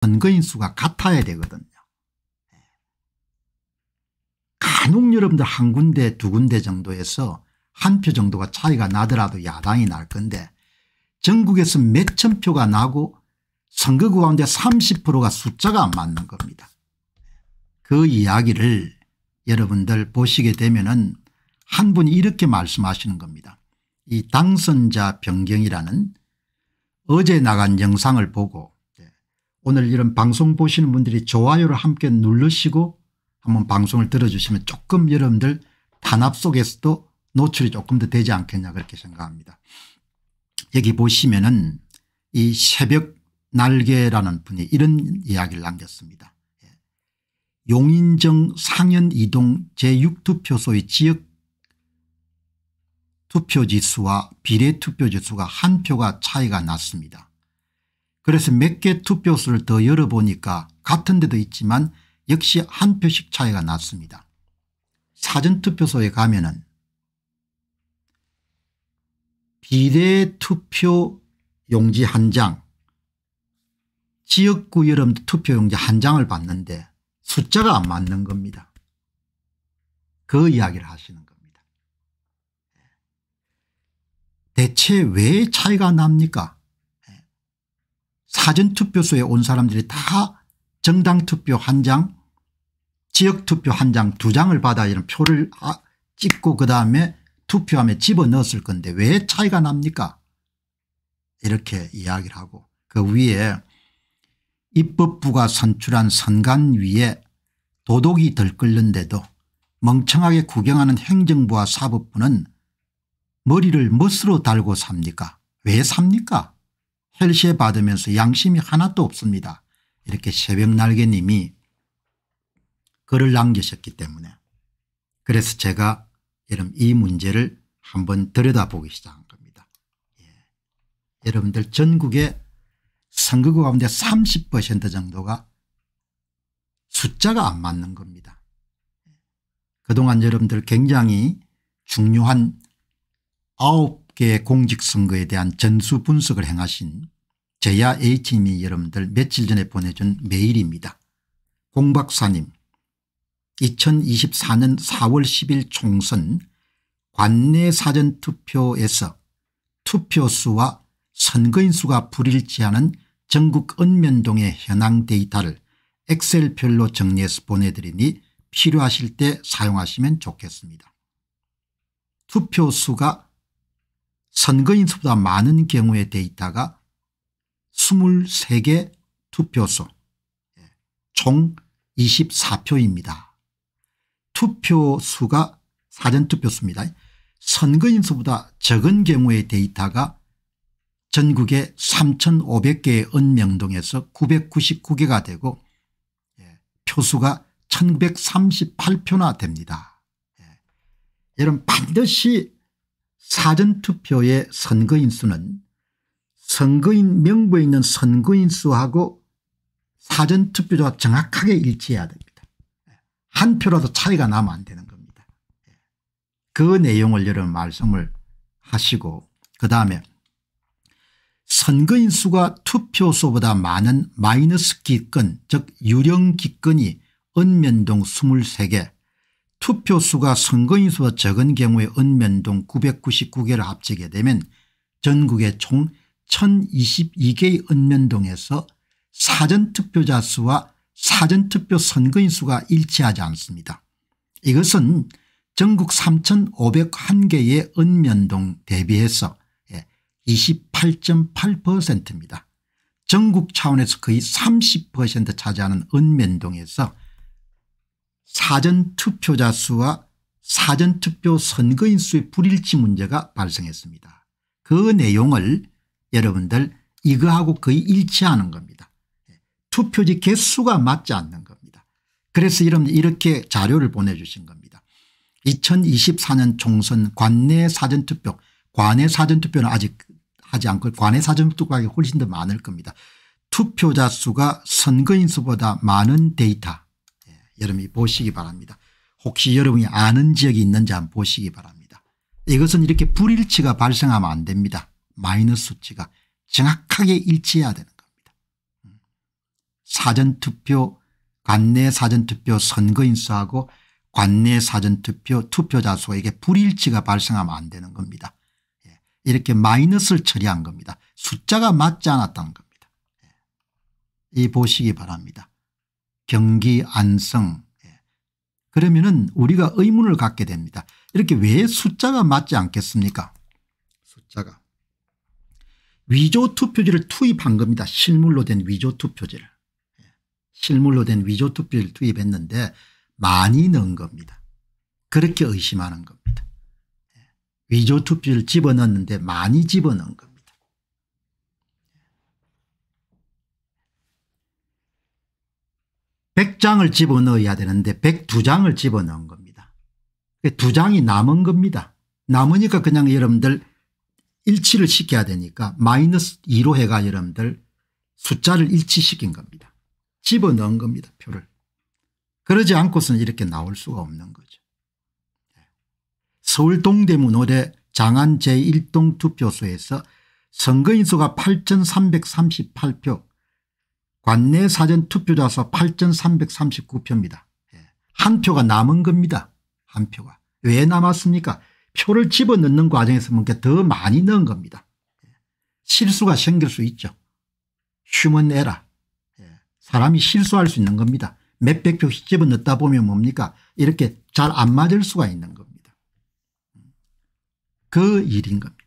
선거인 수가 같아야 되거든요. 간혹 여러분들 한 군데 두 군데 정도에서 한 표 정도가 차이가 나더라도 야당이 날 건데 전국에서 몇 천 표가 나고 선거 가운데 30%가 숫자가 안 맞는 겁니다. 그 이야기를 여러분들 보시게 되면 은한 분이 이렇게 말씀하시는 겁니다. 이 당선자 변경이라는 어제 나간 영상을 보고 오늘 이런 방송 보시는 분들이 좋아요를 함께 누르시고 한번 방송을 들어주시면 조금 여러분들 단합 속에서도 노출이 조금 더 되지 않겠냐 그렇게 생각합니다. 여기 보시면은 이 새벽 날개라는 분이 이런 이야기를 남겼습니다. 예. 용인정 상현 이동 제6투표소의 지역 투표지수와 비례투표지수가 한 표가 차이가 났습니다. 그래서 몇 개투표소를더 열어보니까 같은 데도 있지만 역시 한 표씩 차이가 났습니다. 사전투표소에 가면 은 비례투표 용지 한 장, 지역구 여러분들 투표 용지 한 장을 받는데 숫자가 안 맞는 겁니다. 그 이야기를 하시는 겁니다. 대체 왜 차이가 납니까? 사전투표소에 온 사람들이 다 정당투표 한장 지역투표 한장두 장을 받아 이런 표를 아, 찍고 그다음에 투표함에 집어넣었을 건데 왜 차이가 납니까 이렇게 이야기를 하고 그 위에 입법부가 선출한 선관 위에 도덕이 덜끓는데도 멍청하게 구경하는 행정부와 사법부는 머리를 멋으로 달고 삽니까 왜 삽니까 펠시에 받으면서 양심이 하나도 없습니다. 이렇게 새벽날개님이 글을 남기셨기 때문에 그래서 제가 여러분 이 문제를 한번 들여다보기 시작한 겁니다. 예. 여러분들 전국에 선거구 가운데 30% 정도가 숫자가 안 맞는 겁니다. 그동안 여러분들 굉장히 중요한 9개의 공직선거에 대한 전수 분석을 행하신 제야 H님이 여러분들 며칠 전에 보내준 메일입니다. 공 박사님 2024년 4월 10일 총선 관내 사전투표에서 투표수와 선거인수가 불일치하는 전국 읍면동의 현황 데이터를 엑셀별로 정리해서 보내드리니 필요하실 때 사용하시면 좋겠습니다. 투표수가 선거인수보다 많은 경우의 데이터가 23개 투표소 예, 총 24표입니다. 투표수가 사전투표수입니다. 선거인수보다 적은 경우의 데이터가 전국의 3500개의 은명동에서 999개가 되고 예, 표수가 1938표나 됩니다. 예, 여러분 반드시 사전투표의 선거인수는 선거인 명부에 있는 선거인 수하고 사전투표조 정확하게 일치해야 됩니다. 한 표라도 차이가 나면 안 되는 겁니다. 그 내용을 여러분 말씀을 하시고 그다음에 선거인 수가 투표수보다 많은 마이너스 기권 즉 유령 기권이 은면동 23개 투표수가 선거인 수가 적은 경우에 은면동 999개를 합치게 되면 전국에 총 1022개의 읍면동에서 사전투표자 수와 사전투표 선거인 수가 일치하지 않습니다. 이것은 전국 3501개의 읍면동 대비해서 28.8%입니다. 예, 전국 차원에서 거의 30% 차지하는 읍면동에서 사전투표자 수와 사전투표 선거인 수의 불일치 문제가 발생했습니다. 그 내용을 여러분들 이거하고 거의 일치하는 겁니다. 예, 투표지 개수가 맞지 않는 겁니다. 그래서 여러분 이렇게 자료를 보내주신 겁니다. 2024년 총선 관내 사전투표 관내 사전투표는 아직 하지 않고 관내 사전투표가 훨씬 더 많을 겁니다. 투표자 수가 선거인 수보다 많은 데이터 예, 여러분이 보시기 바랍니다. 혹시 여러분이 아는 지역이 있는지 한번 보시기 바랍니다. 이것은 이렇게 불일치가 발생하면 안 됩니다. 마이너스 수치가 정확하게 일치해야 되는 겁니다. 음. 사전투표 관내 사전투표 선거인수하고 관내 사전투표 투표자 수에게 불일치가 발생하면 안 되는 겁니다. 예. 이렇게 마이너스를 처리한 겁니다. 숫자가 맞지 않았다는 겁니다. 예. 이 보시기 바랍니다. 경기 안성 예. 그러면 은 우리가 의문을 갖게 됩니다. 이렇게 왜 숫자가 맞지 않겠습니까 숫자가 위조 투표지를 투입한 겁니다. 실물로 된 위조 투표지를. 실물로 된 위조 투표지를 투입했는데 많이 넣은 겁니다. 그렇게 의심하는 겁니다. 위조 투표를 집어넣었는데 많이 집어넣은 겁니다. 백장을 집어넣어야 되는데 백두 장을 집어넣은 겁니다. 두 장이 남은 겁니다. 남으니까 그냥 여러분들 일치를 시켜야 되니까 마이너스 2로 해가 여러분들 숫자를 일치시킨 겁니다. 집어넣은 겁니다. 표를. 그러지 않고서는 이렇게 나올 수가 없는 거죠. 서울 동대문 올해 장안 제1동 투표소에서 선거인수가 8,338표 관내 사전 투표자 수 8,339표입니다. 예, 한 표가 남은 겁니다. 한 표가. 왜 남았습니까 초를 집어넣는 과정에서 뭔가 더 많이 넣은 겁니다. 실수가 생길 수 있죠. 휴먼 에라. 예, 사람이 실수할 수 있는 겁니다. 몇백 표씩 집어넣다 보면 뭡니까 이렇게 잘 안 맞을 수가 있는 겁니다. 그 일인 겁니다.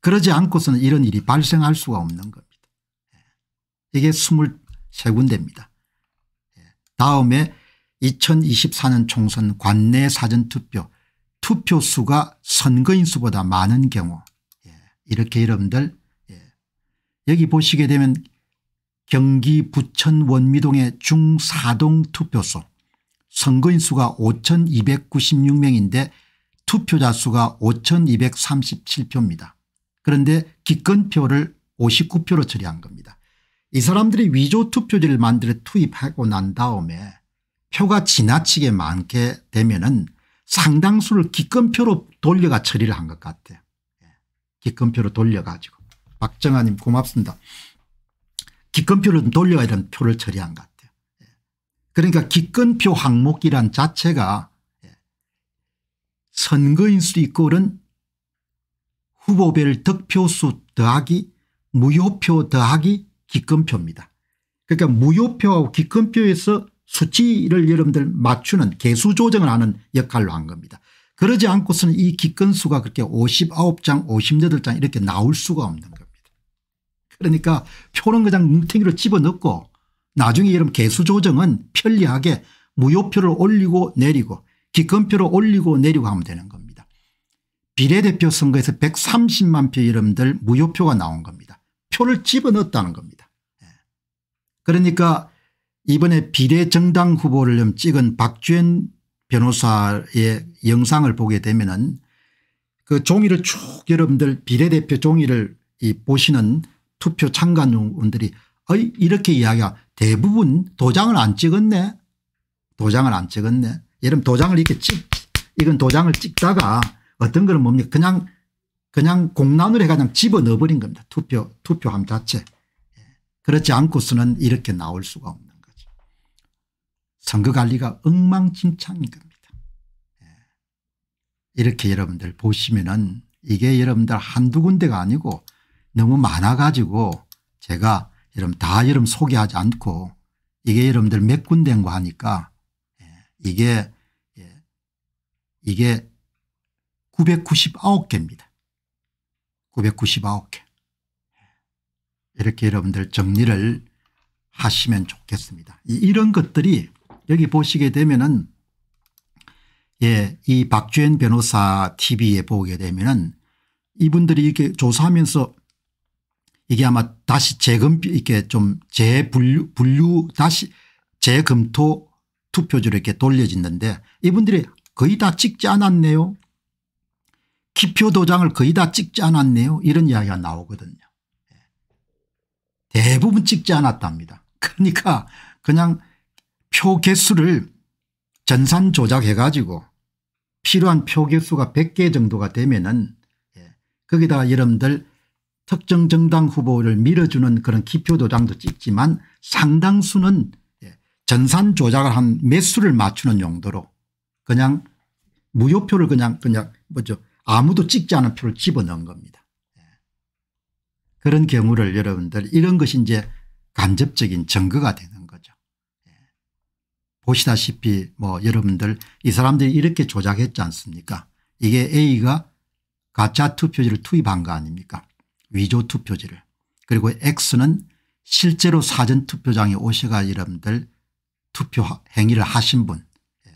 그러지 않고서는 이런 일이 발생할 수가 없는 겁니다. 예, 이게 23군데입니다. 예, 다음에 2024년 총선 관내 사전투표 투표 수가 선거인 수보다 많은 경우 예. 이렇게 여러분들 예. 여기 보시게 되면 경기 부천 원미동의 중4동 투표소 선거인 수가 5296명인데 투표자 수가 5237표입니다. 그런데 기권표를 59표로 처리한 겁니다. 이 사람들이 위조 투표지를 만들어 투입하고 난 다음에 표가 지나치게 많게 되면 은 상당수를 기권표로 돌려가 처리를 한 것 같아요. 예. 기권표로 돌려가지고. 박정아님 고맙습니다. 기권표를 돌려야 되는 표를 처리한 것 같아요. 예. 그러니까 기권표 항목이란 자체가 예. 선거인 수 이꼴은 후보별 득표수 더하기 무효표 더하기 기권표입니다. 그러니까 무효표하고 기권표에서 수치를 여러분들 맞추는 개수 조정을 하는 역할로 한 겁니다. 그러지 않고서는 이기권수가 그렇게 59장 58장 이렇게 나올 수가 없는 겁니다. 그러니까 표는 그냥 뭉탱이로 집어넣고 나중에 여러분 개수 조정은 편리하게 무효표를 올리고 내리고 기권표를 올리고 내리고 하면 되는 겁니다. 비례대표 선거에서 130만 표 여러분들 무효표가 나온 겁니다. 표를 집어넣었다는 겁니다. 예. 그러니까 이번에 비례정당 후보를 찍은 박주현 변호사의 영상을 보게 되면은 그 종이를 쭉 여러분들 비례대표 종이를 이 보시는 투표 참관자분들이 어이 이렇게 이야기가 대부분 도장을 안 찍었네 도장을 안 찍었네 예를 도장을 이렇게 찍 이건 도장을 찍다가 어떤 거는 뭡니까 그냥 그냥 공란을 해 가지고 집어넣어버린 겁니다 투표 투표함 자체 예. 그렇지 않고서는 이렇게 나올 수가 없습 선거관리가 엉망진창인 겁니다. 예. 이렇게 여러분들 보시면은 이게 여러분들 한두 군데가 아니고 너무 많아가지고 제가 여러분 다 여러분 소개하지 않고 이게 여러분들 몇 군데인 거 하니까 예, 이게 예, 이게 999개입니다. 999개. 이렇게 여러분들 정리를 하시면 좋겠습니다. 이런 것들이 여기 보시게 되면은 예, 이 박주현 변호사 tv에 보게 되면은 이분들이 이렇게 조사하면서 이게 아마 다시 재검 이렇게 좀 재분류 분류 다시 재검토 투표지로 이렇게 돌려지는데 이분들이 거의 다 찍지 않았네요. 기표 도장을 거의 다 찍지 않았네요. 이런 이야기가 나오거든요. 예. 대부분 찍지 않았답니다. 그러니까 그냥 표 개수를 전산 조작해 가지고 필요한 표 개수가 100개 정도가 되면은 예. 거기다가 여러분들 특정 정당 후보를 밀어주는 그런 기표 도장도 찍지만 상당수는 예, 전산 조작을 한 매수를 맞추는 용도로 그냥 무효표를 그냥 그냥 뭐죠 아무도 찍지 않은 표를 집어넣은 겁니다. 예. 그런 경우를 여러분들 이런 것이 이제 간접적인 증거가 되는 보시다시피 뭐 여러분들 이 사람들이 이렇게 조작했지 않습니까 이게 A가 가짜 투표지를 투입한 거 아닙니까 위조 투표지를 그리고 X는 실제로 사전 투표장에 오셔가 여러분들 투표 행위를 하신 분 예.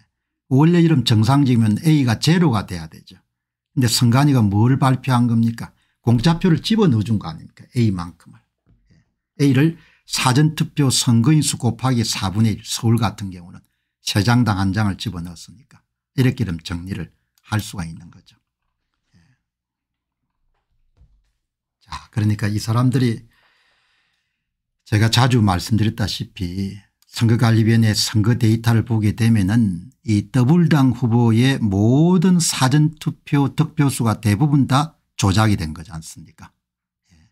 원래 이름 정상적이면 A가 제로가 돼야 되죠. 근데 선관위가 뭘 발표한 겁니까 공짜표를 집어넣어준 거 아닙니까 A만큼을. 예. A를 사전투표 선거인수 곱하기 4분의 1 서울 같은 경우는 3장당 한 장을 집어넣었으니까 이렇게 좀 정리를 할 수가 있는 거죠. 예. 자 그러니까 이 사람들이 제가 자주 말씀드렸다시피 선거관리위원회 선거 데이터를 보게 되면 은이 더블당 후보의 모든 사전투표 득표수가 대부분 다 조작이 된 거지 않습니까 예.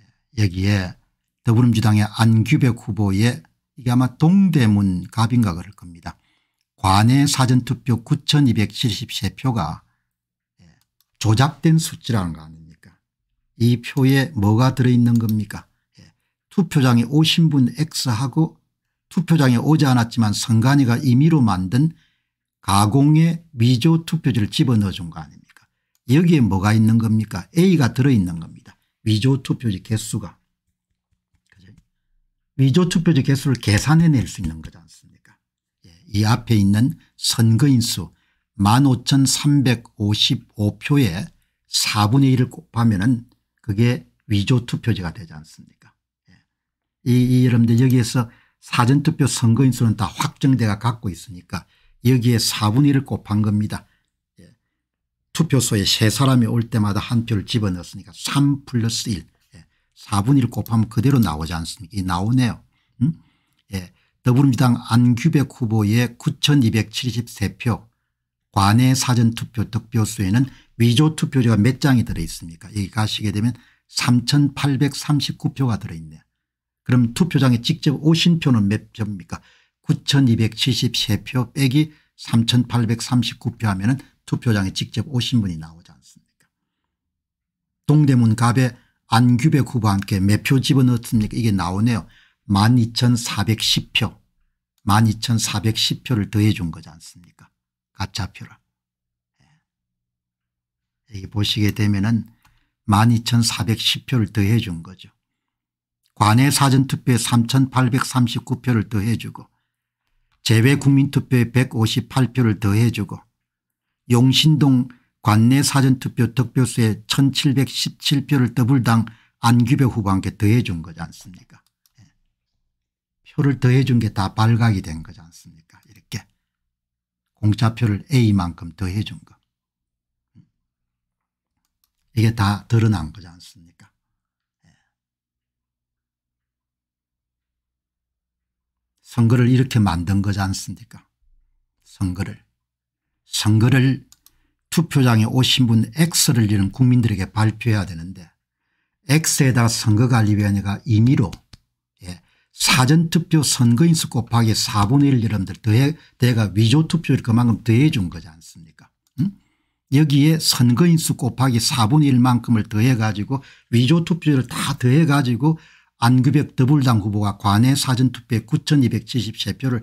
예. 여기에 더불어민주당의 안규백 후보의 이게 아마 동대문 갑인가 그럴 겁니다. 관내 사전투표 9273표가 예, 조작된 수치라는 거 아닙니까 이 표에 뭐가 들어있는 겁니까 예, 투표장에 오신 분 X하고 투표장에 오지 않았지만 선관위가 임의로 만든 가공의 미조 투표지를 집어넣어 준거 아닙니까 여기에 뭐가 있는 겁니까 A가 들어있는 겁니다. 미조 투표지 개수가 위조 투표지 개수를 계산해낼 수 있는 거지 않습니까 예, 이 앞에 있는 선거인수 15,355표에 4분의 1을 곱하면 은 그게 위조 투표지가 되지 않습니까 예. 이, 이 여러분들 여기에서 사전투표 선거인수는 다 확정대가 갖고 있으니까 여기에 4분의 1을 곱한 겁니다. 예. 투표소에 세 사람이 올 때마다 한 표를 집어넣었으니까 3 플러스 1 4분의 1 곱하면 그대로 나오지 않습니까? 나오네요. 음? 예. 더불어민주당 안규백 후보의 9273표 관내 사전투표 득표수에는 위조 투표자가 몇 장이 들어있습니까? 여기 가시게 되면 3839표가 들어있네요. 그럼 투표장에 직접 오신 표는 몇 표입니까? 9273표 빼기 3839표 하면 은 투표장에 직접 오신 분이 나오지 않습니까? 동대문 갑에 안규백 후보와 함께 몇 표 집어넣었습니까 이게 나오네요. 12,410표 12,410표를 더해 준 거지 않습니까 가짜표라 여기 예. 보시게 되면 은 12,410표를 더해 준 거죠. 관외 사전투표에 3,839표를 더해 주고 재외국민투표에 158표를 더해 주고 용신동 관내 사전투표 득표수에 1717표를 더블당 안규배 후보한테 더해 준 거지 않습니까 예. 표를 더해 준게 다 발각이 된 거지 않습니까 이렇게 공짜표를 A만큼 더해 준 거. 음. 이게 다 드러난 거지 않습니까 예. 선거를 이렇게 만든 거지 않습니까 선거를 선거를 투표장에 오신 분 X를 이은 국민들에게 발표해야 되는데 X에다가 선거관리위원회가 임의로 예. 사전투표 선거인수 곱하기 4분의 1 여러분들 더해 내가 위조투표를 그만큼 더해 준 거지 않습니까 응? 여기에 선거인수 곱하기 4분의 1만큼을 더해 가지고 위조투표를 다 더해 가지고 안규백 더불당 후보가 관내 사전투표에 9273표를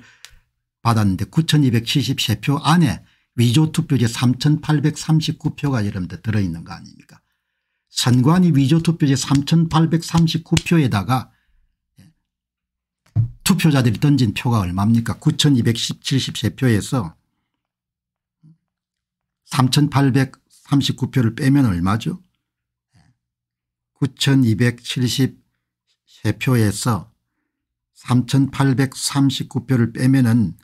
받았는데 9273표 안에 위조 투표제 3839표가 여러분들 들어있는 거 아닙니까 선관위 위조 투표제 3839표에다가 예, 투표자들이 던진 표가 얼마입니까 9273표에서 3839표를 빼면 얼마죠 9273표에서 3839표를 빼면 은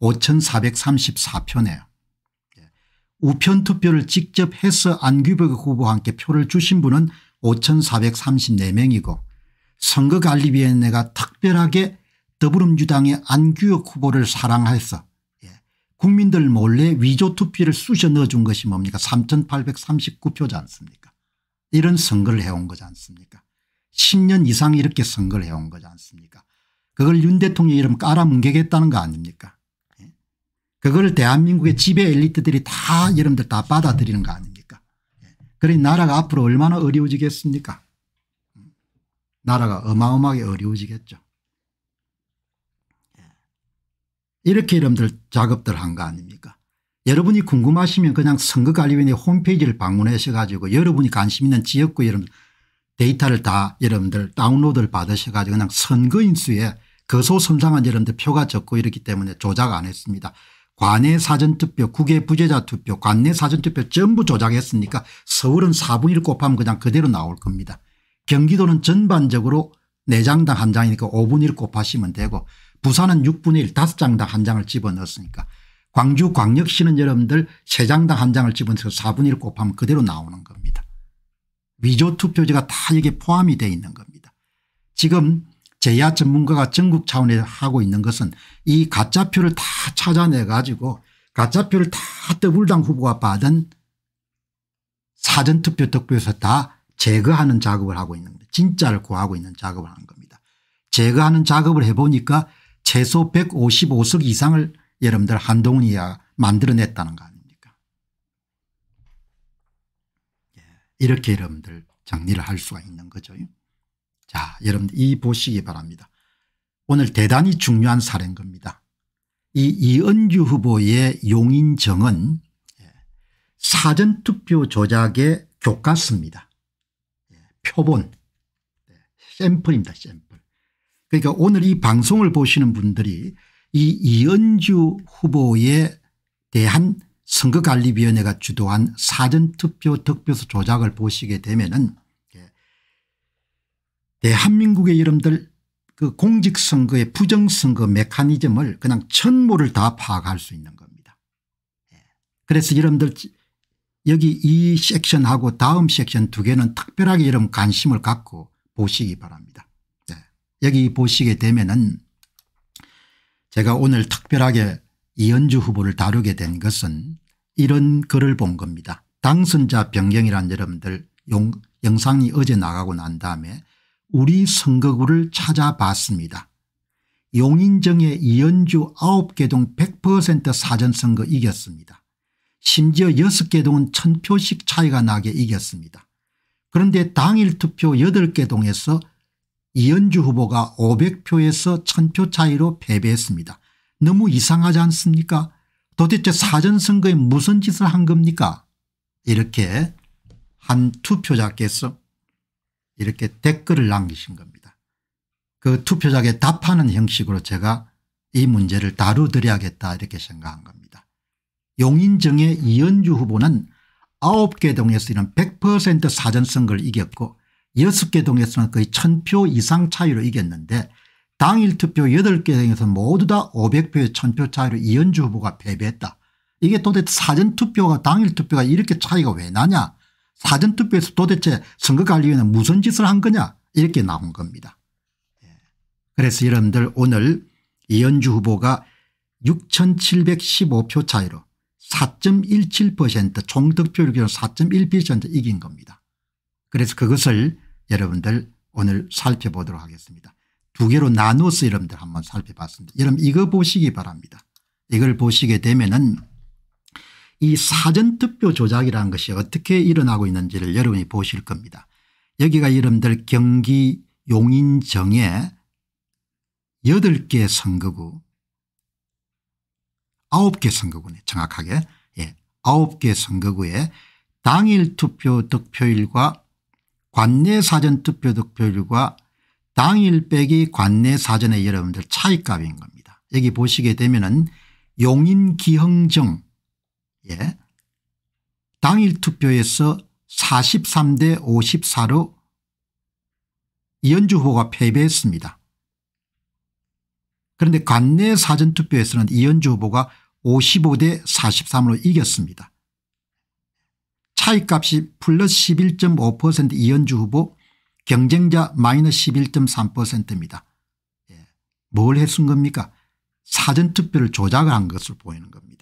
5434표네요. 우편 투표를 직접 해서 안규백 후보와 함께 표를 주신 분은 5434명이고 선거관리위원회가 특별하게 더불어민주당의 안규혁 후보를 사랑해서 예, 국민들 몰래 위조 투표를 쑤셔 넣어준 것이 뭡니까 3839표지 않습니까 이런 선거를 해온 거지 않습니까 10년 이상 이렇게 선거를 해온 거지 않습니까 그걸 윤 대통령 이름 깔아뭉개겠다는 거 아닙니까 그걸 대한민국의 지배 엘리트들이 다 여러분들 다 받아들이는 거 아닙니까 예. 그러니 나라가 앞으로 얼마나 어려워지겠습니까 음. 나라가 어마어마하게 어려워지겠죠 예. 이렇게 여러분들 작업들 한 거 아닙니까 여러분이 궁금하시면 그냥 선거관리위원회 홈페이지를 방문하셔 가지고 여러분이 관심 있는 지역구 여러분 데이터를 다 여러분들 다운로드를 받으셔 가지고 그냥 선거인수에 거소섬상한 여러분들 표가 적고 이렇기 때문에 조작 안 했습니다. 관내 사전투표 국외 부재자 투표 관내 사전투표 전부 조작했으니까 서울은 4분의 1 곱하면 그냥 그대로 나올 겁니다. 경기도는 전반적으로 4장당 한 장이니까 5분의 1 곱하시면 되고 부산은 6분의 1 5장당 한 장을 집어넣었으니까 광주 광역시는 여러분들 3장당 한 장을 집어넣어서 4분의 1 곱하면 그대로 나오는 겁니다. 위조 투표지가 다 여기에 포함이 되어 있는 겁니다. 지금 제야 전문가가 전국 차원에 하고 있는 것은 이 가짜표를 다 찾아내 가지고 가짜표를 다 더불당 후보가 받은 사전투표 득표에서 다 제거하는 작업을 하고 있는 겁니다. 진짜를 구하고 있는 작업을 하는 겁니다. 제거하는 작업을 해보니까 최소 155석 이상을 여러분들 한동훈이야 만들어냈다는 거 아닙니까 예, 이렇게 여러분들 정리를 할 수가 있는 거죠. 자 여러분 들이 보시기 바랍니다. 오늘 대단히 중요한 사례인 겁니다. 이 이은주 후보의 용인정은 예, 사전투표 조작의 교과서입니다. 예, 표본 예, 샘플입니다. 샘플. 그러니까 오늘 이 방송을 보시는 분들이 이 이은주 후보에 대한 선거관리위원회가 주도한 사전투표 득표수 조작을 보시게 되면 은 대한민국의 예, 이름들그 공직선거의 부정선거 메커니즘을 그냥 천모를 다 파악할 수 있는 겁니다. 예. 그래서 여러분들 여기 이 섹션하고 다음 섹션 두 개는 특별하게 여러분 관심을 갖고 보시기 바랍니다. 예. 여기 보시게 되면은 제가 오늘 특별하게 이현주 후보를 다루게 된 것은 이런 글을 본 겁니다. 당선자 변경이란 여러분들 용, 영상이 어제 나가고 난 다음에 우리 선거구를 찾아봤습니다. 용인정의 이연주 9개동 100% 사전선거 이겼습니다. 심지어 6개동은 천표씩 차이가 나게 이겼습니다. 그런데 당일 투표 8개동에서 이연주 후보가 500표에서 1000표 차이로 패배했습니다. 너무 이상하지 않습니까? 도대체 사전선거에 무슨 짓을 한 겁니까? 이렇게 한 투표자께서 이렇게 댓글을 남기신 겁니다. 그 투표자에게 답하는 형식으로 제가 이 문제를 다루드려야겠다 이렇게 생각한 겁니다. 용인정의 이현주 후보는 9개 동에서는 100% 사전선거를 이겼고 6개 동에서는 거의 1000표 이상 차이로 이겼는데 당일 투표 8개 동에서 모두 다 500표의 1000표 차이로 이현주 후보가 패배했다. 이게 도대체 사전투표가 당일 투표가 이렇게 차이가 왜 나냐 사전투표에서 도대체 선거관리위원회는 무슨 짓을 한 거냐 이렇게 나온 겁니다. 예. 그래서 여러분들 오늘 이현주 후보가 6715표 차이로 4.17% 총득표율 기4.1% 이긴 겁니다. 그래서 그것을 여러분들 오늘 살펴보도록 하겠습니다. 두 개로 나누서 여러분들 한번 살펴봤습니다. 여러분 이거 보시기 바랍니다. 이걸 보시게 되면은 이 사전투표 조작이라는 것이 어떻게 일어나고 있는지를 여러분이 보실 겁니다. 여기가 여러분들 경기 용인정의 8개 선거구 9개 선거구네 정확하게 예, 9개 선거구에 당일 투표 득표율과 관내 사전 투표 득표율과 당일 빼기 관내 사전의 여러분들 차이값인 겁니다. 여기 보시게 되면 은 용인 기흥정 예. 당일 투표에서 43대 54로 이현주 후보가 패배했습니다. 그런데 관내 사전투표에서는 이현주 후보가 55대 43으로 이겼습니다. 차이값이 플러스 11.5% 이현주 후보 경쟁자 마이너스 11.3%입니다. 예. 뭘 했은 겁니까 사전투표를 조작을 한 것으로 보이는 겁니다.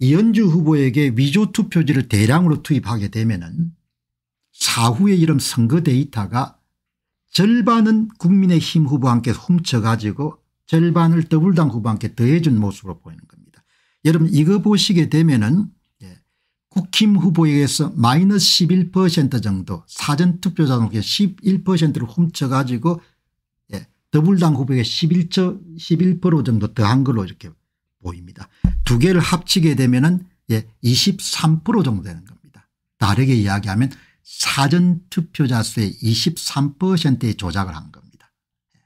이현주 후보에게 위조 투표지를 대량으로 투입하게 되면 사후의 이런 선거 데이터가 절반은 국민의힘 후보한테 훔쳐가지고 절반을 더블당 후보한테 더해준 모습으로 보이는 겁니다. 여러분 이거 보시게 되면 예, 국힘 후보에게서 마이너스 11% 정도 사전투표자 중에 11%를 훔쳐가지고 예, 더불당 후보에게 11% 정도 더한 걸로 이렇게 보입니다. 두 개를 합치게 되면은 예, 23% 정도 되는 겁니다. 다르게 이야기하면 사전투표자 수의 23%의 조작을 한 겁니다. 예.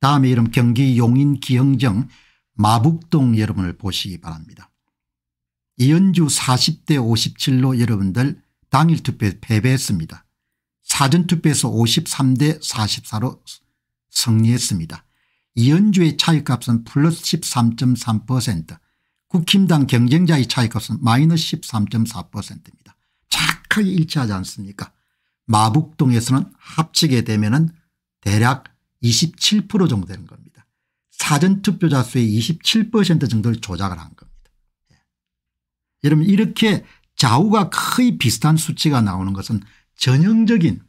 다음에 여러 경기 용인 기흥정 마북동 여러분을 보시기 바랍니다. 이현주 40대 57로 여러분들 당일 투표에 패배했습니다. 사전투표에서 53대 44로 승리했습니다. 이현주의 차익값은 플러스 13.3% 국힘당 경쟁자의 차익값은 마이너스 13.4%입니다. 착하게 일치하지 않습니까 마북동에서는 합치게 되면 은 대략 27% 정도 되는 겁니다. 사전투표자 수의 27% 정도를 조작을 한 겁니다. 예. 여러분 이렇게 좌우가 거의 비슷한 수치가 나오는 것은 전형적인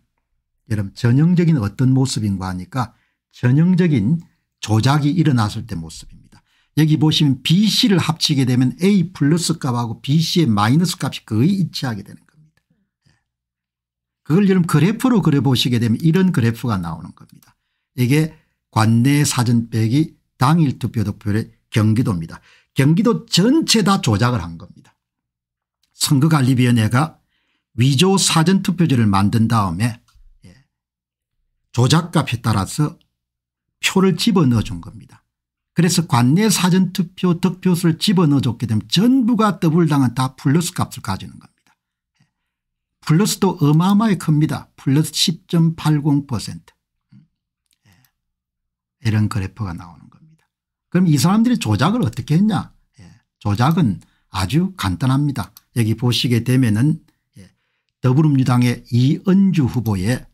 여러분 전형적인 어떤 모습인가 하니까 전형적인 조작이 일어났을 때 모습입니다. 여기 보시면 bc를 합치게 되면 a 플러스 값하고 bc의 마이너스 값이 거의 일치하게 되는 겁니다. 예. 그걸 여러분 그래프로 그려보시게 되면 이런 그래프가 나오는 겁니다. 이게 관내 사전 빼기 당일 투표 득표의 경기도입니다. 경기도 전체 다 조작을 한 겁니다. 선거관리위원회가 위조 사전투표지를 만든 다음에 예, 조작값에 따라서 표를 집어넣어 준 겁니다. 그래서 관내 사전투표 득표수를 집어넣어 줬게 되면 전부가 더블당은 다 플러스 값을 가지는 겁니다. 플러스도 어마어마하게 큽니다. 플러스 10.80% 예. 이런 그래프가 나오는 겁니다. 그럼 이 사람들이 조작을 어떻게 했냐 예. 조작은 아주 간단합니다. 여기 보시게 되면 은 예. 더불어민주당의 이은주 후보의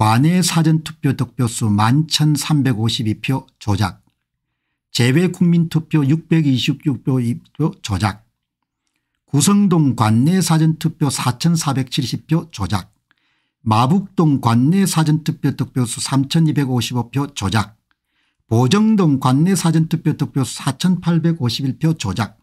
관외 사전투표 득표수 11,352표 조작 재외 국민투표 626표 조작 구성동 관내 사전투표 4,470표 조작 마북동 관내 사전투표 득표수 3,255표 조작 보정동 관내 사전투표 득표수 4,851표 조작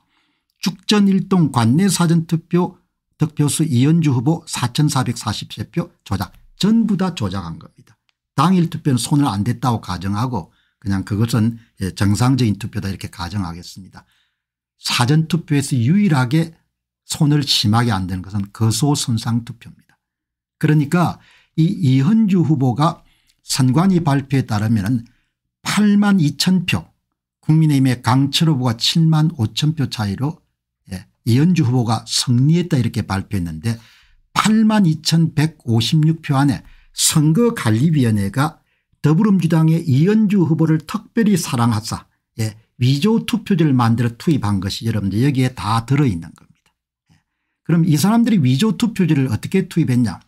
축전일동 관내 사전투표 득표수 이현주 후보 4,443표 조작 전부 다 조작한 겁니다. 당일 투표는 손을 안 댔다고 가정하고 그냥 그것은 예, 정상적인 투표다 이렇게 가정하겠습니다. 사전투표에서 유일하게 손을 심하게 안 대는 것은 거소선상투표입니다. 그러니까 이 이현주 후보가 선관위 발표에 따르면 8만 2천 표 국민의힘의 강철 후보가 7만 5천 표 차이로 예, 이현주 후보가 승리했다 이렇게 발표했는데 82,156표 안에 선거관리위원회가 더불어민주당의 이현주 후보를 특별히 사랑하사 예, 위조 투표지를 만들어 투입한 것이 여러분들 여기에 다 들어있는 겁니다. 예. 그럼 이 사람들이 위조 투표지를 어떻게 투입했냐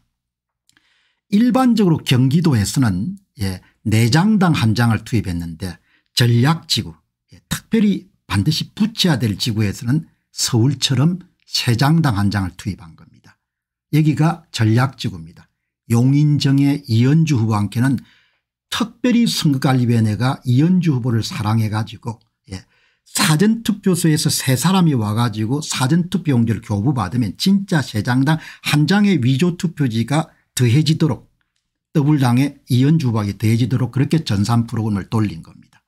일반적으로 경기도에서는 예, 4장당 한 장을 투입했는데 전략지구 예, 특별히 반드시 붙여야 될 지구에서는 서울처럼 3장당 한 장을 투입한 겁니다. 여기가 전략지구입니다. 용인정의 이현주 후보한테는 특별히 선거관리위원회가 이현주 후보를 사랑해 가지고 예. 사전투표소에서 세 사람이 와가지고 사전투표용지를 교부받으면 진짜 세 장당 한 장의 위조투표지가 더해지도록 더블당의 이현주 후보가 더해지도록 그렇게 전산 프로그램을 돌린 겁니다.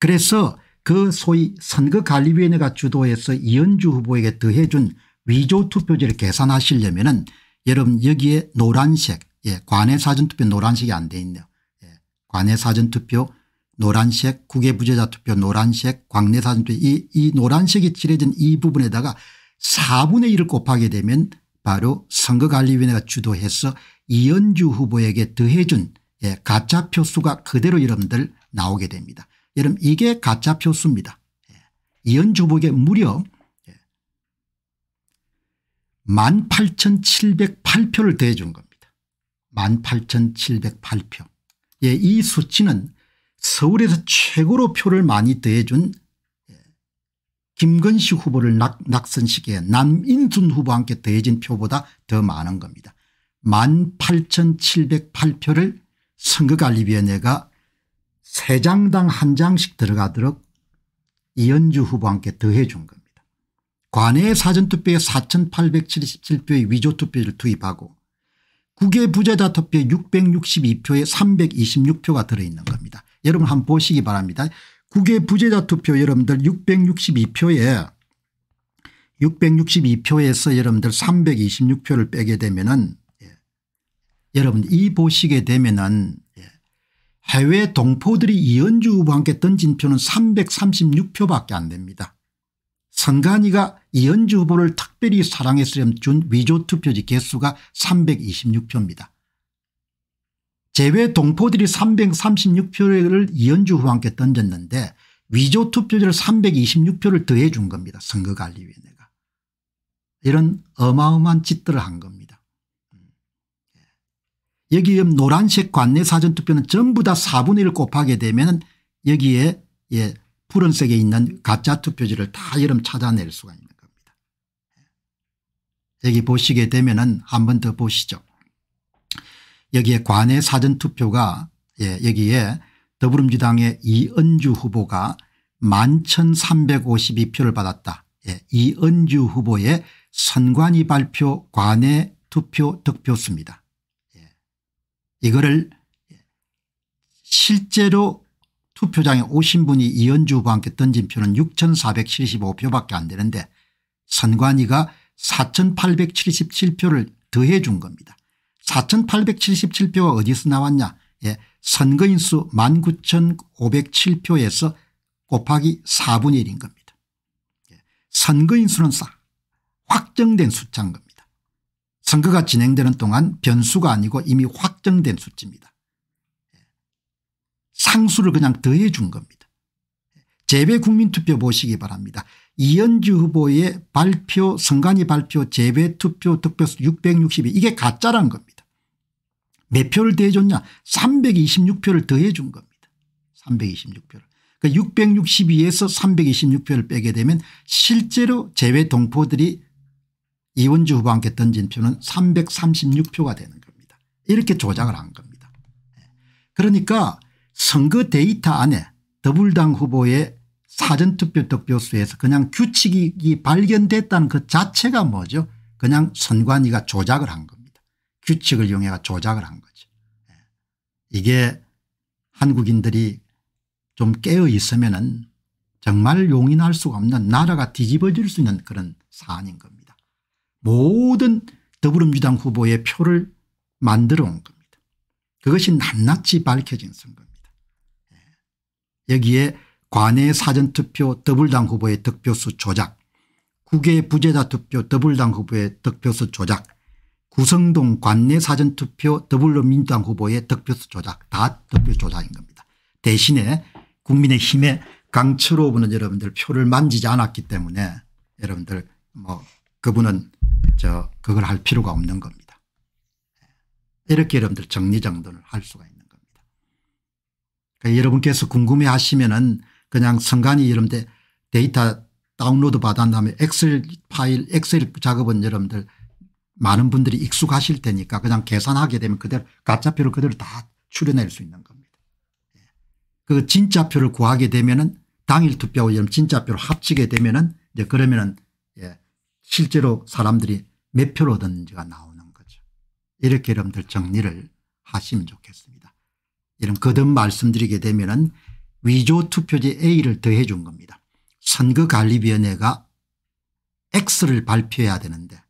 그래서 그 소위 선거관리위원회가 주도해서 이현주 후보에게 더해준 위조 투표지를 계산하시려면 은 여러분 여기에 노란색 예, 관외 사전투표 노란색이 안 돼 있네요. 예, 관외 사전투표 노란색 국외부재자 투표 노란색 광내 사전투표 이, 이 노란색이 칠해진 이 부분에다가 4분의 1을 곱하게 되면 바로 선거관리위원회가 주도해서 이현주 후보에게 더해준 예, 가짜 표수가 그대로 여러분들 나오게 됩니다. 여러분 이게 가짜 표수입니다. 예. 이현주 후보에게 무려 18,708표를 대준 겁니다. 18,708표. 예, 이 수치는 서울에서 최고로 표를 많이 대준 예, 김건식 후보를 낙, 낙선시키에 남인순 후보와 함께 대진 표보다 더 많은 겁니다. 18,708표를 선거관리위원회가 3장당 1장씩 들어가도록 이현주 후보와 함께 더해 준 겁니다. 관외 사전투표에 4877표의 위조투표를 투입하고 국외 부재자 투표에 662표에 326표가 들어있는 겁니다. 여러분 한번 보시기 바랍니다. 국외 부재자 투표 여러분들 662표에 662표에서 여러분들 326표를 빼게 되면은 예. 여러분 이 보시게 되면은 예. 해외 동포들이 이현주 후보한테 던진 표는 336표밖에 안 됩니다. 선관위가 이현주 후보를 특별히 사랑했으렴 준 위조 투표지 개수가 326표입니다. 제외 동포들이 336표를 이현주 후보께 던졌는데 위조 투표지를 326표를 더해 준 겁니다. 선거관리위원회가. 이런 어마어마한 짓들을 한 겁니다. 여기 노란색 관내 사전투표는 전부 다 4분의 1 곱하게 되면 여기에 예, 푸른색에 있는 가짜 투표지를 다 여름 찾아낼 수가 있는 겁니다. 여기 보시게 되면 은한번 더 보시죠. 여기에 관내 사전투표가 예, 여기에 더불어민주당의 이은주 후보가 11,352표를 받았다. 예, 이은주 후보의 선관위 발표 관내 투표 득표수입니다. 예. 이거를 실제로 투표장에 오신 분이 이현주 후보와 함께 던진 표는 6475표밖에 안 되는데 선관위가 4877표를 더해 준 겁니다. 4877표가 어디서 나왔냐 예, 선거인 수 19507표에서 곱하기 4분의 1인 겁니다. 예, 선거인 수는 확정된 숫자인 겁니다. 선거가 진행되는 동안 변수가 아니고 이미 확정된 수치입니다. 상수를 그냥 더해 준 겁니다. 재배 국민투표 보시기 바랍니다. 이현주 후보의 발표 선관위 발표 재배 투표 득표수 662 이게 가짜란 겁니다. 몇 표를 더해줬냐 326표를 더해준 겁니다. 326표를. 그러니까 662에서 326표를 빼게 되면 실제로 재외 동포들이 이원주 후보한테 던진 표는 336표가 되는 겁니다. 이렇게 조작을 한 겁니다. 예. 그러니까 선거 데이터 안에 더불당 후보의 사전투표 득표수에서 그냥 규칙이 발견됐다는 그 자체가 뭐죠 그냥 선관위가 조작을 한 겁니다. 규칙을 이용해 조작을 한 거죠. 예. 이게 한국인들이 좀 깨어 있으면 은 정말 용인할 수가 없는 나라가 뒤집어질 수 있는 그런 사안인 겁니다. 모든 더불어민주당 후보의 표를 만들어 온 겁니다. 그것이 낱낱이 밝혀진 선거 여기에 관내 사전투표 더블당 후보의 득표수 조작 국외 부재자 투표 더블당 후보의 득표수 조작 구성동 관내 사전투표 더불어민주당 후보의 득표수 조작 다 득표 조작인 겁니다. 대신에 국민의힘의 강철호 후보는 여러분들 표를 만지지 않았기 때문에 여러분들 뭐 그분은 저 그걸 할 필요가 없는 겁니다. 이렇게 여러분들 정리정돈을 할 수가 있습니다 예, 여러분께서 궁금해 하시면은 그냥 성간이 여러분들 데이터 다운로드 받은 다음에 엑셀 파일 엑셀 작업은 여러분들 많은 분들이 익숙하실 테니까 그냥 계산하게 되면 그대로 가짜표를 그대로 다 추려낼 수 있는 겁니다. 예. 그 진짜표를 구하게 되면은 당일 투표하고 여러분 진짜표를 합치게 되면은 이제 그러면은 예 실제로 사람들이 몇 표를 얻었는지가 나오는 거죠. 이렇게 여러분들 정리를 하시면 좋겠습니다. 이런 거듭 말씀드리게 되면 위조 투표지 A를 더해 준 겁니다. 선거관리위원회가 X를 발표해야 되는데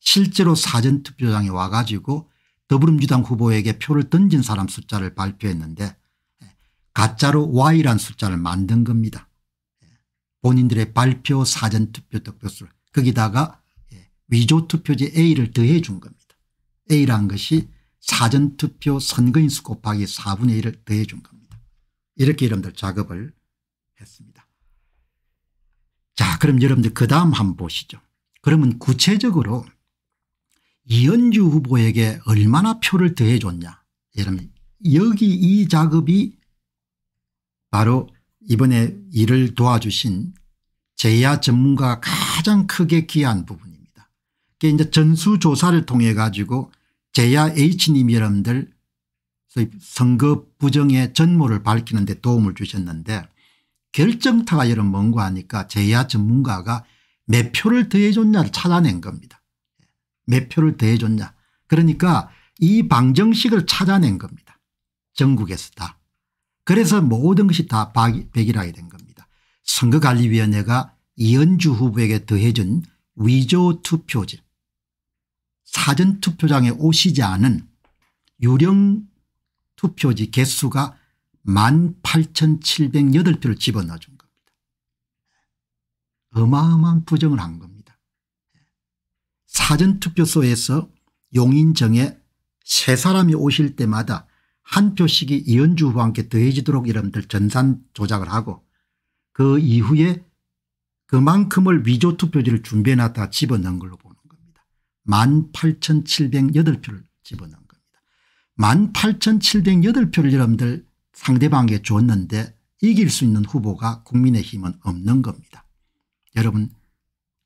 실제로 사전투표장에 와 가지고 더불어민주당 후보에게 표를 던진 사람 숫자를 발표했는데 가짜로 Y란 숫자를 만든 겁니다. 본인들의 발표 사전투표 득표수를 거기다가 위조투표지 A를 더해 준 겁니다. A란 것이 사전투표 선거인수 곱하기 4분의 1을 더해 준 겁니다. 이렇게 여러분들 작업을 했습니다. 자 그럼 여러분들 그 다음 한번 보시죠. 그러면 구체적으로 이현주 후보에게 얼마나 표를 더해 줬냐. 여러분 여기 이 작업이 바로 이번에 일을 도와주신 제야 전문가가 가장 크게 기여한 부분입니다. 이제 전수조사를 통해 가지고 제야 H님 여러분들 선거 부정의 전모를 밝히는 데 도움을 주셨는데 결정타가 여러분 뭔가 하니까 제야 전문가가 몇 표를 더해줬냐를 찾아낸 겁니다. 몇 표를 더해줬냐. 그러니까 이 방정식을 찾아낸 겁니다. 전국에서 다. 그래서 모든 것이 다 백일하게 된 겁니다. 선거관리위원회가 이은주 후보에게 더해준 위조 투표지 사전투표장에 오시지 않은 유령 투표지 개수가 18,708표를 집어넣어 준 겁니다. 어마어마한 부정을 한 겁니다. 사전투표소에서 용인정에 세 사람이 오실 때마다 한 표씩이 이현주 후와 함께 더해지도록 여러분들 전산 조작을 하고 그 이후에 그만큼을 위조 투표지를 준비해 놨다 집어넣은 걸로 봅니 18,708표를 집어넣은 겁니다. 18,708표를 여러분들 상대방에게 줬는데 이길 수 있는 후보가 국민의힘은 없는 겁니다. 여러분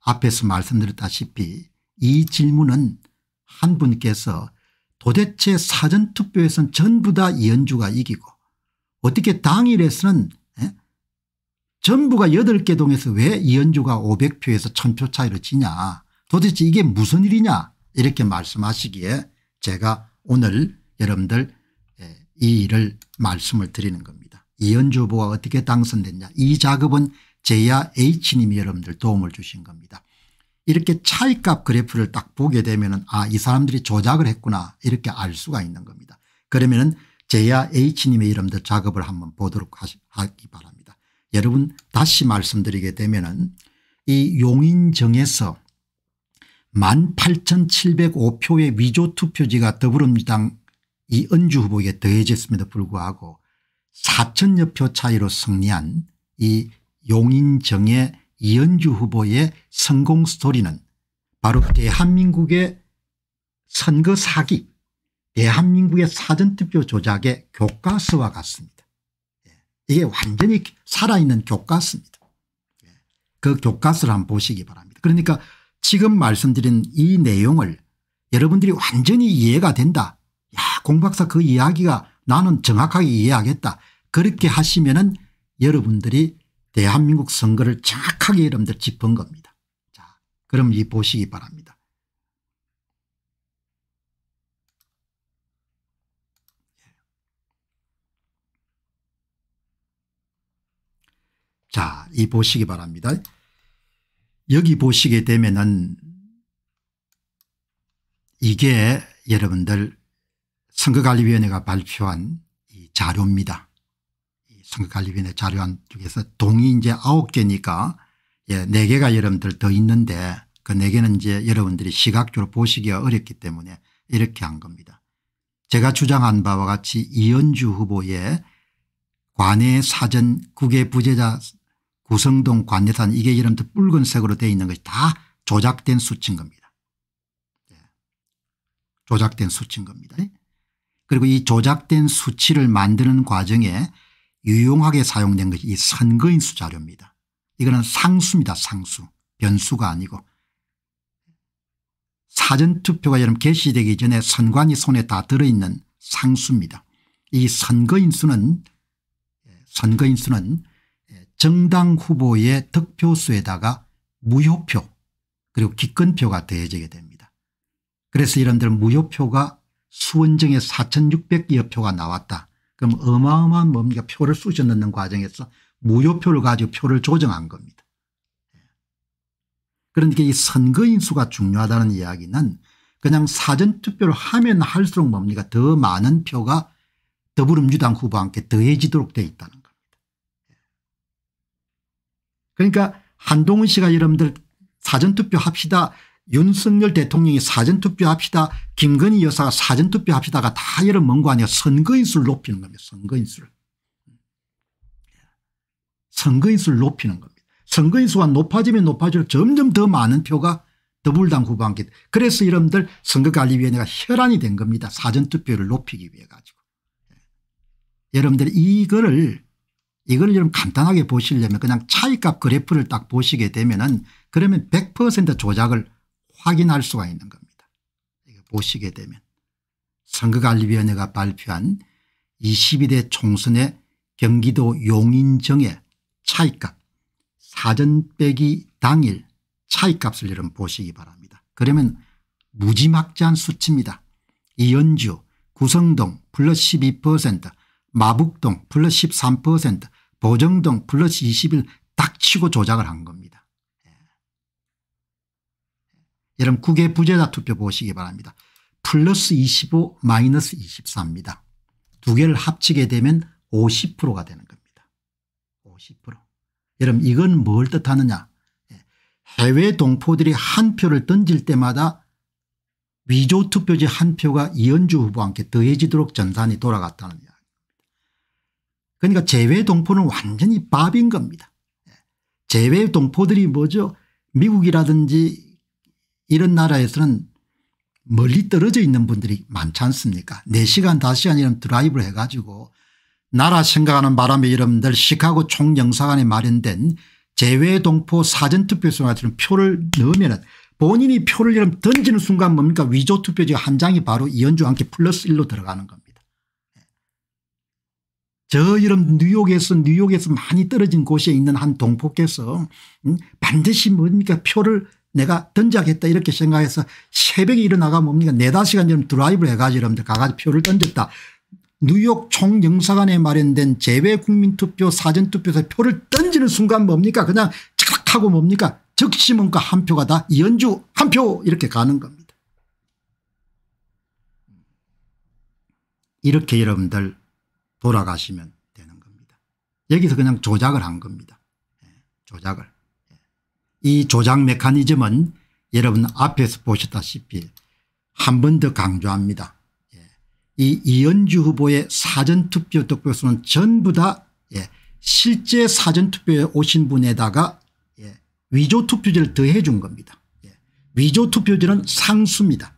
앞에서 말씀드렸다시피 이 질문은 한 분께서 도대체 사전투표에서는 전부 다 이현주가 이기고 어떻게 당일에서는 에? 예? 전부가 8개 동에서 왜 이현주가 500표에서 1000표 차이로 지냐 도대체 이게 무슨 일이냐 이렇게 말씀하시기에 제가 오늘 여러분들 예, 이 일을 말씀을 드리는 겁니다. 이현주 후보가 어떻게 당선됐냐 이 작업은 제야 H님이 여러분들 도움을 주신 겁니다. 이렇게 차이값 그래프를 딱 보게 되면 아이 사람들이 조작을 했구나 이렇게 알 수가 있는 겁니다. 그러면 은 제야 H님의 여러분들 작업을 한번 보도록 하기 바랍니다. 여러분 다시 말씀드리게 되면 은이 용인정에서 18,705표의 위조 투표지가 더불어민주당 이은주 후보에게 더해졌음에도 불구하고 4천여 표 차이로 승리한 이 용인정의 이은주 후보의 성공 스토리는 바로 대한민국의 선거 사기 대한민국의 사전투표 조작의 교과서와 같습니다. 예, 이게 완전히 살아있는 교과서입니다. 예, 그 교과서를 한번 보시기 바랍니다. 그러니까 지금 말씀드린 이 내용을 여러분들이 완전히 이해가 된다. 야 공박사 그 이야기가 나는 정확하게 이해하겠다. 그렇게 하시면 은 여러분들이 대한민국 선거를 정확하게 여러분들 짚은 겁니다. 자 그럼 이 보시기 바랍니다. 자, 이 보시기 바랍니다. 여기 보시게 되면은 이게 여러분들 선거관리위원회가 발표한 이 자료입니다. 이 선거관리위원회 자료 안 중에서 동이 이제 9개니까 예, 네 개가 여러분들 더 있는데 그 4개는 이제 여러분들이 시각적으로 보시기가 어렵기 때문에 이렇게 한 겁니다. 제가 주장한 바와 같이 이현주 후보의 관외 사전 국외 부재자 구성동 관여산 이게 이름부터 붉은색으로 되어 있는 것이 다 조작된 수치인 겁니다. 네. 조작된 수치인 겁니다. 그리고 이 조작된 수치를 만드는 과정에 유용하게 사용된 것이 이 선거인수 자료입니다. 이거는 상수입니다. 상수. 변수가 아니고. 사전투표가 여러분 개시되기 전에 선관위 손에 다 들어있는 상수입니다. 이 선거인수는 예, 선거인수는 정당 후보의 득표수에다가 무효표 그리고 기권표가 더해지게 됩니다. 그래서 이런들 무효표가 수원정에 4600여 표가 나왔다. 그럼 어마어마한 뭡니까 표를 쑤셔 넣는 과정에서 무효표를 가지고 표를 조정한 겁니다. 그러니까 이 선거인수가 중요하다는 이야기는 그냥 사전투표를 하면 할수록 뭡니까 더 많은 표가 더불어민주당 후보와 함께 더해지도록 되어 있다는 그러니까 한동훈 씨가 여러분들 사전투표 합시다 윤석열 대통령이 사전투표 합시다 김건희 여사가 사전투표 합시다가 다여러 뭔거 아니야 선거인수를 높이는 겁니다. 선거인수를. 선거인수를 높이는 겁니다. 선거인수가 높아지면 높아질 점점 더 많은 표가 더불당 후보한테 그래서 여러분들 선거관리위원회가 혈안이 된 겁니다. 사전투표를 높이기 위해 가지고. 예. 여러분들 이거를 이걸 좀 간단하게 보시려면 그냥 차이값 그래프를 딱 보시게 되면은 그러면 100% 조작을 확인할 수가 있는 겁니다. 보시게 되면 선거관리위원회가 발표한 22대 총선의 경기도 용인정의 차이값 사전 빼기 당일 차이값을 여러분 보시기 바랍니다. 그러면 무지막지한 수치입니다. 이연주, 구성동 플러스 12%, 마북동 플러스 13%, 보정동 플러스 20일 딱 치고 조작을 한 겁니다. 예. 여러분 국외 부재자 투표 보시기 바랍니다. 플러스 25 마이너스 24입니다. 두 개를 합치게 되면 50%가 되는 겁니다. 50%. 여러분 이건 뭘 뜻하느냐 예. 해외 동포들이 한 표를 던질 때마다 위조 투표지 한 표가 이현주 후보와 함 더해지도록 전산이 돌아갔다는 그러니까 재외동포는 완전히 밥인 겁니다. 재외동포들이 뭐죠 미국이라든지 이런 나라에서는 멀리 떨어져 있는 분들이 많지 않습니까 4시간 5시간 이런 드라이브를 해가지고 나라 생각하는 바람에 여러분들 시카고 총영사관에 마련된 재외동포 사전투표소 같은 표를 넣으면 본인이 표를 여러분 던지는 순간 뭡니까 위조투표지 한 장이 바로 이현주와 함께 플러스 1로 들어가는 겁니다. 저 이런 뉴욕에서 뉴욕에서 많이 떨어진 곳에 있는 한 동포께서 음, 반드시 뭡니까 표를 내가 던져야겠다 이렇게 생각해서 새벽에 일어나가 뭡니까 네다 시간 좀 드라이브를 해가지고 여러분들 가가지고 표를 던졌다. 뉴욕 총영사관에 마련된 재외국민투표 사전투표에서 표를 던지는 순간 뭡니까 그냥 착하고 뭡니까 적시문과 한 표가 다 연주 한 표 이렇게 가는 겁니다. 이렇게 여러분들 돌아가시면 되는 겁니다. 여기서 그냥 조작을 한 겁니다. 예, 조작을. 예. 이 조작 메커니즘은 여러분 앞에서 보셨다시피 한 번 더 강조합니다. 예. 이 이현주 후보의 사전투표 득표수는 전부 다 실제 사전투표에 오신 분에다가 위조투표지를 더해 준 겁니다. 위조투표지는 상수입니다.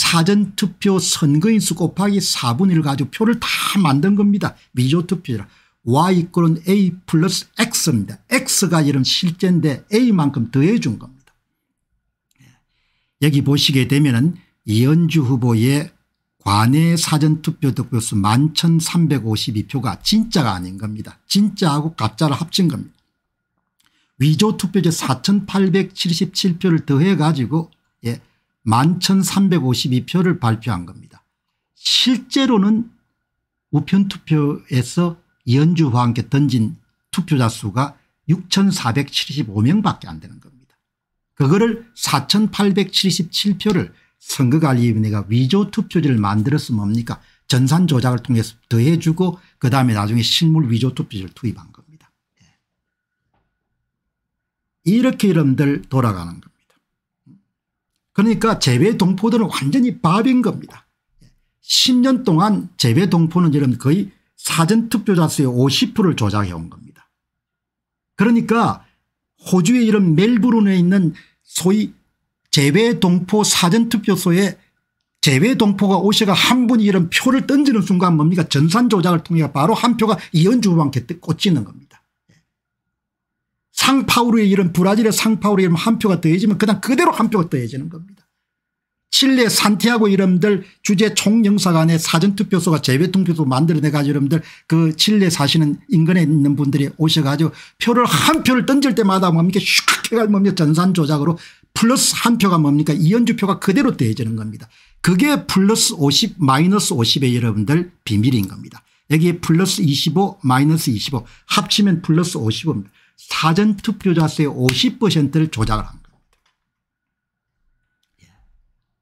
사전투표 선거인수 곱하기 4분의 1 가지고 표를 다 만든 겁니다. 미조투표라. y 이꼴은 a 플러스 x입니다. x가 이런 실제인데 a만큼 더해 준 겁니다. 예. 여기 보시게 되면 은 이현주 후보의 관내 사전투표 득표수 11,352표가 진짜가 아닌 겁니다. 진짜하고 가짜를 합친 겁니다. 위조투표제 4,877표를 더해 가지고 예, 11,352표를 발표한 겁니다. 실제로는 우편투표에서 이현주와 함께 던진 투표자 수가 6,475명밖에 안 되는 겁니다. 그거를 4,877표를 선거관리위원회가 위조투표지를 만들어서 뭡니까 전산 조작을 통해서 더해주고 그다음에 나중에 실물 위조투표지를 투입한 겁니다. 예. 이렇게 이름들 돌아가는 겁니다. 그러니까 재외 동포들은 완전히 밥인 겁니다. 10년 동안 재외 동포는 이런 거의 사전투표자 수의 50%를 조작해 온 겁니다. 그러니까 호주의 이런 멜브른에 있는 소위 재외 동포 사전투표소에 재외 동포가 오셔가 한 분이 이런 표를 던지는 순간 뭡니까 전산 조작을 통해 바로 한 표가 이현주한테 후 꽂히는 겁니다. 상파우르의 이름 브라질의 상파우르에 이름 한 표가 더해지면 그냥 그대로 한 표가 더해지는 겁니다. 칠레 산티아고 이름들 주재 총영사관의 사전투표소가 재외투표소 만들어내가지고 여러분들 그 칠레 사시는 인근에 있는 분들이 오셔가지고 표를 한 표를 던질 때마다 뭡니까 슉 해가 뭡니까 전산 조작으로 플러스 한 표가 뭡니까 이현주 표가 그대로 더해지는 겁니다. 그게 플러스 50 마이너스 50의 여러분들 비밀인 겁니다. 여기에 플러스 25 마이너스 25 합치면 플러스 50입니다. 사전투표자 세의 50%를 조작을 한 겁니다. 예.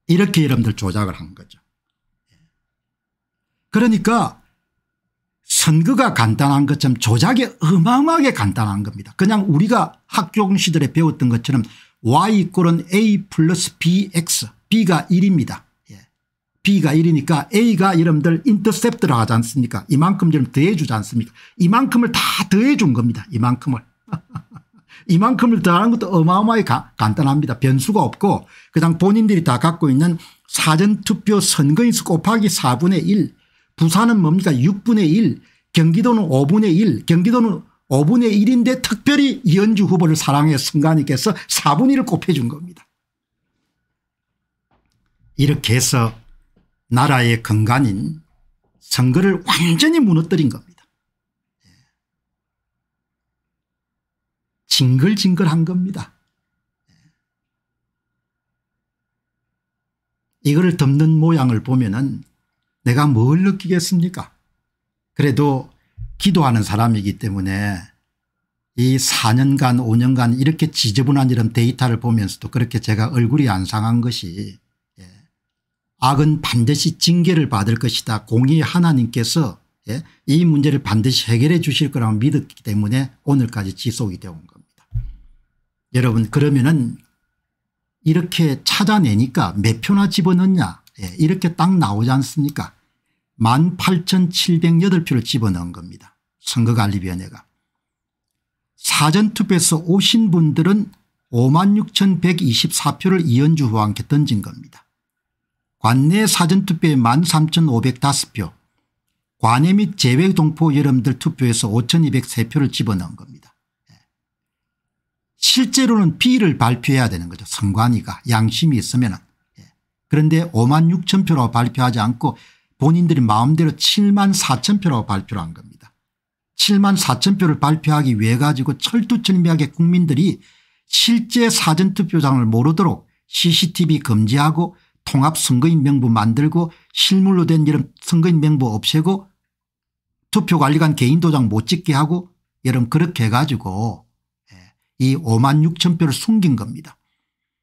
이렇게 여러분들 조작을 한 거죠. 예. 그러니까 선거가 간단한 것처럼 조작이 어마어마하게 간단한 겁니다. 그냥 우리가 학종 시절에 배웠던 것처럼 y 이꼴은 a 플러스 bx b가 1입니다. 예. b가 1이니까 a가 여러분들 인터셉트를 하지 않습니까 이만큼 좀 더해 주지 않습니까 이만큼을 다 더해 준 겁니다. 이만큼을. 이만큼을 더하는 것도 어마어마하게 가, 간단합니다. 변수가 없고 그냥 본인들이 다 갖고 있는 사전투표 선거인수 곱하기 4분의 1 부산은 뭡니까 6분의 1 경기도는 5분의 1 경기도는 5분의 1인데 특별히 이현주 후보를 사랑해 승관님께서 4분의 1을 곱해준 겁니다. 이렇게 해서 나라의 근간인 선거를 완전히 무너뜨린 겁니다. 징글징글한 겁니다. 이거를 덮는 모양을 보면 은 내가 뭘 느끼겠습니까 그래도 기도하는 사람이기 때문에 이 4년간 5년간 이렇게 지저분한 이런 데이터를 보면서도 그렇게 제가 얼굴이 안 상한 것이 예. 악은 반드시 징계를 받을 것이다 공의 하나님께서 예. 이 문제를 반드시 해결해 주실 거라고 믿었기 때문에 오늘까지 지속이 되온 것. 여러분 그러면은 이렇게 찾아내니까 몇 표나 집어넣냐 예, 이렇게 딱 나오지 않습니까 18,708표를 집어넣은 겁니다. 선거관리위원회가. 사전투표에서 오신 분들은 56,124표를 이현주 후한께 던진 겁니다. 관내 사전투표에 13,505표 관외및 제외 동포 여러분들 투표에서 5,203표를 집어넣은 겁니다. 실제로는 비를 발표해야 되는 거죠. 선관위가 양심이 있으면 은 예. 그런데 5만 6천 표로 발표하지 않고 본인들이 마음대로 7만 4천 표로 발표를 한 겁니다. 7만 4천 표를 발표하기 위해 가지고 철두철미하게 국민들이 실제 사전투표장을 모르도록 CCTV 금지하고 통합선거인 명부 만들고 실물로 된 이런 선거인 명부 없애고 투표관리관 개인 도장 못 찍게 하고 여러분 그렇게 해가지고 이 5만 6천 표를 숨긴 겁니다.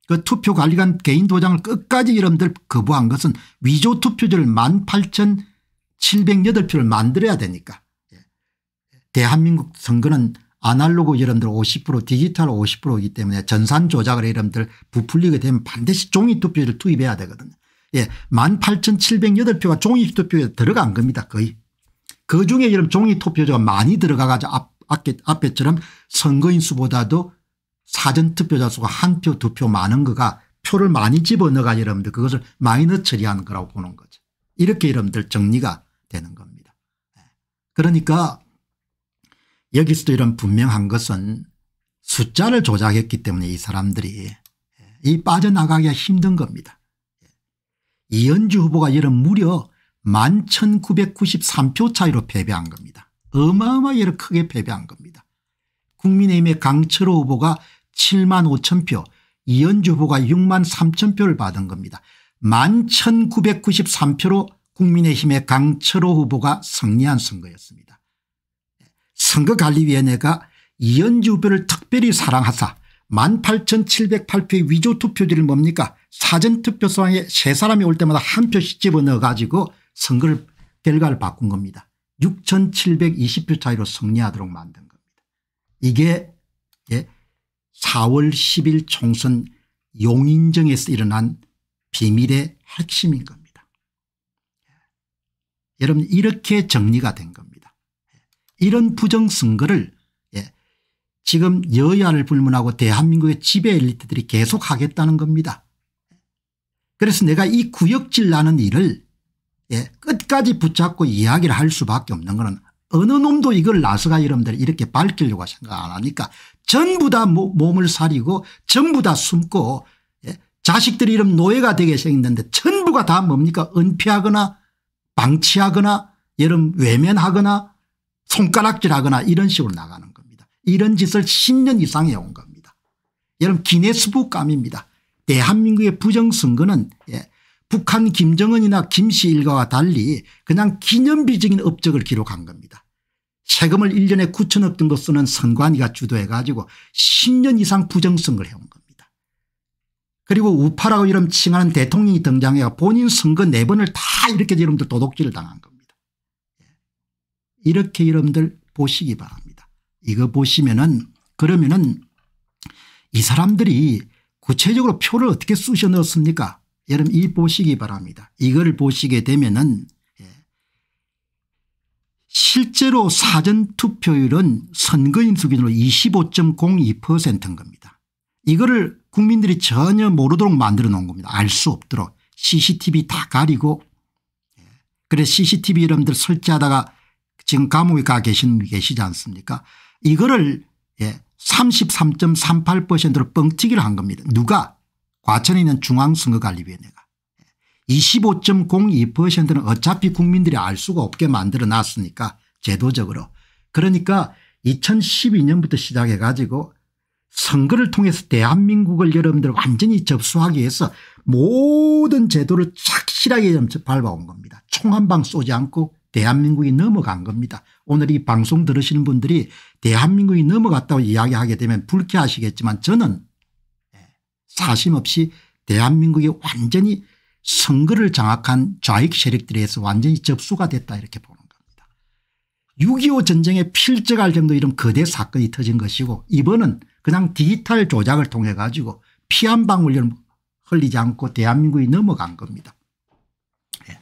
그 투표 관리관 개인 도장을 끝까지 여러분들 거부한 것은 위조 투표지를 18,708표를 만들어야 되니까 예. 대한민국 선거는 아날로그 여러분들 50% 디지털 50%이기 때문에 전산 조작을 여러분들 부풀리게 되면 반드시 종이 투표지를 투입해야 되거든요. 예, 18,708표가 종이 투표에 들어간 겁니다. 거의. 그중에 여러분 종이 투표자가 많이 들어가 가지고 앞, 앞에, 앞에처럼 선거인 수보다도 사전투표자 수가 한 표 두 표 많은 거가 표를 많이 집어넣어가 여러분들 그것을 마이너 처리한 거라고 보는 거죠. 이렇게 여러분들 정리가 되는 겁니다. 예. 그러니까 여기서도 이런 분명한 것은 숫자를 조작했기 때문에 이 사람들이 예, 이 빠져나가기가 힘든 겁니다. 예. 이현주 후보가 이런 무려 11,993표 차이로 패배한 겁니다. 어마어마하게 크게 패배한 겁니다. 국민의힘의 강철호 후보가 7만 5천 표 이현주 후보가 6만 3천 표를 받은 겁니다. 1만 1993표로 국민의힘의 강철호 후보가 승리한 선거였습니다. 선거관리위원회가 이현주 후보를 특별히 사랑하사 18,708표의 위조투표지를 뭡니까 사전투표소에 세 사람이 올 때마다 한 표씩 집어넣어 가지고 선거를 결과를 바꾼 겁니다. 6,720표 차이로 승리하도록 만듭니다. 이게 예, 4월 10일 총선 용인정에서 일어난 비밀의 핵심인 겁니다. 예. 여러분 이렇게 정리가 된 겁니다. 예. 이런 부정선거를 예, 지금 여야를 불문하고 대한민국의 지배 엘리트들이 계속 하겠다는 겁니다. 그래서 내가 이 구역질 나는 일을 예, 끝까지 붙잡고 이야기를 할 수밖에 없는 것은 어느 놈도 이걸 나스가 여러분들 이렇게 밝히려고 생각 안 하니까 전부 다 몸을 사리고 전부 다 숨고 예? 자식들이 이런 노예가 되게 생겼는데 전부가 다 뭡니까 은폐하거나 방치하거나 여름 외면하거나 손가락질하거나 이런 식으로 나가는 겁니다. 이런 짓을 10년 이상 해온 겁니다. 여름 기네스북감입니다. 대한민국의 부정선거는 예, 북한 김정은이나 김씨 일가와 달리 그냥 기념비적인 업적을 기록한 겁니다. 세금을 1년에 9천억 정도 쓰는 선관위가 주도해 가지고 10년 이상 부정선거를 해온 겁니다. 그리고 우파라고 이름 칭하는 대통령이 등장해 본인 선거 4번을 다 이렇게 여러분들 도둑질을 당한 겁니다. 예. 이렇게 여러분들 보시기 바랍니다. 이거 보시면은 그러면은 이 사람들이 구체적으로 표를 어떻게 쑤셔 넣었습니까 여러분 이 보시기 바랍니다. 이거를 보시게 되면은 실제로 사전투표율은 선거인수 기준으로 25.02%인 겁니다. 이거를 국민들이 전혀 모르도록 만들어 놓은 겁니다. 알 수 없도록 CCTV 다 가리고 예. 그래 CCTV 여러분들 설치하다가 지금 감옥에 가 계신 계시지 않습니까 이거를 33.38%로 예, 뻥튀기를 한 겁니다. 누가 과천에 있는 중앙선거관리위원회가 25.02%는 어차피 국민들이 알 수가 없게 만들어 놨으니까 제도적으로. 그러니까 2012년부터 시작해 가지고 선거를 통해서 대한민국을 여러분들 완전히 접수하기 위해서 모든 제도를 착실하게 밟아온 겁니다. 총 한 방 쏘지 않고 대한민국이 넘어간 겁니다. 오늘 이 방송 들으시는 분들이 대한민국이 넘어갔다고 이야기하게 되면 불쾌하시겠지만 저는 예, 사심 없이 대한민국이 완전히 선거를 장악한 좌익 세력들에서 완전히 접수가 됐다 이렇게 보는 겁니다. 6.25 전쟁에 필적할 정도 이런 거대 사건이 터진 것이고 이번은 그냥 디지털 조작을 통해 가지고 피한 방울을 흘리지 않고 대한민국이 넘어간 겁니다. 예.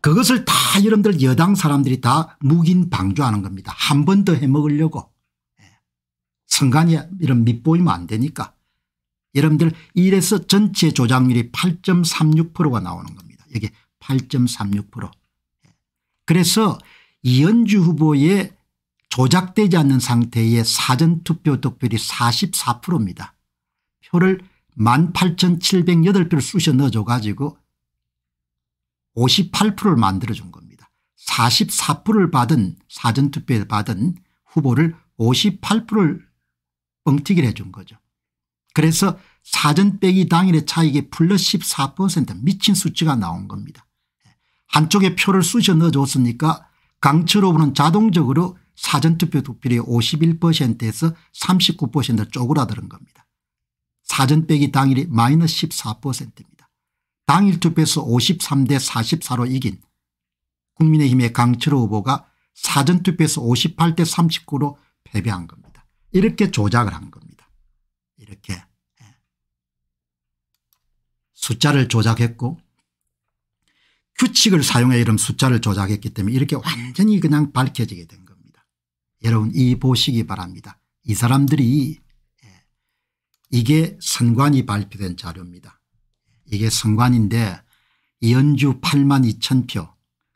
그것을 다 여러분들 여당 사람들이 다 묵인 방조하는 겁니다. 한 번 더 해먹으려고. 예. 선관위 이런 밑보이면 안 되니까. 여러분들 이래서 전체 조작률이 8.36%가 나오는 겁니다. 여기 8.36% 그래서 이현주 후보의 조작되지 않는 상태의 사전투표 득표율이 44%입니다. 표를 18,708표를 쑤셔 넣어줘 가지고 58%를 만들어준 겁니다. 44%를 받은 사전투표에 받은 후보를 58%를 뻥튀기를 해준 거죠. 그래서 사전 빼기 당일의 차익이 플러스 14% 미친 수치가 나온 겁니다. 한쪽에 표를 쑤셔 넣어줬으니까 강철호부는 자동적으로 사전투표 투표율이 51%에서 3 9 쪼그라드는 겁니다. 사전 빼기 당일이 마이너스 14%입니다. 당일 투표에서 53대 44로 이긴 국민의힘의 강철호 후보가 사전투표에서 58대 39로 패배한 겁니다. 이렇게 조작을 한 겁니다. 이렇게 예. 숫자를 조작했고 규칙을 사용해 이런 숫자를 조작했기 때문에 이렇게 완전히 그냥 밝혀지게 된 겁니다. 여러분 이 보시기 바랍니다. 이 사람들이 예. 이게 선관이 발표된 자료입니다. 이게 선관인데 연주 8만 2천 표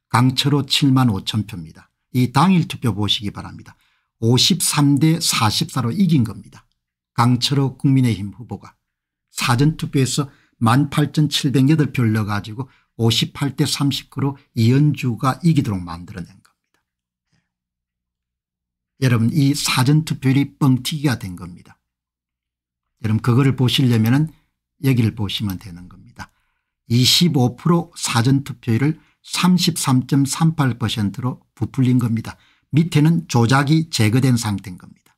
강철호 7만 5천 표입니다. 이 당일 투표 보시기 바랍니다. 53대 44로 이긴 겁니다. 강철호 국민의힘 후보가 사전투표에서 18,708표를 넣어가지고 58대 39로 이현주가 이기도록 만들어낸 겁니다. 예. 여러분 이 사전투표율이 뻥튀기가 된 겁니다. 여러분 그거를 보시려면 은 여기를 보시면 되는 겁니다. 25% 사전투표율을 33.38%로 부풀린 겁니다. 밑에는 조작이 제거된 상태인 겁니다.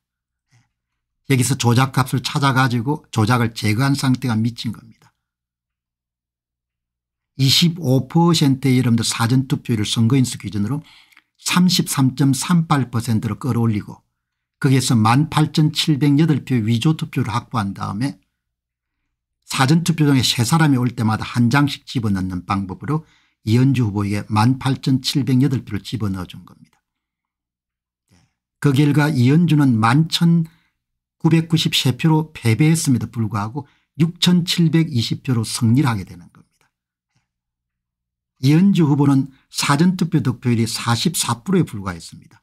여기서 조작값을 찾아가지고 조작을 제거한 상태가 미친 겁니다. 25%의 여러분들 사전투표율을 선거인수 기준으로 33.38%로 끌어올리고 거기에서 1 8 7 0 8표 위조투표를 확보한 다음에 사전투표장에 세 사람이 올 때마다 한 장씩 집어넣는 방법으로 이현주 후보에게 18,708표를 집어넣어 준 겁니다. 예. 그 결과 이현주는 11,000 993표로 패배했음에도 불구하고 6720표로 승리를 하게 되는 겁니다. 이현주 후보는 사전투표 득표율이 44%에 불과했습니다.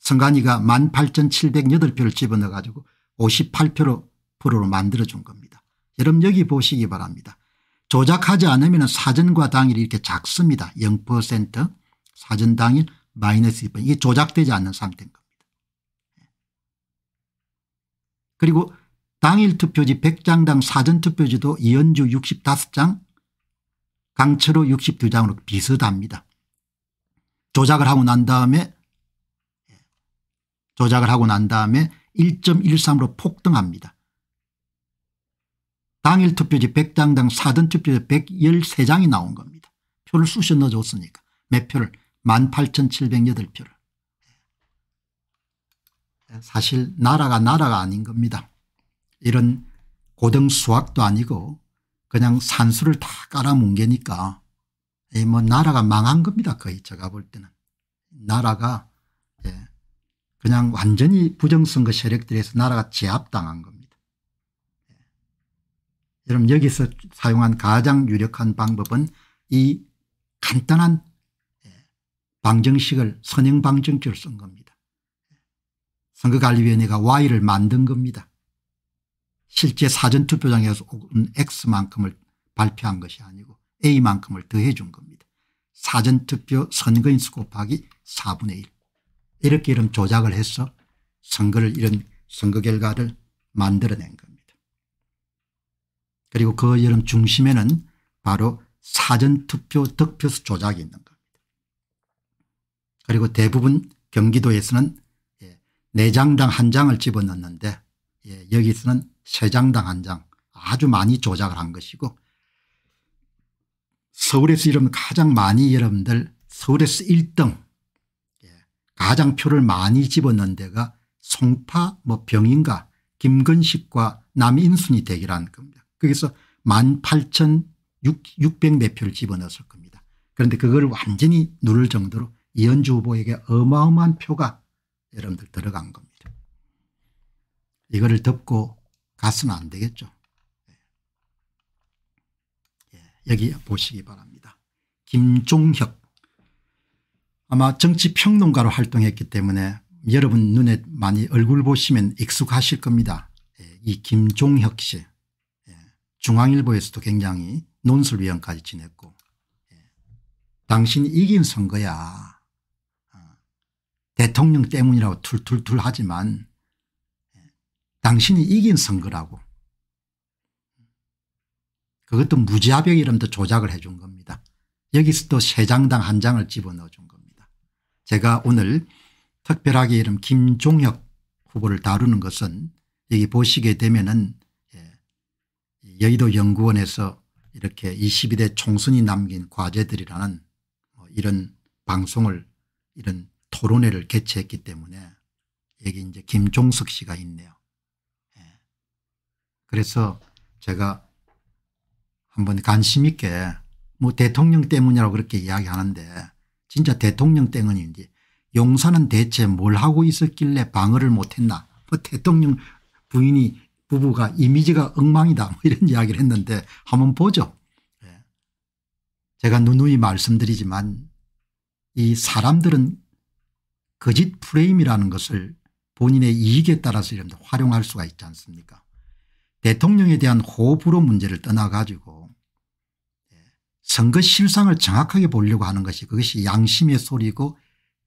선관위가 18,708표를 집어넣어 가지고 58표로 프로로 만들어준 겁니다. 여러분 여기 보시기 바랍니다. 조작하지 않으면 사전과 당일이 이렇게 작습니다. 0% 사전 당일 마이너스 2 이게 조작되지 않는 상태인 겁니다. 그리고 당일 투표지 100장당 사전투표지도 이현주 65장 강철호 62장으로 비슷합니다. 조작을 하고 난 다음에 예, 조작을 하고 난 다음에 1.13로 폭등합니다. 당일 투표지 100장당 사전 투표지 113장이 나온 겁니다. 표를 쑤셔 넣어줬으니까 몇 표를 18,708표를. 사실 나라가 나라가 아닌 겁니다. 이런 고등 수학도 아니고 그냥 산수를 다 깔아뭉개니까 예, 뭐 나라가 망한 겁니다. 거의 제가 볼 때는. 나라가 예, 그냥 완전히 부정선거 세력들에서 나라가 제압당한 겁니다. 예. 여러분 여기서 사용한 가장 유력한 방법은 이 간단한 방정식을 선행방정식을 쓴 겁니다. 선거관리위원회가 Y를 만든 겁니다. 실제 사전투표장에서 온 X만큼을 발표한 것이 아니고 A만큼을 더해 준 겁니다. 사전투표 선거인수 곱하기 4분의 1. 이렇게 이런 조작을 해서 선거를 이런 선거 결과를 만들어낸 겁니다. 그리고 그 여름 중심에는 바로 사전투표 득표수 조작이 있는 겁니다. 그리고 대부분 경기도에서는 4장당 한 장을 집어넣는데 예, 여기서는 3장당 한 장 아주 많이 조작을 한 것이고 서울에서 이름 가장 많이 여러분들 서울에서 1등 예, 가장 표를 많이 집어넣은 데가 송파 뭐 병인가 김근식과 남인순이 대결한 겁니다. 거기서 18,600 몇 표를 집어넣었을 겁니다. 그런데 그걸 완전히 누를 정도로 이현주 후보에게 어마어마한 표가 여러분들 들어간 겁니다. 이거를 덮고 가서는 안 되겠죠. 예, 예 여기 보시기 바랍니다. 김종혁 아마 정치평론가로 활동했기 때문에 여러분 눈에 많이 얼굴 보시면 익숙하실 겁니다. 예, 이 김종혁 씨 예, 중앙일보에서도 굉장히 논술위원까지 지냈고 예. 당신이 이긴 선거야 대통령 때문이라고 툴툴툴 하지만 당신이 이긴 선거라고 그것도 무지하백 이름도 조작을 해 준 겁니다. 여기서 또 세 장당 한 장을 집어넣어 준 겁니다. 제가 오늘 특별하게 이름 김종혁 후보를 다루는 것은 여기 보시게 되면은 예, 여의도 연구원에서 이렇게 22대 총선이 남긴 과제들이라는 뭐 이런 방송을 이런 토론회를 개최했기 때문에 여기 이제 김종석 씨가 있네요. 예. 그래서 제가 한번 관심 있게 뭐 대통령 때문이라고 그렇게 이야기하는데 진짜 대통령 때문인지 용사는 대체 뭘 하고 있었길래 방어를 못했나 뭐 대통령 부인이 부부가 이미지가 엉망이다 뭐 이런 이야기를 했는데 한번 보죠. 예. 제가 누누이 말씀드리지만 이 사람들은 거짓 그 프레임이라는 것을 본인의 이익에 따라서 이런 활용할 수가 있지 않습니까 대통령에 대한 호불호 문제를 떠나 가지고 예, 선거 실상을 정확하게 보려고 하는 것이 그것이 양심의 소리고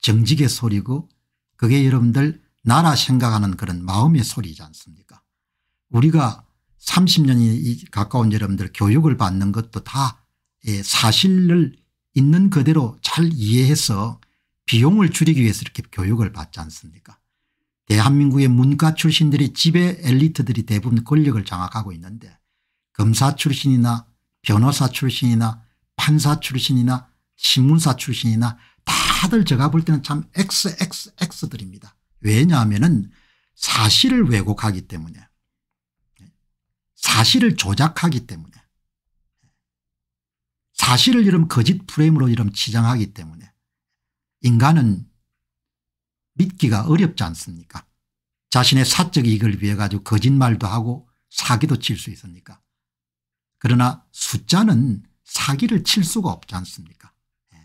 정직의 소리고 그게 여러분들 나라 생각하는 그런 마음의 소리지 않습니까 우리가 30년이 가까운 여러분들 교육을 받는 것도 다 예, 사실을 있는 그대로 잘 이해해서 비용을 줄이기 위해서 이렇게 교육을 받지 않습니까 대한민국의 문과 출신들이 지배 엘리트들이 대부분 권력을 장악하고 있는데 검사 출신이나 변호사 출신이나 판사 출신이나 신문사 출신이나 다들 제가 볼 때는 참 XXX들입니다. 왜냐하면 사실을 왜곡하기 때문에 사실을 조작하기 때문에 사실을 이름 거짓 프레임으로 이름 치장하기 때문에 인간은 믿기가 어렵지 않습니까 자신의 사적 이익을 위해 가지고 거짓말도 하고 사기도 칠 수 있습니까 그러나 숫자는 사기를 칠 수가 없지 않습니까 예.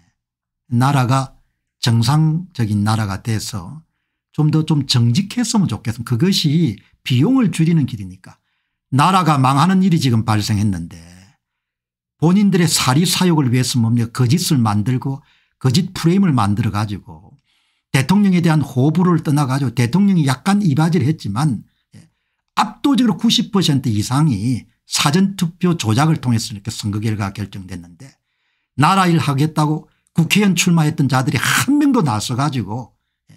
나라가 정상적인 나라가 돼서 좀 더좀 좀 정직했으면 좋겠습니다. 그것이 비용을 줄이는 길이니까. 나라가 망하는 일이 지금 발생했는데 본인들의 사리사욕을 위해서 뭡니까 거짓을 만들고 거짓 프레임을 만들어 가지고 대통령에 대한 호불호를 떠나 가지고 대통령이 약간 이바지를 했지만 예, 압도적으로 90% 이상이 사전투표 조작을 통해서 이렇게 선거 결과가 결정됐는데 나라일 하겠다고 국회의원 출마했던 자들이 한 명도 나서 가지고 예,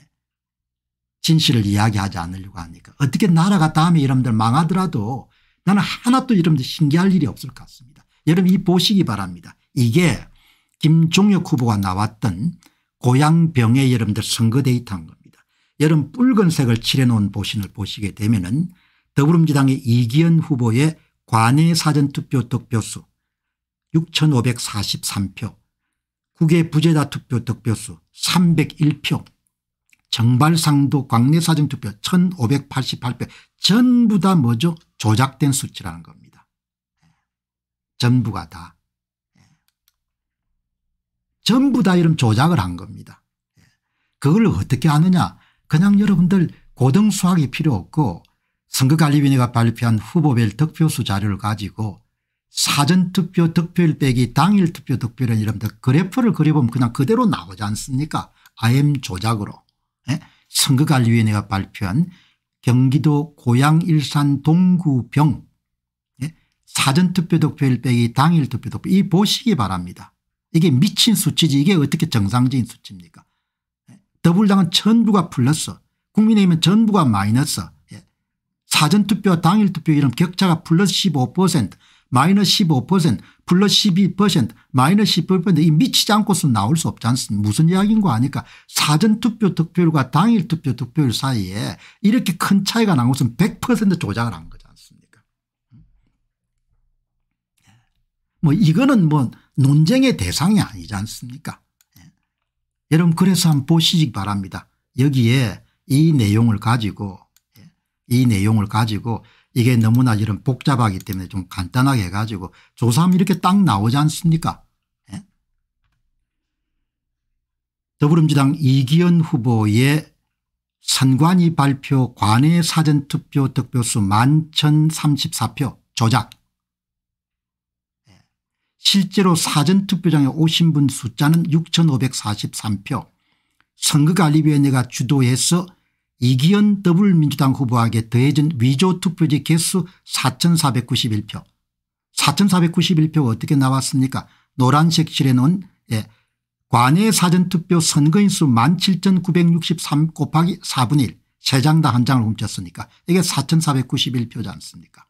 진실을 이야기하지 않으려고 하니까 어떻게 나라가 다음에 여러분들 망하더라도 나는 하나도 여러분들 신기할 일이 없을 것 같습니다. 여러분 이 보시기 바랍니다. 이게 김종혁 후보가 나왔던 고향병의 여러분들 선거 데이터한 겁니다. 여름 붉은색을 칠해놓은 보신을 보시게 되면 은 더불어민주당의 이기현 후보의 관내 사전투표 득표수 6543표 국외 부재다 투표 득표수 301표 정발상도 광내 사전투표 1588표 전부 다 뭐죠 조작된 수치라는 겁니다. 전부가 다 전부 다 이런 조작을 한 겁니다. 예. 그걸 어떻게 아느냐 그냥 여러분들 고등수학이 필요 없고 선거관리위원회가 발표한 후보별 득표수 자료를 가지고 사전투표 득표율 빼기 당일 투표 득표율은 이런데 그래프를 그려보면 그냥 그대로 나오지 않습니까 IM 조작으로 예? 선거관리위원회가 발표한 경기도 고양 일산 동구병 예? 사전투표 득표율 빼기 당일 투표 득표 이 보시기 바랍니다. 이게 미친 수치지 이게 어떻게 정상적인 수치입니까 예. 더불당은 전부가 플러스 국민의힘은 전부가 마이너스 예. 사전투표 당일투표 이런 격차가 플러스 15% 마이너스 15% 플러스 12% 마이너스 1 0 미치지 않고서 나올 수 없지 않습니까 무슨 이야기인 거 아니까 사전투표 득표율과 당일투표 득표율 사이에 이렇게 큰 차이가 난 것은 100% 조작을 한 거지 않습니까 음. 예. 뭐 이거는 뭐 논쟁의 대상이 아니지 않습니까 예. 여러분 그래서 한번 보시기 바랍니다. 여기에 이 내용을 가지고 예. 이 내용을 가지고 이게 너무나 이런 복잡하기 때문에 좀 간단하게 해가지고 조사하면 이렇게 딱 나오지 않습니까 예. 더불어민주당 이기현 후보의 선관위 발표 관외 사전투표 득표수 11,034표 조작 실제로 사전투표장에 오신 분 숫자는 6,543표 선거관리위원회가 주도해서 이기현 더불민주당 후보에게 더해진 위조투표지 개수 4,491표 4,491표가 어떻게 나왔습니까 노란색 실에는 예, 관외 사전투표 선거인수 17,963 곱하기 4분의 1 3장 당한 장을 훔쳤으니까 이게 4,491표지 않습니까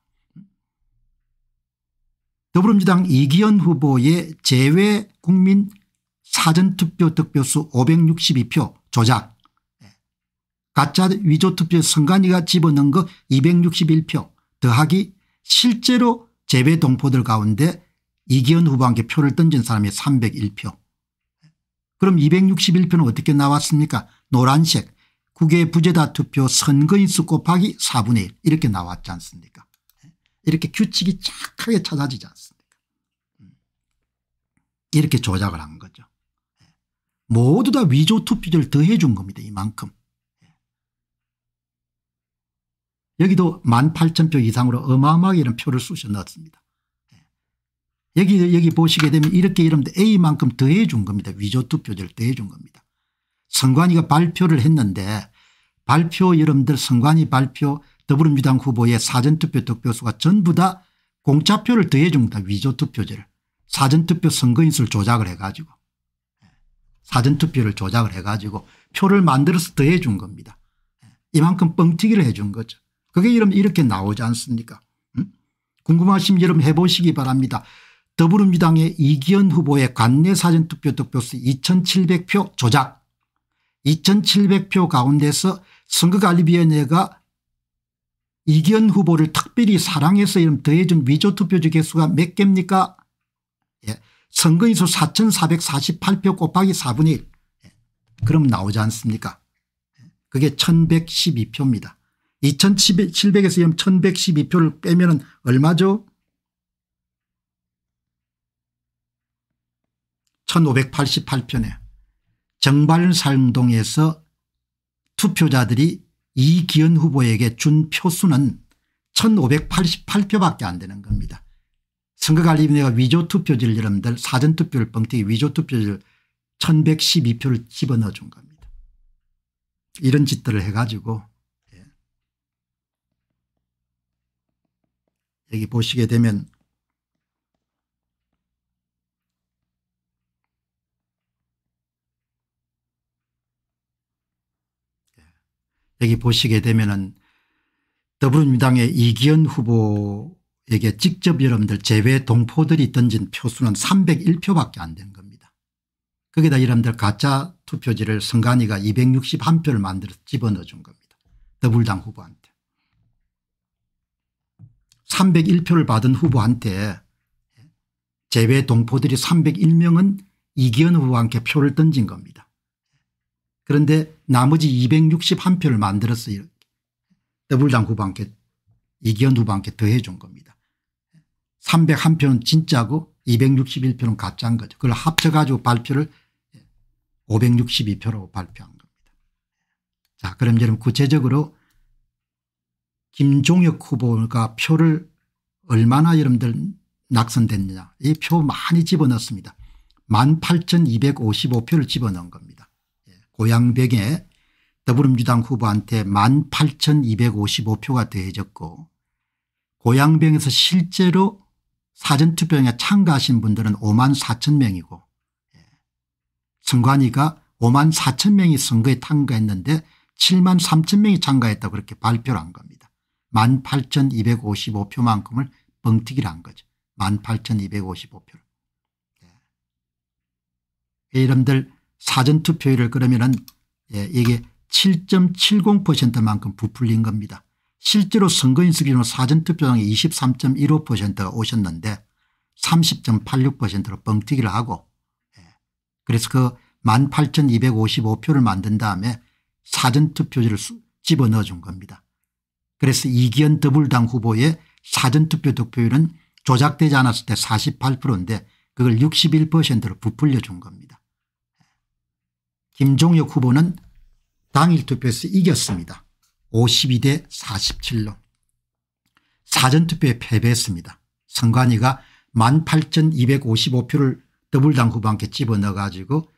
더불어민주당 이기현 후보의 재외국민 사전투표 득표수 562표 조작 예. 가짜 위조투표 선관위가 집어넣은 거 261표 더하기 실제로 재외 동포들 가운데 이기현 후보한테 표를 던진 사람이 301표. 예. 그럼 261표는 어떻게 나왔습니까 노란색 국외 부재다 투표 선거인수 곱하기 4분의 1 이렇게 나왔지 않습니까 이렇게 규칙이 착하게 찾아지지 않습니까 음. 이렇게 조작을 한 거죠. 예. 모두 다 위조 투표를 더해 준 겁니다. 이만큼. 예. 여기도 18,000표 이상으로 어마어마하게 이런 표를 쑤셔 넣었습니다. 예. 여기 여기 보시게 되면 이렇게 이러면 A만큼 더해 준 겁니다. 위조 투표를 더해 준 겁니다. 선관위가 발표를 했는데 발표 여러분들 선관위 발표 더불어민주당 후보의 사전투표 득표수가 전부 다 공짜표를 더해준다 위조투표제를. 사전투표 선거인수를 조작을 해가지고 예. 사전투표를 조작을 해가지고 표를 만들어서 더해준 겁니다. 예. 이만큼 뻥튀기를 해준 거죠. 그게 이름 이렇게 나오지 않습니까 음? 궁금하시면 여러분 해보시기 바랍니다. 더불어민주당의 이기현 후보의 관내 사전투표 득표수 2700표 조작 2700표 가운데서 선거관리위원회가 이견 후보를 특별히 사랑해서 이름 더해준 위조투표지 개수가 몇 개입니까 예. 선거인수 4448표 곱하기 4분의 1 예. 그럼 나오지 않습니까 예, 그게 1112표입니다 2700에서 이름 1112표를 빼면 얼마죠 1 5 8 8표네 정발살동에서 투표자들이 이기현 후보에게 준 표수는 1588표밖에 안 되는 겁니다. 선거관리위원회가 위조투표지를 여러분들 사전투표를 뻥튀기 위조투표지를 1112표를 집어넣어 준 겁니다. 이런 짓들을 해가지고 예. 여기 보시게 되면 여기 보시게 되면은 더불어민주당의 이기현 후보에게 직접 여러분들 제외 동포들이 던진 표수는 301표밖에 안 된 겁니다. 거기다 여러분들 가짜 투표지를 선관위가 261표를 만들어서 집어넣어 준 겁니다. 더불당 후보한테. 301표를 받은 후보한테 제외 동포들이 301명은 이기현 후보한테 표를 던진 겁니다. 그런데 나머지 261표를 만들었어요. 더블당 후반께 이기현 후반께 더해 준 겁니다. 301표는 진짜고 261표는 가짜인 거죠. 그걸 합쳐가지고 발표를 562표로 발표한 겁니다. 자 그럼 여러분 구체적으로 김종혁 후보가 표를 얼마나 여러분들 낙선됐느냐 이 표 많이 집어넣습니다. 18,255표를 집어넣은 겁니다. 고양백에 더불어민주당 후보한테 18,255표가 더해졌고 고양병에서 실제로 사전투표에 참가하신 분들은 5만 4천 명이고 예. 선관위가 5만 4천 명이 선거에 참가했는데 7만 3천 명이 참가했다고 그렇게 발표를 한 겁니다. 18,255표만큼을 뻥튀기를 한 거죠. 18,255표를. 예. 예, 여러분들 사전투표율을 그러면은 예, 이게 7.70%만큼 부풀린 겁니다. 실제로 선거인수 기준으로 사전투표장이 23.15%가 오셨는데 30.86%로 뻥튀기를 하고 예, 그래서 그 18,255표를 만든 다음에 사전투표지를 집어넣어 준 겁니다. 그래서 이기현 더불당 후보의 사전투표 득표율은 조작되지 않았을 때 48%인데 그걸 61%로 부풀려 준 겁니다. 김종혁 후보는 당일 투표에서 이겼습니다. 52대 47로. 사전투표에 패배했습니다. 선관위가 18,255표를 더블당 후보한테 집어넣어 가지고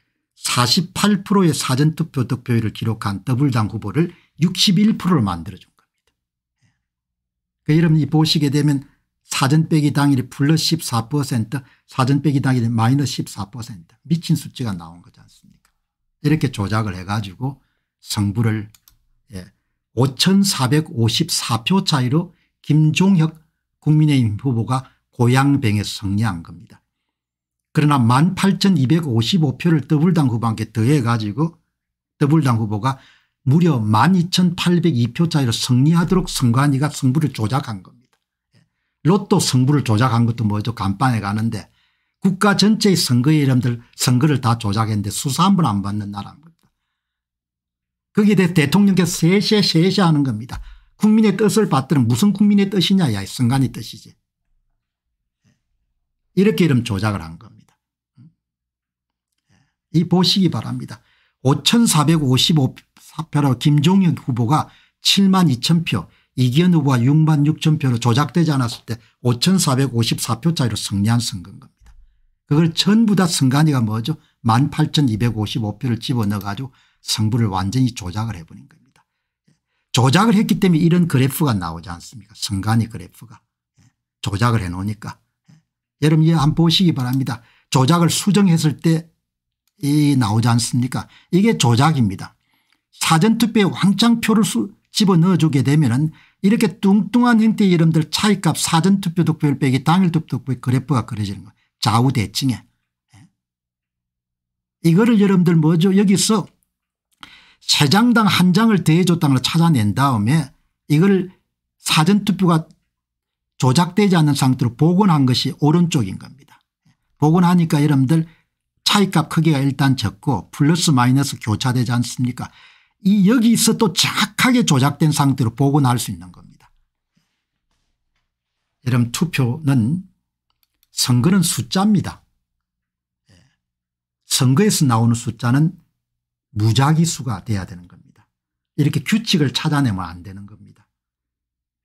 48%의 사전투표 득표율을 기록한 더블당 후보를 61%로 만들어준 겁니다. 예. 그 그러니까 여러분이 보시게 되면 사전 빼기 당일이 플러스 14% 사전 빼기 당일이 마이너스 14% 미친 수치가 나온 거지 않습니까 이렇게 조작을 해가지고 승부를 예, 5454표 차이로 김종혁 국민의힘 후보가 고양병에 승리한 겁니다. 그러나 18,255표를 더블당 후보한테 더해가지고 더블당 후보가 무려 12,802표 차이로 승리하도록 선관위가 승부를 조작한 겁니다. 예, 로또 승부를 조작한 것도 뭐죠. 간판에 가는데 국가 전체의 선거의 이름들 선거를 다 조작했는데 수사 한 번 안 받는 나라입니다 거기에 대해 대통령께서 세세 세세 하는 겁니다. 국민의 뜻을 받들은 무슨 국민의 뜻이냐 야 순간의 뜻이지. 이렇게 이름 조작을 한 겁니다. 이 보시기 바랍니다. 5455표로 김종혁 후보가 7만 2천 표 이기현 후보가 6만 6천 표로 조작되지 않았을 때 5454표 차이로 승리한 선거인 겁니다. 그걸 전부 다 승관이가 뭐죠 18,255표를 집어넣어 가지고 승부를 완전히 조작을 해버린 겁니다. 조작을 했기 때문에 이런 그래프가 나오지 않습니까 승관이 그래프가 조작을 해놓으니까 여러분 이거 한번 보시기 바랍니다. 조작을 수정했을 때 나오지 않습니까 이게 조작입니다. 사전투표에 왕창표를 집어넣어주게 되면 은 이렇게 뚱뚱한 형태의 이름들 차이값 사전투표 득표율 빼기 당일투표 득표 그래프가 그려지는 거 좌우 대칭에. 예? 이거를 여러분들 뭐죠 여기서 세 장당 한 장을 대해줬다는 걸 찾아낸 다음에 이걸 사전투표가 조작되지 않는 상태로 복원한 것이 오른쪽인 겁니다. 예? 복원하니까 여러분들 차이값 크기가 일단 적고 플러스 마이너스 교차되지 않습니까 이 여기서 또 정확하게 조작된 상태로 복원할 수 있는 겁니다. 여러분 투표는 선거는 숫자입니다. 예. 선거에서 나오는 숫자는 무작위수가 돼야 되는 겁니다. 이렇게 규칙을 찾아내면 안 되는 겁니다.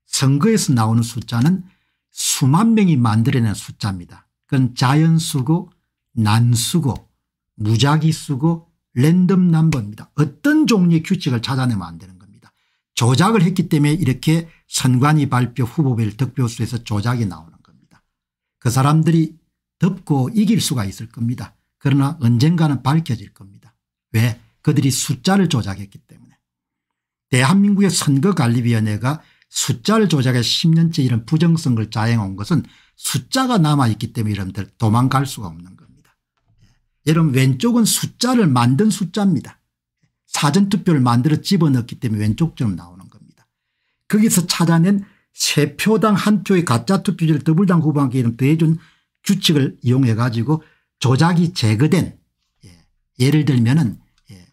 선거에서 나오는 숫자는 수만 명이 만들어낸 숫자입니다. 그건 자연수고 난수고 무작위수고 랜덤 넘버입니다. 어떤 종류의 규칙을 찾아내면 안 되는 겁니다. 조작을 했기 때문에 이렇게 선관위 발표 후보별 득표수에서 조작이 나오는 그 사람들이 덮고 이길 수가 있을 겁니다. 그러나 언젠가는 밝혀질 겁니다. 왜? 그들이 숫자를 조작했기 때문에. 대한민국의 선거관리위원회가 숫자를 조작해 10년째 이런 부정성을 자행한 것은 숫자가 남아있기 때문에 여러분들 도망갈 수가 없는 겁니다. 예. 여러분 왼쪽은 숫자를 만든 숫자입니다. 사전투표를 만들어 집어넣기 때문에 왼쪽처럼 나오는 겁니다. 거기서 찾아낸 세 표당 한 표의 가짜 투표지를 더블당 후보한에 이름 더해준 규칙을 이용해 가지고 조작이 제거된 예. 를 들면은 예.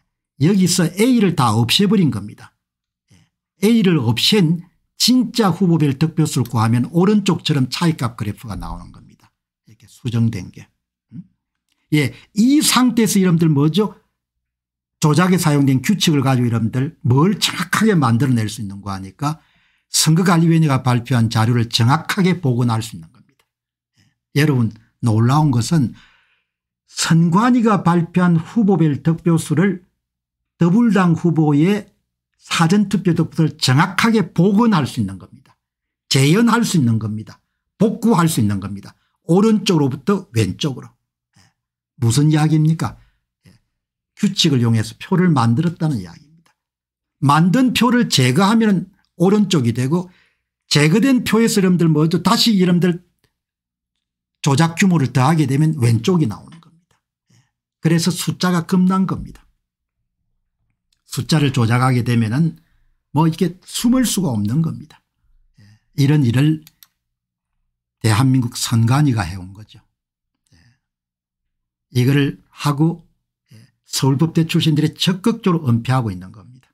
여기서 A를 다 없애버린 겁니다. 예. A를 없앤 진짜 후보별 득표수를 구하면 오른쪽처럼 차이값 그래프가 나오는 겁니다. 이렇게 수정된 게. 음? 예, 이 상태에서 여러분들 뭐죠? 조작에 사용된 규칙을 가지고 여러분들 뭘 정확하게 만들어낼 수 있는 거아니까 선거관리위원회가 발표한 자료를 정확하게 복원할 수 있는 겁니다. 예. 여러분 놀라운 것은 선관위가 발표한 후보별 득표수를 더불당 후보의 사전투표 득표를 정확하게 복원할 수 있는 겁니다. 재현할 수 있는 겁니다. 복구할 수 있는 겁니다. 오른쪽으로부터 왼쪽으로. 예. 무슨 이야기입니까? 예. 규칙을 이용해서 표를 만들었다는 이야기입니다. 만든 표를 제거하면 오른쪽이 되고 제거된 표의 사람들 모두 다시 이름들 조작 규모를 더하게 되면 왼쪽이 나오는 겁니다. 예. 그래서 숫자가 급난 겁니다. 숫자를 조작하게 되면은 뭐 이게 렇 숨을 수가 없는 겁니다. 예. 이런 일을 대한민국 선관위가 해온 거죠. 예. 이거를 하고 서울법대 출신들이 적극적으로 은폐하고 있는 겁니다.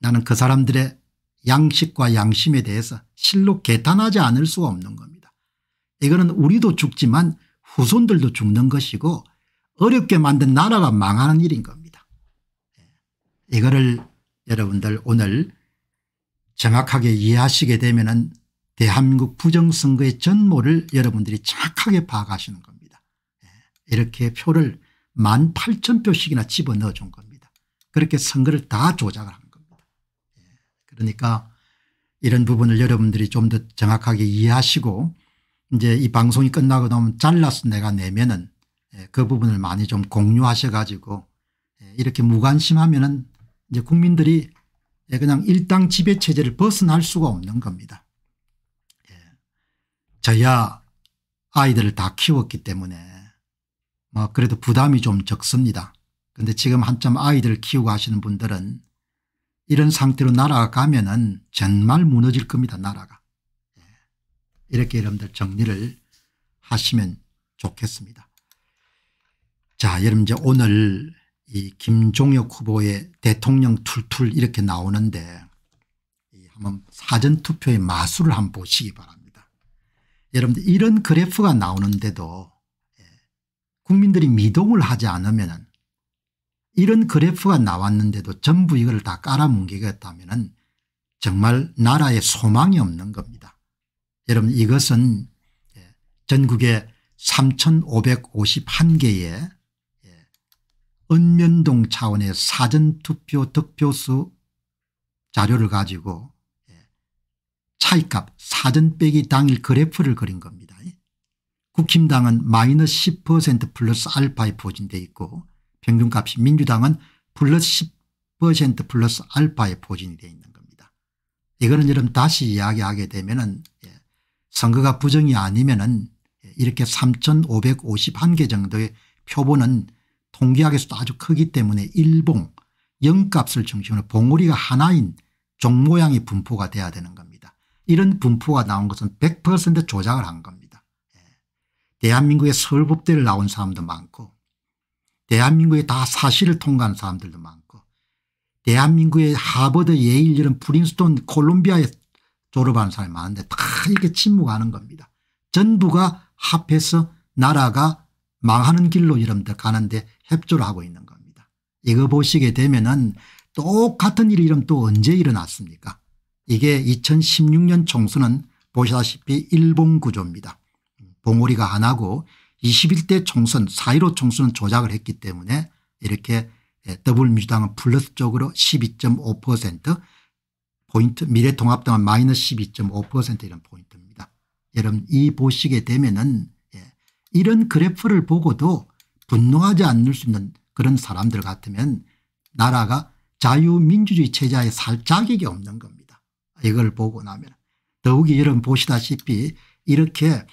나는 그 사람들의 양식과 양심에 대해서 실로 개탄하지 않을 수가 없는 겁니다. 이거는 우리도 죽지만 후손들도 죽는 것이고 어렵게 만든 나라가 망하는 일인 겁니다. 예. 이거를 여러분들 오늘 정확하게 이해하시게 되면 은 대한민국 부정선거의 전모를 여러분들이 정하게 파악하시는 겁니다. 예. 이렇게 표를 1 8 0표씩이나 집어넣어 준 겁니다. 그렇게 선거를 다 조작을 합니다. 그러니까 이런 부분을 여러분들이 좀 더 정확하게 이해하시고 이제 이 방송이 끝나고 나면 잘라서 내가 내면은 예, 그 부분을 많이 좀 공유하셔 가지고 예, 이렇게 무관심하면은 이제 국민들이 예, 그냥 일당 지배체제를 벗어날 수가 없는 겁니다. 저야 아이들을 다 키웠기 때문에 뭐 그래도 부담이 좀 적습니다. 그런데 지금 한참 아이들 을 키우고 하시는 분들은 이런 상태로 날아가면은 정말 무너질 겁니다. 나라가. 예. 이렇게 여러분들 정리를 하시면 좋겠습니다. 자 여러분 이제 오늘 이 김종혁 후보의 대통령 툴툴 이렇게 나오는데 한번 사전투표의 마술을 한번 보시기 바랍니다. 여러분들 이런 그래프가 나오는데도 예, 국민들이 미동을 하지 않으면 이런 그래프가 나왔는데도 전부 이걸 다 깔아뭉개겠다면 정말 나라에 소망이 없는 겁니다. 여러분 이것은 예, 전국에 3551개의 읍면동 예, 차원의 사전투표 득표수 자료를 가지고 예, 차이값 사전 빼기 당일 그래프를 그린 겁니다. 국힘당은 마이너스 10% 플러스 알파에 포진되어 있고 평균값이 민주당은 플러스 10% 플러스 알파에 포진이 되어 있는 겁니다. 이거는 여러분 다시 이야기하게 되면은 예, 선거가 부정이 아니면은 예, 이렇게 3551개 정도의 표본은 통계학에서도 아주 크기 때문에 일봉 영값을 중심으로 봉우리가 하나인 종 모양의 분포가 돼야 되는 겁니다. 이런 분포가 나온 것은 100% 조작을 한 겁니다. 예. 대한민국의 서울법대를 나온 사람도 많고 대한민국에 다 사실을 통과한 사람들도 많고 대한민국의 하버드 예일 이런 프린스톤 콜롬비아에 졸업한 사람이 많은데 다 이렇게 침묵하는 겁니다. 전부가 합해서 나라가 망하는 길로 이름들 가는데 협조를 하고 있는 겁니다. 이거 보시게 되면은 똑같은 일이 이름 또 언제 일어났습니까 이게 2016년 총선은 보시다시피 일본 구조입니다. 봉오리가 하나고 21대 총선 4.15 총선은 조작을 했기 때문에 이렇게 예, 더불민주당은 플러스 쪽으로 12.5% 포인트 미래통합당은 마이너스 12.5% 이런 포인트입니다. 여러분 이 보시게 되면은 예, 이런 그래프를 보고도 분노하지 않을 수 있는 그런 사람들 같으면 나라가 자유민주주의 체제에 살 자격이 없는 겁니다. 이걸 보고 나면 더욱이 여러분 보시다시피 이렇게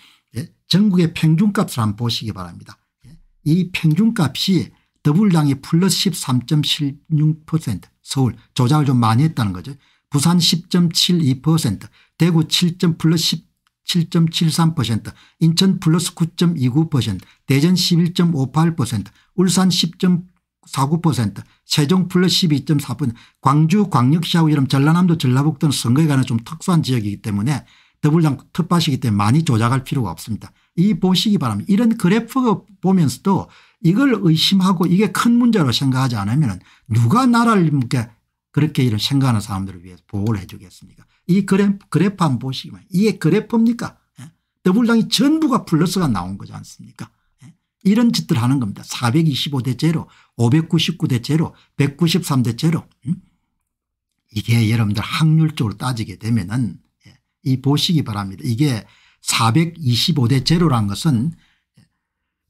전국의 평균값을 한번 보시기 바랍니다. 예. 이 평균값이 더불당이 플러스 13.16% 서울 조작을 좀 많이 했다는 거죠. 부산 10.72% 대구 7. 플러스 7.73% 인천 플러스 9.29% 대전 11.58% 울산 10.49% 세종 플러스 12.4% 광주 광역시하고처럼 전라남도 전라북도는 선거에 관한 좀 특수한 지역이기 때문에 더불당 텃밭이기 때문에 많이 조작할 필요가 없습니다. 이 보시기 바랍니다. 이런 그래프 보면서도 이걸 의심하고 이게 큰 문제로 생각하지 않으면 누가 나라를 이렇게 그렇게 이런 생각하는 사람들을 위해서 보호를 해 주겠습니까 이 그래프, 그래프 한번 보시기만 이게 그래프입니까 예? 더불당이 전부가 플러스가 나온 거지 않습니까 예? 이런 짓들 하는 겁니다. 425대 제로 599대 제로 193대 제로 이게 여러분들 확률적으로 따지게 되면 은이 예, 보시기 바랍니다. 이게 425대 제로란 것은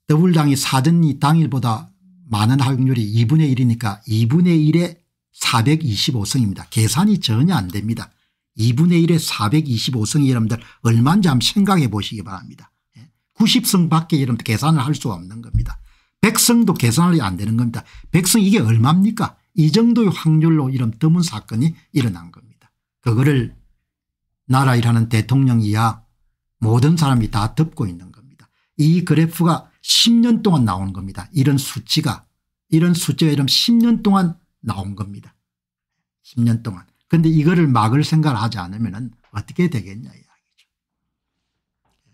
더블당이 사전이 당일보다 많은 확률이 2분의 1이니까 2분의 1에 425승입니다. 계산이 전혀 안 됩니다. 2분의 1에 425승이 여러분들 얼마인지 한번 생각해 보시기 바랍니다. 90승 예, 밖에 여러분들 계산을 할 수가 없는 겁니다. 100승도 계산이 안 되는 겁니다. 100승 이게 얼마입니까? 이 정도의 확률로 이런 드문 사건이 일어난 겁니다. 그거를 나라일하는 대통령 이야 모든 사람이 다 덮고 있는 겁니다. 이 그래프가 10년 동안 나온 겁니다. 이런 수치가 이런 수치가 이런 10년 동안 나온 겁니다. 10년 동안. 그런데 이거를 막을 생각을 하지 않으면 어떻게 되겠냐 이야기죠. 예.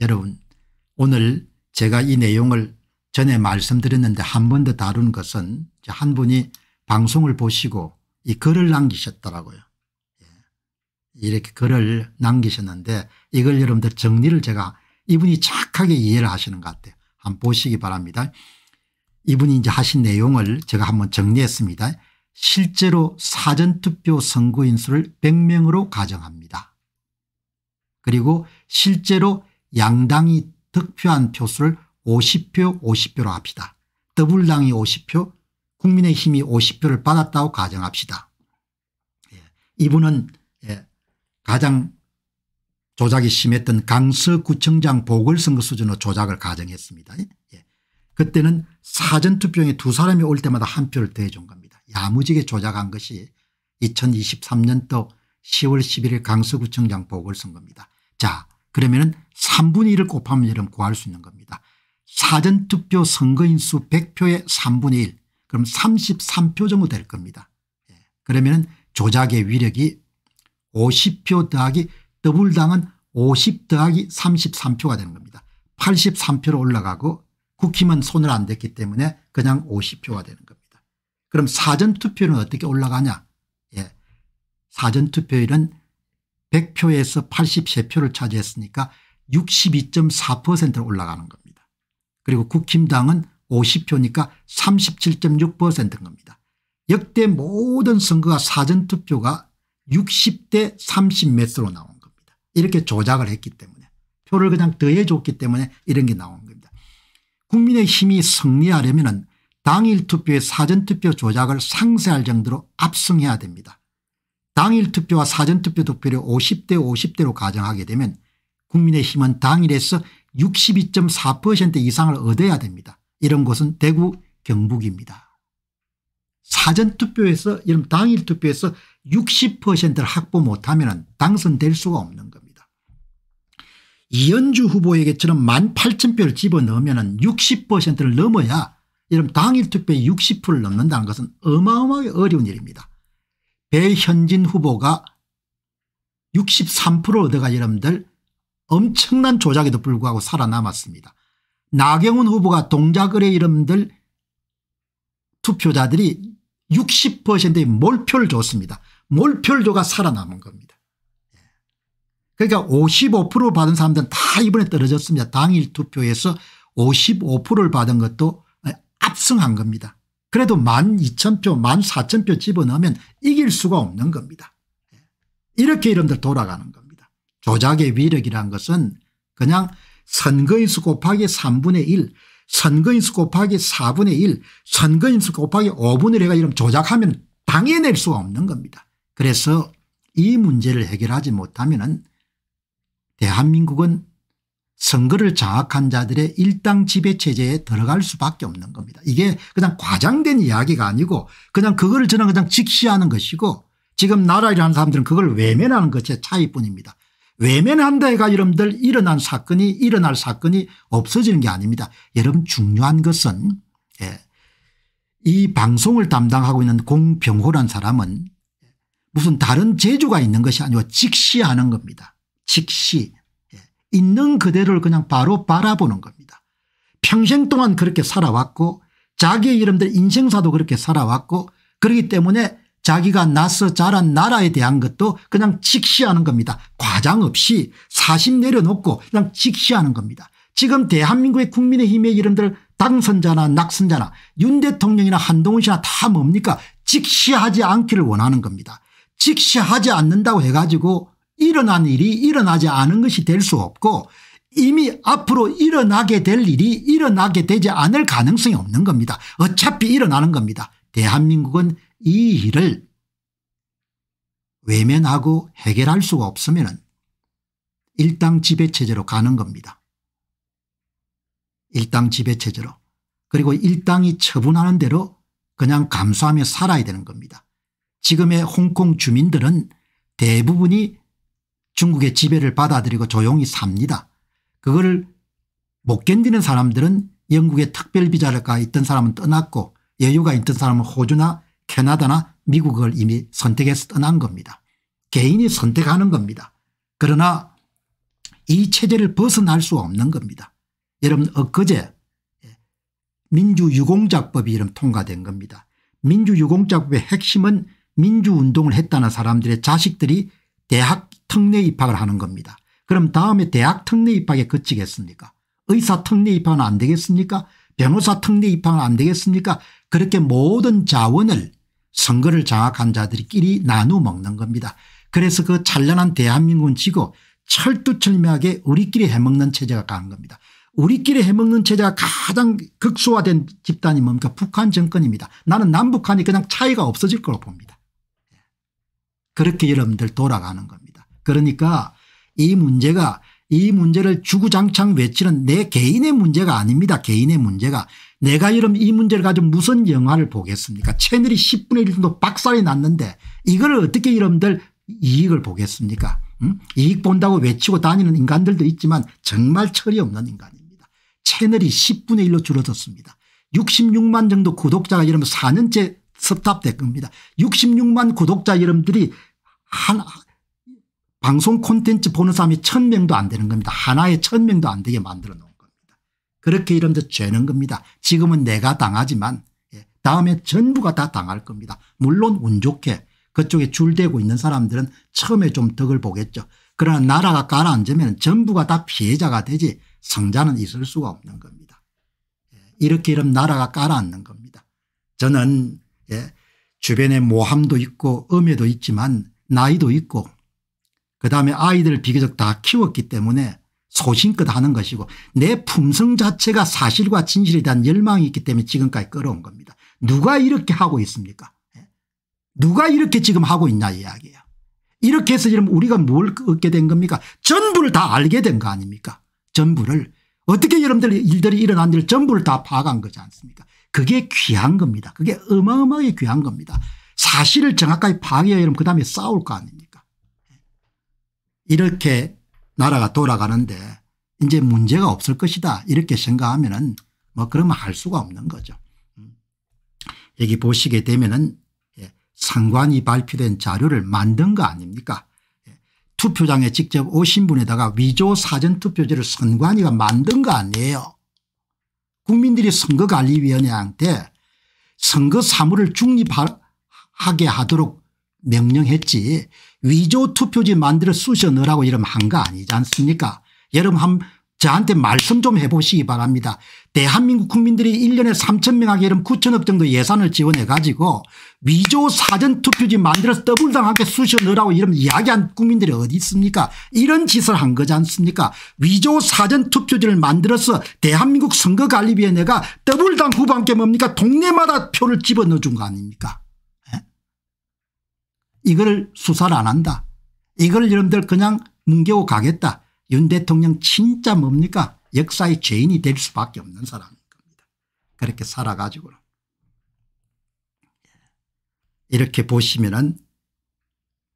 여러분 오늘 제가 이 내용을 전에 말씀드렸는데 한 번 더 다룬 것은 한 분이 방송을 보시고 이 글을 남기셨더라고요. 이렇게 글을 남기셨는데 이걸 여러분들 정리를 제가 이분이 착하게 이해를 하시는 것 같아요. 한번 보시기 바랍니다. 이분이 이제 하신 내용을 제가 한번 정리했습니다. 실제로 사전투표 선거인 수를 100명으로 가정합니다. 그리고 실제로 양당이 득표한 표수를 50표 50표로 합시다. 더블당이 50표 국민의힘이 50표를 받았다고 가정합시다. 예, 이분은 예, 가장 조작이 심했던 강서구청장 보궐선거 수준의 조작을 가정했습니다. 예. 예. 그때는 사전투표에 두 사람이 올 때마다 한 표를 더해준 겁니다. 야무지게 조작한 것이 2023년도 10월 11일 강서구청장 보궐선거입니다. 자 그러면 은 3분의 1을 곱하면 여러분 구할 수 있는 겁니다. 사전투표 선거인수 100표의 3분의 1 그럼 33표 정도 될 겁니다. 예. 그러면 조작의 위력이 50표 더하기 더블당은50 더하기 33표가 되는 겁니다. 83표로 올라가고 국힘은 손을 안 댔기 때문에 그냥 50표가 되는 겁니다. 그럼 사전투표는 어떻게 올라가냐 예. 사전투표율은 100표에서 83표를 차지했으니까 62.4%로 올라가는 겁니다. 그리고 국힘당은 50표니까 37.6%인 겁니다. 역대 모든 선거가 사전투표가 60대 30몇으로 나온 겁니다. 이렇게 조작을 했기 때문에 표를 그냥 더해줬기 때문에 이런 게 나온 겁니다. 국민의힘이 승리하려면 당일 투표의 사전투표 조작을 상세할 정도로 압승해야 됩니다. 당일 투표와 사전투표 투표를 50대 50대로 가정하게 되면 국민의힘은 당일에서 62.4% 이상을 얻어야 됩니다. 이런 곳은 대구 경북입니다. 사전투표에서 이런 당일투표에서 60%를 확보 못하면 당선될 수가 없는 겁니다. 이현주 후보에게처럼 1 8 0표를 집어넣으면 60%를 넘어야 이런 당일 투표에 60%를 넘는다는 것은 어마어마하게 어려운 일입니다. 배현진 후보가 63% 얻어가 여러분들 엄청난 조작에도 불구하고 살아남았습니다. 나경원 후보가 동작을의 여러분들 투표자들이 60%의 몰표를 줬습니다. 몰표조가 살아남은 겁니다. 그러니까 55% 받은 사람들은 다 이번에 떨어졌습니다. 당일 투표에서 55%를 받은 것도 압승한 겁니다. 그래도 1 2 0표1 4 0표 집어넣으면 이길 수가 없는 겁니다. 이렇게 이름들 돌아가는 겁니다. 조작의 위력이란 것은 그냥 선거인수 곱하기 3분의 1 선거인수 곱하기 4분의 1 선거인수 곱하기 5분의 1가 이런 조작하면 당해낼 수가 없는 겁니다. 그래서 이 문제를 해결하지 못하면 대한민국은 선거를 장악한 자들의 일당 지배체제에 들어갈 수밖에 없는 겁니다. 이게 그냥 과장된 이야기가 아니고 그냥 그거를 저는 그냥 직시하는 것이고 지금 나라일하는 사람들은 그걸 외면하는 것의 차이뿐입니다. 외면한다 해가 여러분들 일어난 사건이 일어날 사건이 없어지는 게 아닙니다. 여러분 중요한 것은 예, 이 방송을 담당하고 있는 공병호란 사람은 무슨 다른 재주가 있는 것이 아니고 직시하는 겁니다. 직시. 예. 있는 그대로를 그냥 바로 바라보는 겁니다. 평생 동안 그렇게 살아왔고 자기의 이름들 인생사도 그렇게 살아왔고 그렇기 때문에 자기가 나서 자란 나라에 대한 것도 그냥 직시하는 겁니다. 과장 없이 사심 내려놓고 그냥 직시하는 겁니다. 지금 대한민국의 국민의힘의 이름들 당선자나 낙선자나 윤 대통령이나 한동훈 씨나 다 뭡니까 직시하지 않기를 원하는 겁니다. 직시하지 않는다고 해가지고 일어난 일이 일어나지 않은 것이 될 수 없고 이미 앞으로 일어나게 될 일이 일어나게 되지 않을 가능성이 없는 겁니다. 어차피 일어나는 겁니다. 대한민국은 이 일을 외면하고 해결할 수가 없으면 일당 지배체제로 가는 겁니다. 일당 지배체제로. 그리고 일당이 처분하는 대로 그냥 감수하며 살아야 되는 겁니다. 지금의 홍콩 주민들은 대부분이 중국의 지배를 받아들이고 조용히 삽니다. 그거를 못 견디는 사람들은 영국의 특별비자가 있던 사람은 떠났고 여유가 있던 사람은 호주나 캐나다나 미국을 이미 선택해서 떠난 겁니다. 개인이 선택하는 겁니다. 그러나 이 체제를 벗어날 수 없는 겁니다. 여러분 엊그제 민주유공자법이 이름 통과된 겁니다. 민주유공자법의 핵심은 민주운동을 했다는 사람들의 자식들이 대학 특례 입학을 하는 겁니다. 그럼 다음에 대학 특례 입학에 그치겠습니까 의사 특례 입학은 안 되겠습니까 변호사 특례 입학은 안 되겠습니까 그렇게 모든 자원을 선거를 장악한 자들끼리 나누어 먹는 겁니다. 그래서 그 찬란한 대한민국은 지고 철두철미하게 우리끼리 해먹는 체제가 가는 겁니다. 우리끼리 해먹는 체제가 가장 극소화된 집단이 뭡니까 북한 정권입니다. 나는 남북한이 그냥 차이가 없어질 거로 봅니다. 그렇게 여러분들 돌아가는 겁니다. 그러니까 이 문제가 이 문제를 주구장창 외치는 내 개인의 문제가 아닙니다. 개인의 문제가. 내가 여러분 이 문제를 가지고 무슨 영화를 보겠습니까 채널이 10분의 1 정도 박살이 났는데 이걸 어떻게 여러분들 이익을 보겠습니까 음? 이익 본다고 외치고 다니는 인간들도 있지만 정말 철이 없는 인간입니다. 채널이 10분의 1로 줄어들었습니다. 66만 정도 구독자가 여러분 4년째 섭탑될 겁니다. 66만 구독자 여러분들이 한 방송 콘텐츠 보는 사람이 1000명도 안 되는 겁니다. 하나에 1000명도 안 되게 만들어 놓은 겁니다. 그렇게 이러면 죄는 겁니다. 지금은 내가 당하지만 예, 다음에 전부가 다 당할 겁니다. 물론 운 좋게 그쪽에 줄대고 있는 사람들은 처음에 좀 덕을 보겠죠. 그러나 나라가 가라앉으면 전부가 다 피해자가 되지 성자는 있을 수가 없는 겁니다. 예, 이렇게 이런 나라가 가라앉는 겁니다. 저는 예. 주변에 모함도 있고 음해도 있지만 나이도 있고 그다음에 아이들 을 비교적 다 키웠기 때문에 소신껏 하는 것이고 내 품성 자체가 사실과 진실에 대한 열망이 있기 때문에 지금까지 끌어온 겁니다. 누가 이렇게 하고 있습니까 예? 누가 이렇게 지금 하고 있냐 이야기예요. 이렇게 해서 지금 우리가 뭘 얻게 된 겁니까 전부를 다 알게 된 거 아닙니까 전부를 어떻게 여러분들 일들이 일어난 일 전부를 다 파악한 거지 않습니까 그게 귀한 겁니다. 그게 어마어마하게 귀한 겁니다. 사실을 정확하게 파악해야 여러분 그 다음에 싸울 거 아닙니까 이렇게 나라가 돌아가는데 이제 문제가 없을 것이다 이렇게 생각하면 은뭐 그러면 할 수가 없는 거죠. 음. 여기 보시게 되면 은 예, 상관이 발표된 자료를 만든 거 아닙니까 예, 투표장에 직접 오신 분에다가 위조 사전투표제를 선관위가 만든 거 아니에요. 국민들이 선거관리위원회한테 선거 사무를 중립하게 하도록 명령했지 위조 투표지 만들어 쑤셔 넣으라고 이러면 한 거 아니지 않습니까 여러분 한 저한테 말씀 좀 해보시기 바랍니다. 대한민국 국민들이 1년에 3천 명하게 이런 9천억 정도 예산을 지원해 가지고 위조 사전투표지 만들어서 더블당하게 쑤셔 넣으라고 이런 이야기한 국민들이 어디 있습니까 이런 짓을 한 거지 않습니까 위조 사전투표지를 만들어서 대한민국 선거관리위에내가 더블당 후반께 뭡니까 동네마다 표를 집어넣어 준거 아닙니까 에? 예? 이걸 수사를 안 한다. 이걸 여러분들 그냥 뭉개고 가겠다. 윤 대통령 진짜 뭡니까 역사의 죄인이 될 수밖에 없는 사람인 겁니다. 그렇게 살아가지고 이렇게 보시면 은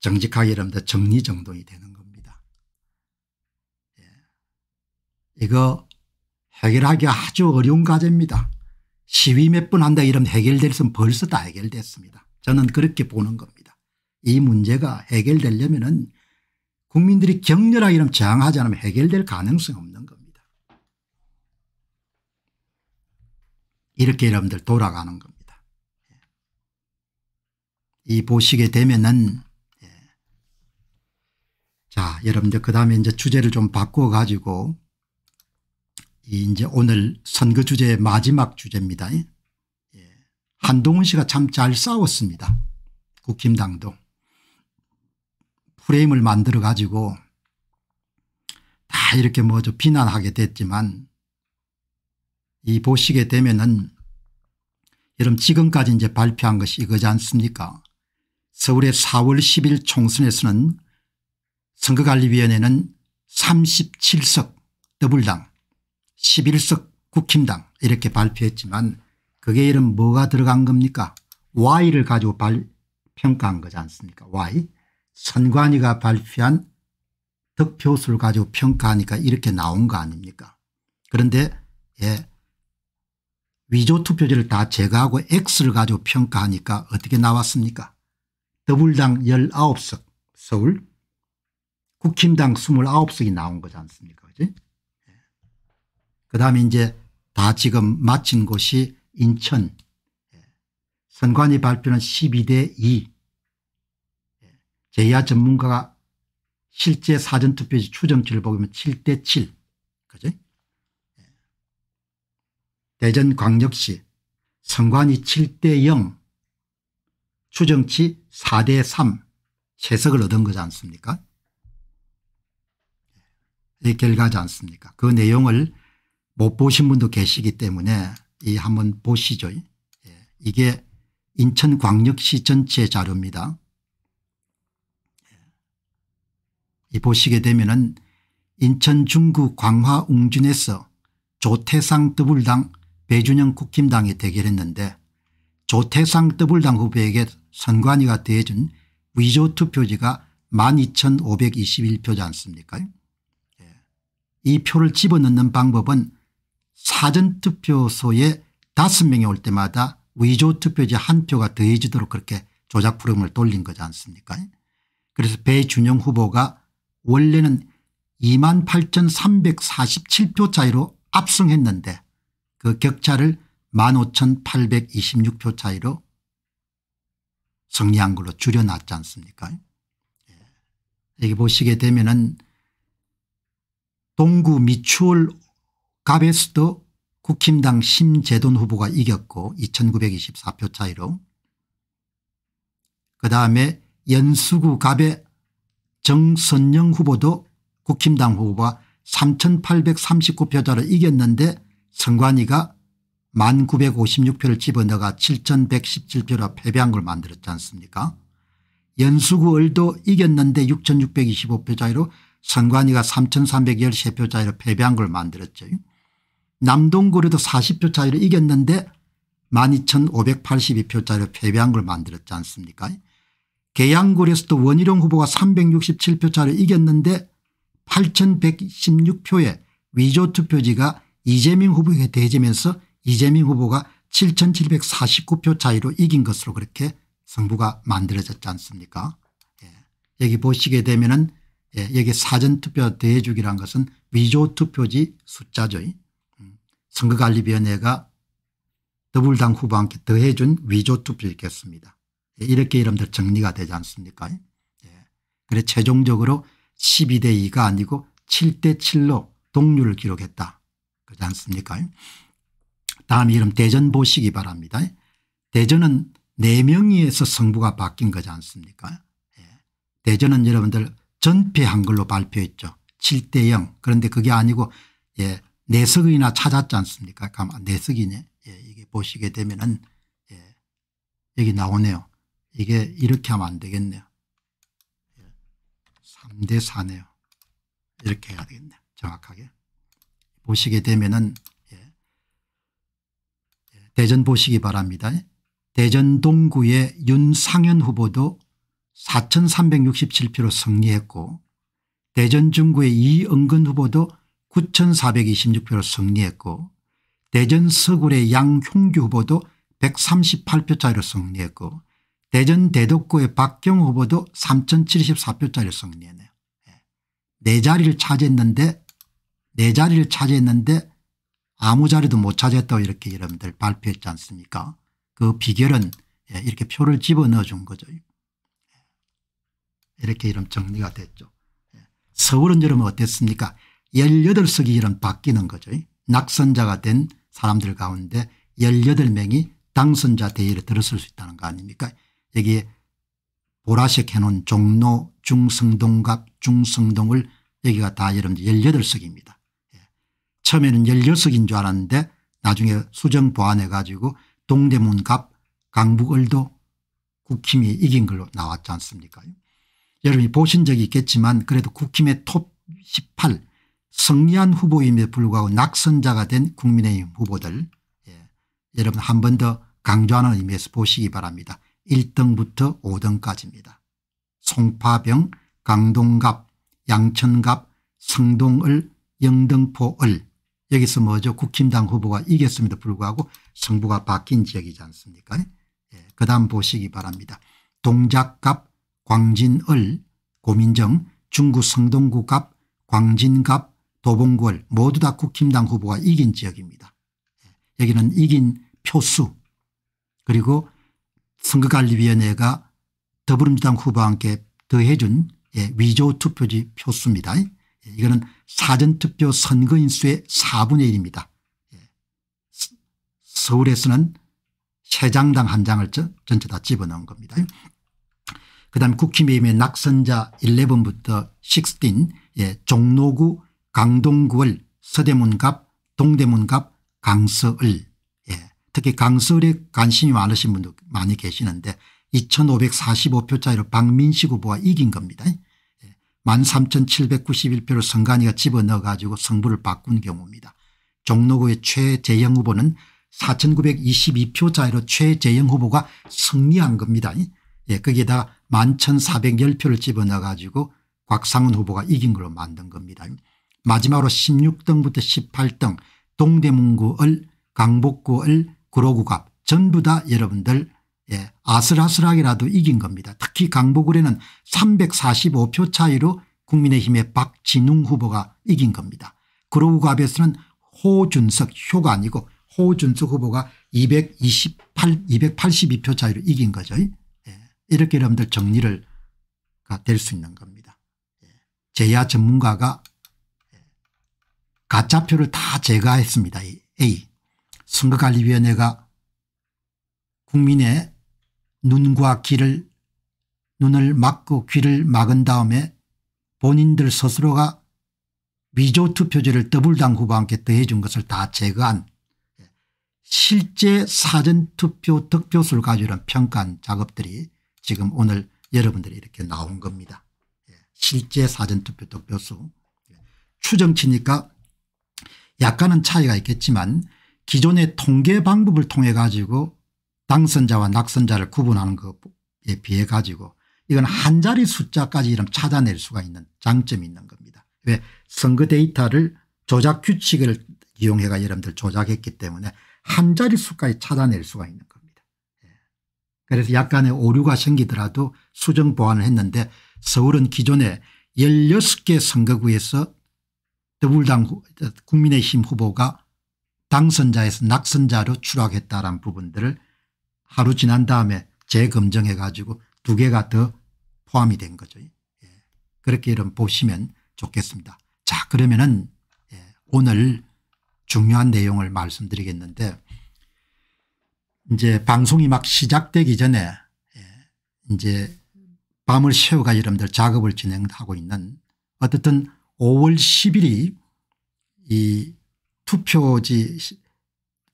정직하게 여러분들 정리정돈이 되는 겁니다. 예. 이거 해결하기 아주 어려운 과제입니다. 시위 몇 분 한다 이러면 해결될으면 벌써 다 해결됐습니다. 저는 그렇게 보는 겁니다. 이 문제가 해결되려면 은 국민들이 격렬하게 이런 저항하지 않으면 해결될 가능성이 없는 겁니다. 이렇게 여러분들 돌아가는 겁니다. 예. 이 보시게 되면은 예. 자 여러분들 그 다음에 이제 주제를 좀 바꿔 가지고 이제 오늘 선거 주제의 마지막 주제입니다. 예. 한동훈 씨가 참 잘 싸웠습니다. 국힘당도. 프레임을 만들어 가지고 다 이렇게 뭐저 비난하게 됐지만 이 보시게 되면은 여러분 지금까지 이제 발표한 것이 이거지 않습니까 서울의 4월 10일 총선에서는 선거관리위원회는 37석 더블당 11석 국힘당 이렇게 발표했지만 그게 이름 뭐가 들어간 겁니까 y를 가지고 발, 평가한 거지 않습니까 y 선관위가 발표한 득표수를 가지고 평가하니까 이렇게 나온 거 아닙니까 그런데 예, 위조 투표지를 다 제거하고 X를 가지고 평가하니까 어떻게 나왔습니까 더불당 19석 서울 국힘당 29석이 나온 거지 않습니까 그지 예. 그다음에 이제 다 지금 마친 곳이 인천 예. 선관위 발표는 12대 2 제야 전문가가 실제 사전투표 지 추정치를 보면 7대 7. 그죠? 대전 광역시 선관위 7대 0, 추정치 4대 3 채석을 얻은 거지 않습니까? 예. 이 결과지 않습니까? 그 내용을 못 보신 분도 계시기 때문에 이 한번 보시죠. 예. 이게 인천광역시 전체 자료입니다. 이 보시게 되면 은 인천 중구 광화 웅진에서 조태상 더불당 배준영 국힘당이 대결했는데 조태상 더불당 후보에게 선관위가 대해준 위조 투표지가 12,521표지 않습니까 예. 이 표를 집어넣는 방법은 사전투표소에 5명이 올 때마다 위조투표지 한 표가 더해지도록 그렇게 조작 프로그램을 돌린 거지 않습니까 그래서 배준영 후보가 원래는 28,347표 차이로 압승했는데 그 격차를 15,826표 차이로 승리한 걸로 줄여놨지 않습니까 예. 여기 보시게 되면 은 동구 미추홀 갑에서도 국힘당 심재돈 후보가 이겼고 2924표 차이로 그다음에 연수구 갑의 정선영 후보도 국힘당 후보가 3 8 3 9표자로 이겼는데 선관위가 1956표를 집어넣어가 7117표로 패배한 걸 만들었지 않습니까 연수구 을도 이겼는데 6625표 자이로 선관위가 3313표 자이로 패배한 걸 만들었죠. 남동구에도 40표 차이로 이겼는데 12582표 자이로 패배한 걸 만들었지 않습니까 계양골에서도 원희룡 후보가 367표 차를 이겼는데 8116표의 위조투표지가 이재명 후보에게 대지면서 이재명 후보가 7749표 차이로 이긴 것으로 그렇게 승부가 만들어졌지 않습니까 예. 여기 보시게 되면 은 예. 여기 사전투표 대주기란 것은 위조투표지 숫자죠. 음. 선거관리위원회가 더불당 후보와 함께 더해준 위조투표였겠습니다. 이렇게 이러분들 정리가 되지 않습니까 예. 그래 최종적으로 12대 2가 아니고 7대 7로 동률을 기록했다 그렇지 않습니까 다음에 여 대전 보시기 바랍니다 대전은 4명이에서 성부가 바뀐 거지 않습니까 예. 대전은 여러분들 전패한 걸로 발표했죠 7대 0 그런데 그게 아니고 예, 내석이나 찾았지 않습니까? 가만 내석이네. 예, 이게 보시게 되면은 예, 여기 나오네요. 이게 이렇게 하면 안 되겠네요. 3대 4네요. 이렇게 해야 되겠네요. 정확하게. 보시게 되면은 예. 예. 대전 보시기 바랍니다. 대전 동구의 윤상현 후보도 4,367표로 승리했고 대전 중구의 이은근 후보도 9,426표로 승리했고 대전 서구의 양흉규 후보도 138표 차이로 승리했고 대전 대덕구의 박경 후보도 3074표짜리 승리했네요. 예. 네 자리를 차지했는데 네 자리를 차지했는데 아무 자리도 못 차지했다고 이렇게 여러분들 발표했지 않습니까 그 비결은 예, 이렇게 표를 집어넣어 준 거죠. 예. 이렇게 이름 정리가 됐죠. 서울은 여러분 어땠습니까 18석이 이름 바뀌는 거죠. 낙선자가 된 사람들 가운데 18명이 당선자 대의를 들었을 수 있다는 거 아닙니까 여기에 보라색 해놓은 종로 중성동갑 중성동을 여기가 다 여러분들 18석입니다. 예. 처음에는 16석인 줄 알았는데 나중에 수정 보완해 가지고 동대문갑 강북을도 국힘이 이긴 걸로 나왔지 않습니까 여러분이 보신 적이 있겠지만 그래도 국힘의 톱18승리한 후보임에 불구하고 낙선자가 된 국민의힘 후보들 예. 여러분 한 번 더 강조하는 의미에서 보시기 바랍니다. 1등부터 5등까지입니다. 송파병, 강동갑, 양천갑, 성동을, 영등포을 여기서 뭐죠 국힘당 후보가 이겼음에도 불구하고 성부가 바뀐 지역이지 않습니까 네? 예, 그 다음 보시기 바랍니다. 동작갑, 광진을, 고민정, 중구 성동구갑, 광진갑, 도봉구을 모두 다 국힘당 후보가 이긴 지역입니다. 예, 여기는 이긴 표수 그리고 선거관리위원회가 더불어민주당 후보와 함께 더해준 예, 위조 투표지 표수입니다. 예, 이거는 사전투표 선거인수의 4분의 1입니다. 예, 서울에서는 3장당 한 장을 전체 다 집어넣은 겁니다. 그 다음 국힘의힘의 낙선자 11부터 16 예, 종로구 강동구월 서대문갑 동대문갑 강서을 특히 강설에 서 관심이 많으신 분도 많이 계시는데 2545표짜리로 박민식 후보가 이긴 겁니다. 13,791표를 예. 선관위가 집어넣어 가지고 성부를 바꾼 경우입니다. 종로구의 최재영 후보는 4,922표짜리로 최재영 후보가 승리한 겁니다. 예, 예 거기에다가 11,410표를 집어넣어 가지고 곽상훈 후보가 이긴 걸로 만든 겁니다. 마지막으로 16등부터 18등 동대문구을 강북구을 구로구갑 전부 다 여러분들 예, 아슬아슬하게라도 이긴 겁니다. 특히 강보구례는 345표 차이로 국민의힘의 박진웅 후보가 이긴 겁니다. 구로구갑에서는 호준석 효가 아니고 호준석 후보가 228, 282표 차이로 이긴 거죠. 예, 이렇게 여러분들 정리를 될수 있는 겁니다. 예, 제야 전문가가 예, 가짜표를 다 제거했습니다. A. 선거관리위원회가 국민의 눈과 귀를 눈을 막고 귀를 막은 다음에 본인들 스스로가 위조 투표지를 더블당 후보한테 더해준 것을 다 제거한 실제 사전투표 득표수를 가지고 이런 평가한 작업들이 지금 오늘 여러분들이 이렇게 나온 겁니다. 예, 실제 사전투표 득표수 추정치니까 약간은 차이가 있겠지만 기존의 통계 방법을 통해 가지고 당선자와 낙선자를 구분하는 것에 비해 가지고 이건 한 자리 숫자까지 이런 찾아낼 수가 있는 장점이 있는 겁니다. 왜 선거 데이터를 조작 규칙을 이용해가 여러분들 조작했기 때문에 한 자리 수까지 찾아낼 수가 있는 겁니다. 예. 그래서 약간의 오류가 생기더라도 수정 보완을 했는데 서울은 기존에 16개 선거구에서 더불당 국민의힘 후보가 당선자에서 낙선자로 추락했다는 부분들을 하루 지난 다음에 재검증해 가지고 두 개가 더 포함이 된 거죠. 예. 그렇게 좀 보시면 좋겠습니다. 자 그러면은 예. 오늘 중요한 내용을 말씀드리겠는데 이제 방송이 막 시작되기 전에 예. 이제 밤을 새우가 여러분들 작업을 진행하고 있는 어쨌든 5월 10일이 이 투표지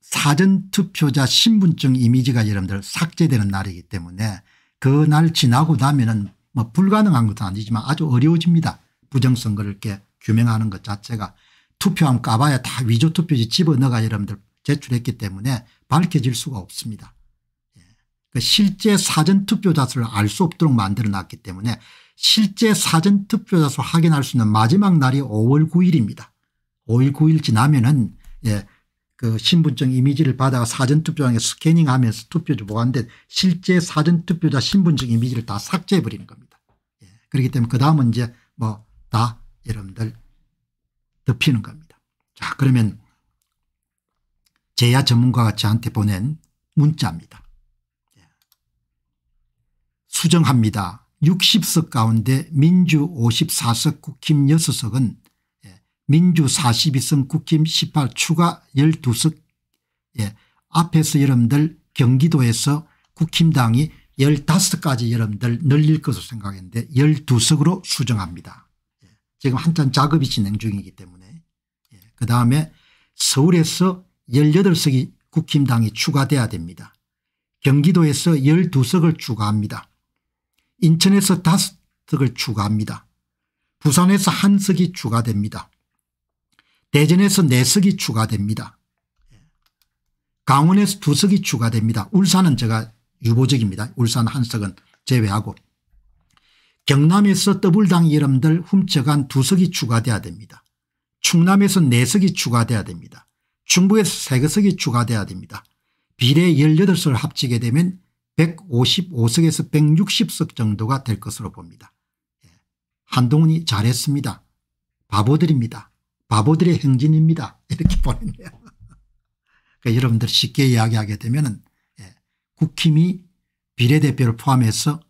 사전 투표자 신분증 이미지가 여러분들 삭제되는 날이기 때문에 그 날 지나고 나면은 뭐 불가능한 것은 아니지만 아주 어려워집니다. 부정선거를 이렇게 규명하는 것 자체가 투표함 까봐야 다 위조 투표지 집어넣어가 여러분들 제출했기 때문에 밝혀질 수가 없습니다. 예. 그 실제 사전투표자 수를 알 수 없도록 만들어놨기 때문에 실제 사전투표자 수 확인할 수 있는 마지막 날이 5월 9일입니다. 5일 9일 지나면은 예, 그 신분증 이미지를 받아가 사전투표장에 스캐닝하면서 투표지 보관데 실제 사전투표자 신분증 이미지를 다 삭제해 버리는 겁니다. 예. 그렇기 때문에 그 다음은 이제 뭐다 여러분들 덮히는 겁니다. 자 그러면 제야 전문가가 저한테 보낸 문자입니다. 예. 수정합니다. 60석 가운데 민주 54석 국힘 6석은 민주 42성 국힘 18 추가 12석 예. 앞에서 여러분들 경기도에서 국힘당이 1 5까지 여러분들 늘릴 것으로 생각했는데 12석으로 수정합니다. 예. 지금 한참 작업이 진행 중이기 때문에 예. 그다음에 서울에서 18석이 국힘당이 추가돼야 됩니다. 경기도에서 12석을 추가합니다. 인천에서 5석을 추가합니다. 부산에서 한 석이 추가됩니다. 대전에서 4석이 추가됩니다. 강원에서 2석이 추가됩니다. 울산은 제가 유보적입니다. 울산 한석은 제외하고. 경남에서 더블당 이름들 훔쳐간 2석이 추가돼야 됩니다. 충남에서 4석이 추가돼야 됩니다. 충북에서3석이 추가돼야 됩니다. 비례 18석을 합치게 되면 155석에서 160석 정도가 될 것으로 봅니다. 예. 한동훈이 잘했습니다. 바보들입니다. 바보들의 행진입니다. 이렇게 보냈네요. 그러니까 여러분들 쉽게 이야기하게 되면 예, 국힘이 비례대표를 포함해서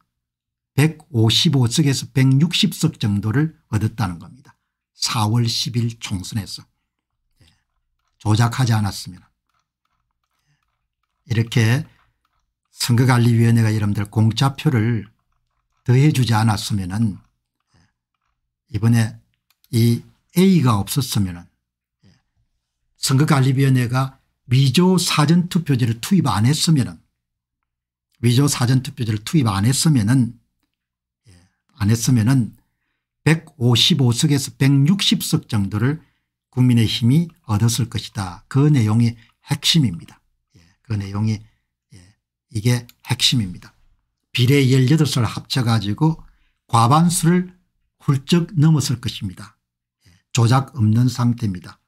155석에서 160석 정도를 얻었다는 겁니다. 4월 10일 총선에서 예, 조작하지 않았습니다. 이렇게 선거관리위원회가 여러분들 공짜표를 더해주지 않았으면 은 예, 이번에 이 A가 없었으면 선거관리위원회가 위조 사전투표제를 투입 안 했으면 위조 사전투표제를 투입 안 했으면은 안 했으면은 155석에서 예, 160석 정도를 국민의힘이 얻었을 것이다. 그 내용이 핵심입니다. 예, 그 내용이 예, 이게 핵심입니다. 비례 1 8을 합쳐가지고 과반수를 훌쩍 넘었을 것입니다. 조작 없는 상태입니다.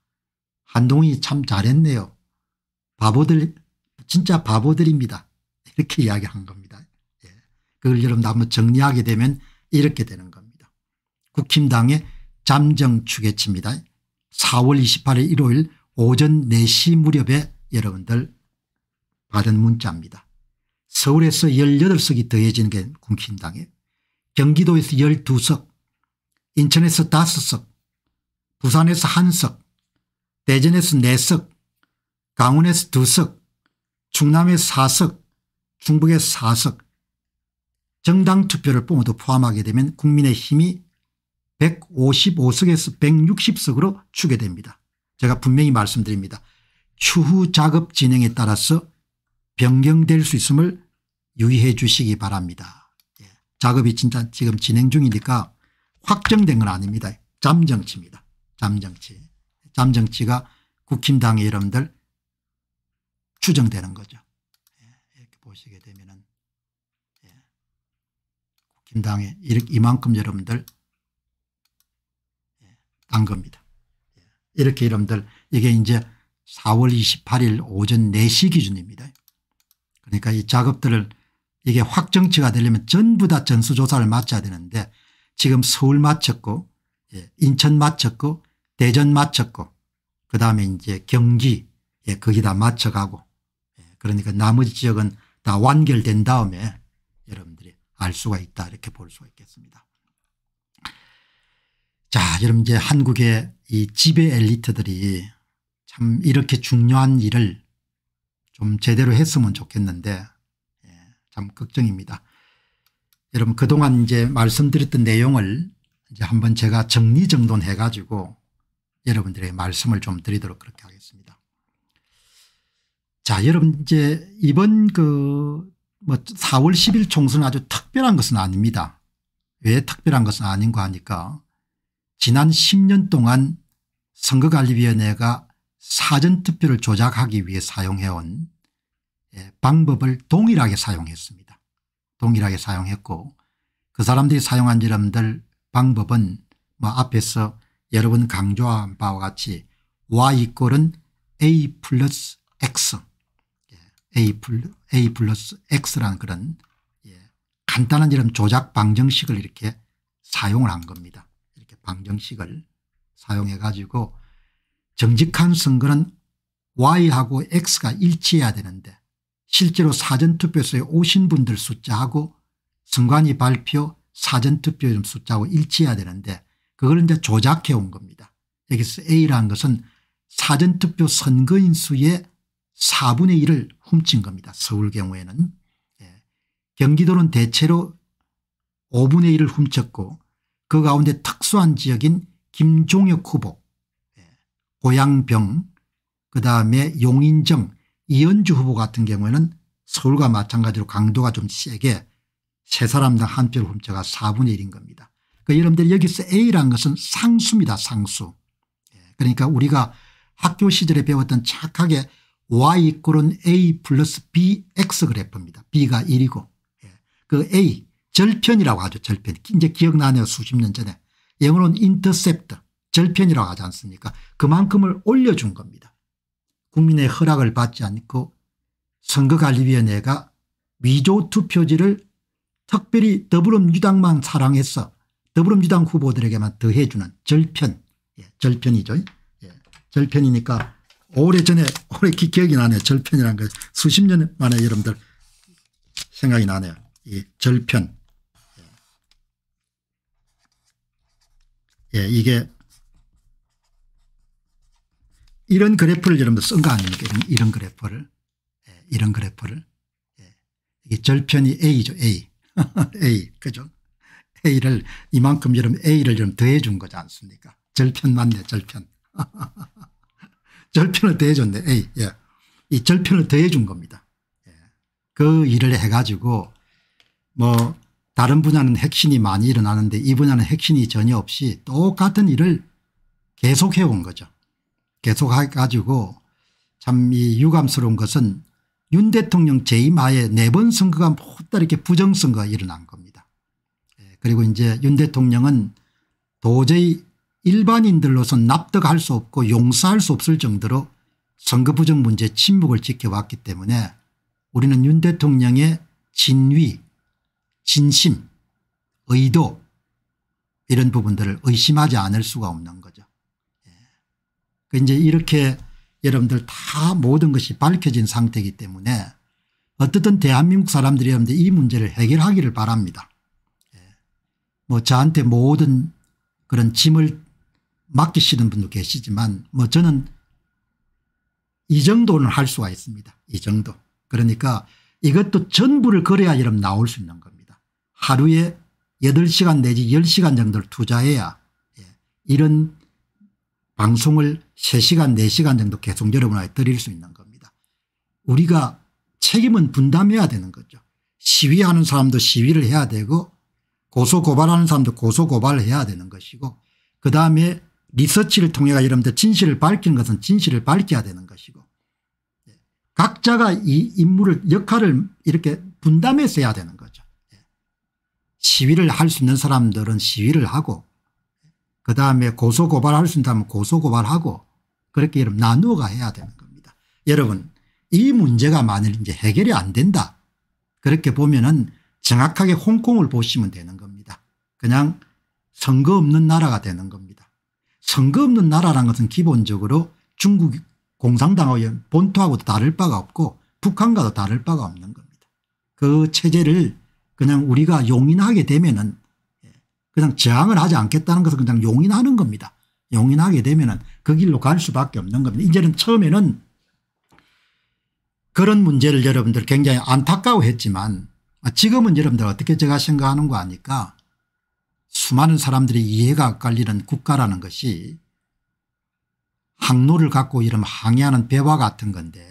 한동이 참 잘했네요. 바보들 진짜 바보들입니다. 이렇게 이야기한 겁니다. 예. 그걸 여러분들 한번 정리하게 되면 이렇게 되는 겁니다. 국힘당의 잠정 추계치입니다. 4월 28일 일요일 오전 4시 무렵에 여러분들 받은 문자입니다. 서울에서 18석이 더해진게 국힘당에 경기도에서 12석 인천에서 5석 부산에서 한 석, 대전에서 네 석, 강원에서 두 석, 충남에 사석, 중북에 사석, 정당 투표를 뽑아도 포함하게 되면 국민의힘이 155석에서 160석으로 추계됩니다. 제가 분명히 말씀드립니다. 추후 작업 진행에 따라서 변경될 수 있음을 유의해 주시기 바랍니다. 예, 작업이 진짜 지금 진행 중이니까 확정된 건 아닙니다. 잠정치입니다. 잠정치. 잠정치가 국힘당의 이름들 추정되는 거죠. 예, 이렇게 보시게 되면은 예. 국힘당의 이만큼 여러분들 단 예, 겁니다. 이렇게 여러분들 이게 이제 4월 28일 오전 4시 기준입니다. 그러니까 이 작업들을 이게 확정치가 되려면 전부 다 전수조사를 마쳐야 되는데 지금 서울 마쳤고 인천 마쳤고 대전 마쳤고 그다음에 이제 경기 예, 거기다 맞춰가고 예, 그러니까 나머지 지역은 다 완결된 다음에 여러분들이 알 수가 있다 이렇게 볼 수가 있겠습니다. 자 여러분 이제 한국의 이 지배 엘리트들이 참 이렇게 중요한 일을 좀 제대로 했으면 좋겠는데 예, 참 걱정입니다. 여러분 그동안 이제 말씀드렸던 내용을 이제 한번 제가 정리정돈해 가지고 여러분들의 말씀을 좀 드리도록 그렇게 하겠습니다. 자, 여러분 이제 이번 그 뭐 4월 10일 총선 아주 특별한 것은 아닙니다. 왜 특별한 것은 아닌가 하니까 지난 10년 동안 선거관리위원회가 사전투표를 조작하기 위해 사용해온 예, 방법을 동일하게 사용했습니다. 동일하게 사용했고 그 사람들이 사용한 여러분들 방법은 뭐 앞에서 여러 분 강조한 바와 같이 y 이꼴은 a 플러스 x 예, a 플러스, a x라는 그런 예, 간단한 이름 조작 방정식을 이렇게 사용을 한 겁니다. 이렇게 방정식을 사용해 가지고 정직한 선거는 y하고 x가 일치해야 되는데 실제로 사전투표소에 오신 분들 숫자하고 선관위 발표 사전투표 숫자하고 일치해야 되는데 그걸 이제 조작해 온 겁니다. 여기서 A라는 것은 사전투표 선거인 수의 4분의 1을 훔친 겁니다. 서울 경우에는. 예. 경기도는 대체로 5분의 1을 훔쳤고 그 가운데 특수한 지역인 김종혁 후보 예. 고양병 그다음에 용인정 이현주 후보 같은 경우에는 서울과 마찬가지로 강도가 좀 세게 세 사람당 한 표를 훔쳐가 4분의 1인 겁니다. 그 여러분들 여기서 A라는 것은 상수입니다. 상수. 예, 그러니까 우리가 학교 시절에 배웠던 착하게 y 이꼴 a 플러스 bx 그래프입니다. b가 1이고 예, 그 a 절편이라고 하죠. 절편. 이제 기억나네요. 수십 년 전에. 영어로는 인터셉트 절편이라고 하지 않습니까 그만큼을 올려준 겁니다. 국민의 허락을 받지 않고 선거관리위원회가 위조 투표지를 특별히 더불어민주당만 사랑해서 더불어민주당 후보들에게만 더해주는 절편 예, 절편이죠. 예, 절편이니까 오래전에 오래 기억이 나네요. 절편이라는 거 수십 년 만에 여러분들 생각이 나네요. 이 절편 예, 예 이게 이런 그래프를 여러분들 쓴 거 아닙니까 이런, 이런 그래프를 예, 이런 그래프를 예, 이게 절편이 A죠 A A 그죠 A를 이만큼 여름 A를 좀 더해 준 거지 않습니까 절편 맞네 절편. 절편을 더해 줬네 A. 예. 이 절편을 더해 준 겁니다. 예. 그 일을 해가지고 뭐 다른 분야는 핵심이 많이 일어나는데 이 분야는 핵심이 전혀 없이 똑같은 일을 계속해 온 거죠. 계속해 가지고 참 이 유감스러운 것은 윤 대통령 재임하에 네번 선거가 모두 뭐 이렇게 부정선거가 일어난 겁 그리고 이제 윤 대통령은 도저히 일반인들로서 납득할 수 없고 용서할 수 없을 정도로 선거부정 문제 침묵을 지켜왔기 때문에 우리는 윤 대통령의 진위 진심 의도 이런 부분들을 의심하지 않을 수가 없는 거죠. 예. 그 이제 이렇게 여러분들 다 모든 것이 밝혀진 상태이기 때문에 어쨌든 대한민국 사람들이 여러분들 이 문제를 해결하기를 바랍니다. 뭐 저한테 모든 그런 짐을 맡기시는 분도 계시지만 뭐 저는 이 정도는 할 수가 있습니다. 이 정도. 그러니까 이것도 전부를 걸어야 이름 나올 수 있는 겁니다. 하루에 8시간 내지 10시간 정도를 투자해야 예, 이런 방송을 3시간 4시간 정도 계속 여러분에게 드릴 수 있는 겁니다. 우리가 책임은 분담해야 되는 거죠. 시위하는 사람도 시위를 해야 되고 고소 고발하는 사람도 고소 고발을 해야 되는 것이고 그다음에 리서치를 통해가 여러분들 진실을 밝히는 것은 진실을 밝혀야 되는 것이고 예, 각자가 이 임무를 역할을 이렇게 분담해서 해야 되는 거죠. 예. 시위를 할 수 있는 사람들은 시위를 하고 그다음에 고소고발할 수 있는 사람은 고소고발하고 그렇게 여러분 나누어가 해야 되는 겁니다. 여러분 이 문제가 만일 이제 해결이 안 된다. 그렇게 보면은 정확하게 홍콩을 보시면 되는 겁니다. 그냥 선거 없는 나라가 되는 겁니다. 선거 없는 나라라는 것은 기본적으로 중국 공산당의 본토하고도 다를 바가 없고 북한과도 다를 바가 없는 겁니다. 그 체제를 그냥 우리가 용인하게 되면은 예, 그냥 저항을 하지 않겠다는 것을 그냥 용인하는 겁니다. 용인하게 되면은 그 길로 갈 수밖에 없는 겁니다. 이제는 처음에는 그런 문제를 여러분들 굉장히 안타까워했지만 아, 지금은 여러분들 어떻게 제가 생각하는 거 아니까 수많은 사람들이 이해가 갈리는 국가라는 것이 항로를 갖고 이름 항해하는 배와 같은 건데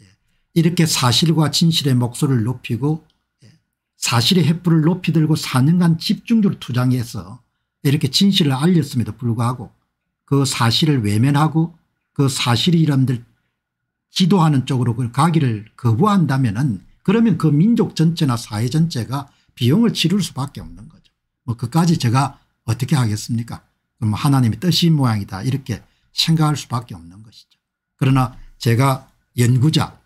예, 이렇게 사실과 진실의 목소리를 높이고 예, 사실의 횃불을 높이 들고 4년간 집중적으로 투쟁해서 이렇게 진실을 알렸음에도 불구하고 그 사실을 외면하고 그 사실이 이런들지도하는 쪽으로 가기를 거부한다면 은 그러면 그 민족 전체나 사회 전체가 비용을 치를 수밖에 없는 거죠. 뭐 그까지 제가 어떻게 하겠습니까 그럼 하나님의 뜻인 모양이다 이렇게 생각할 수밖에 없는 것이죠. 그러나 제가 연구자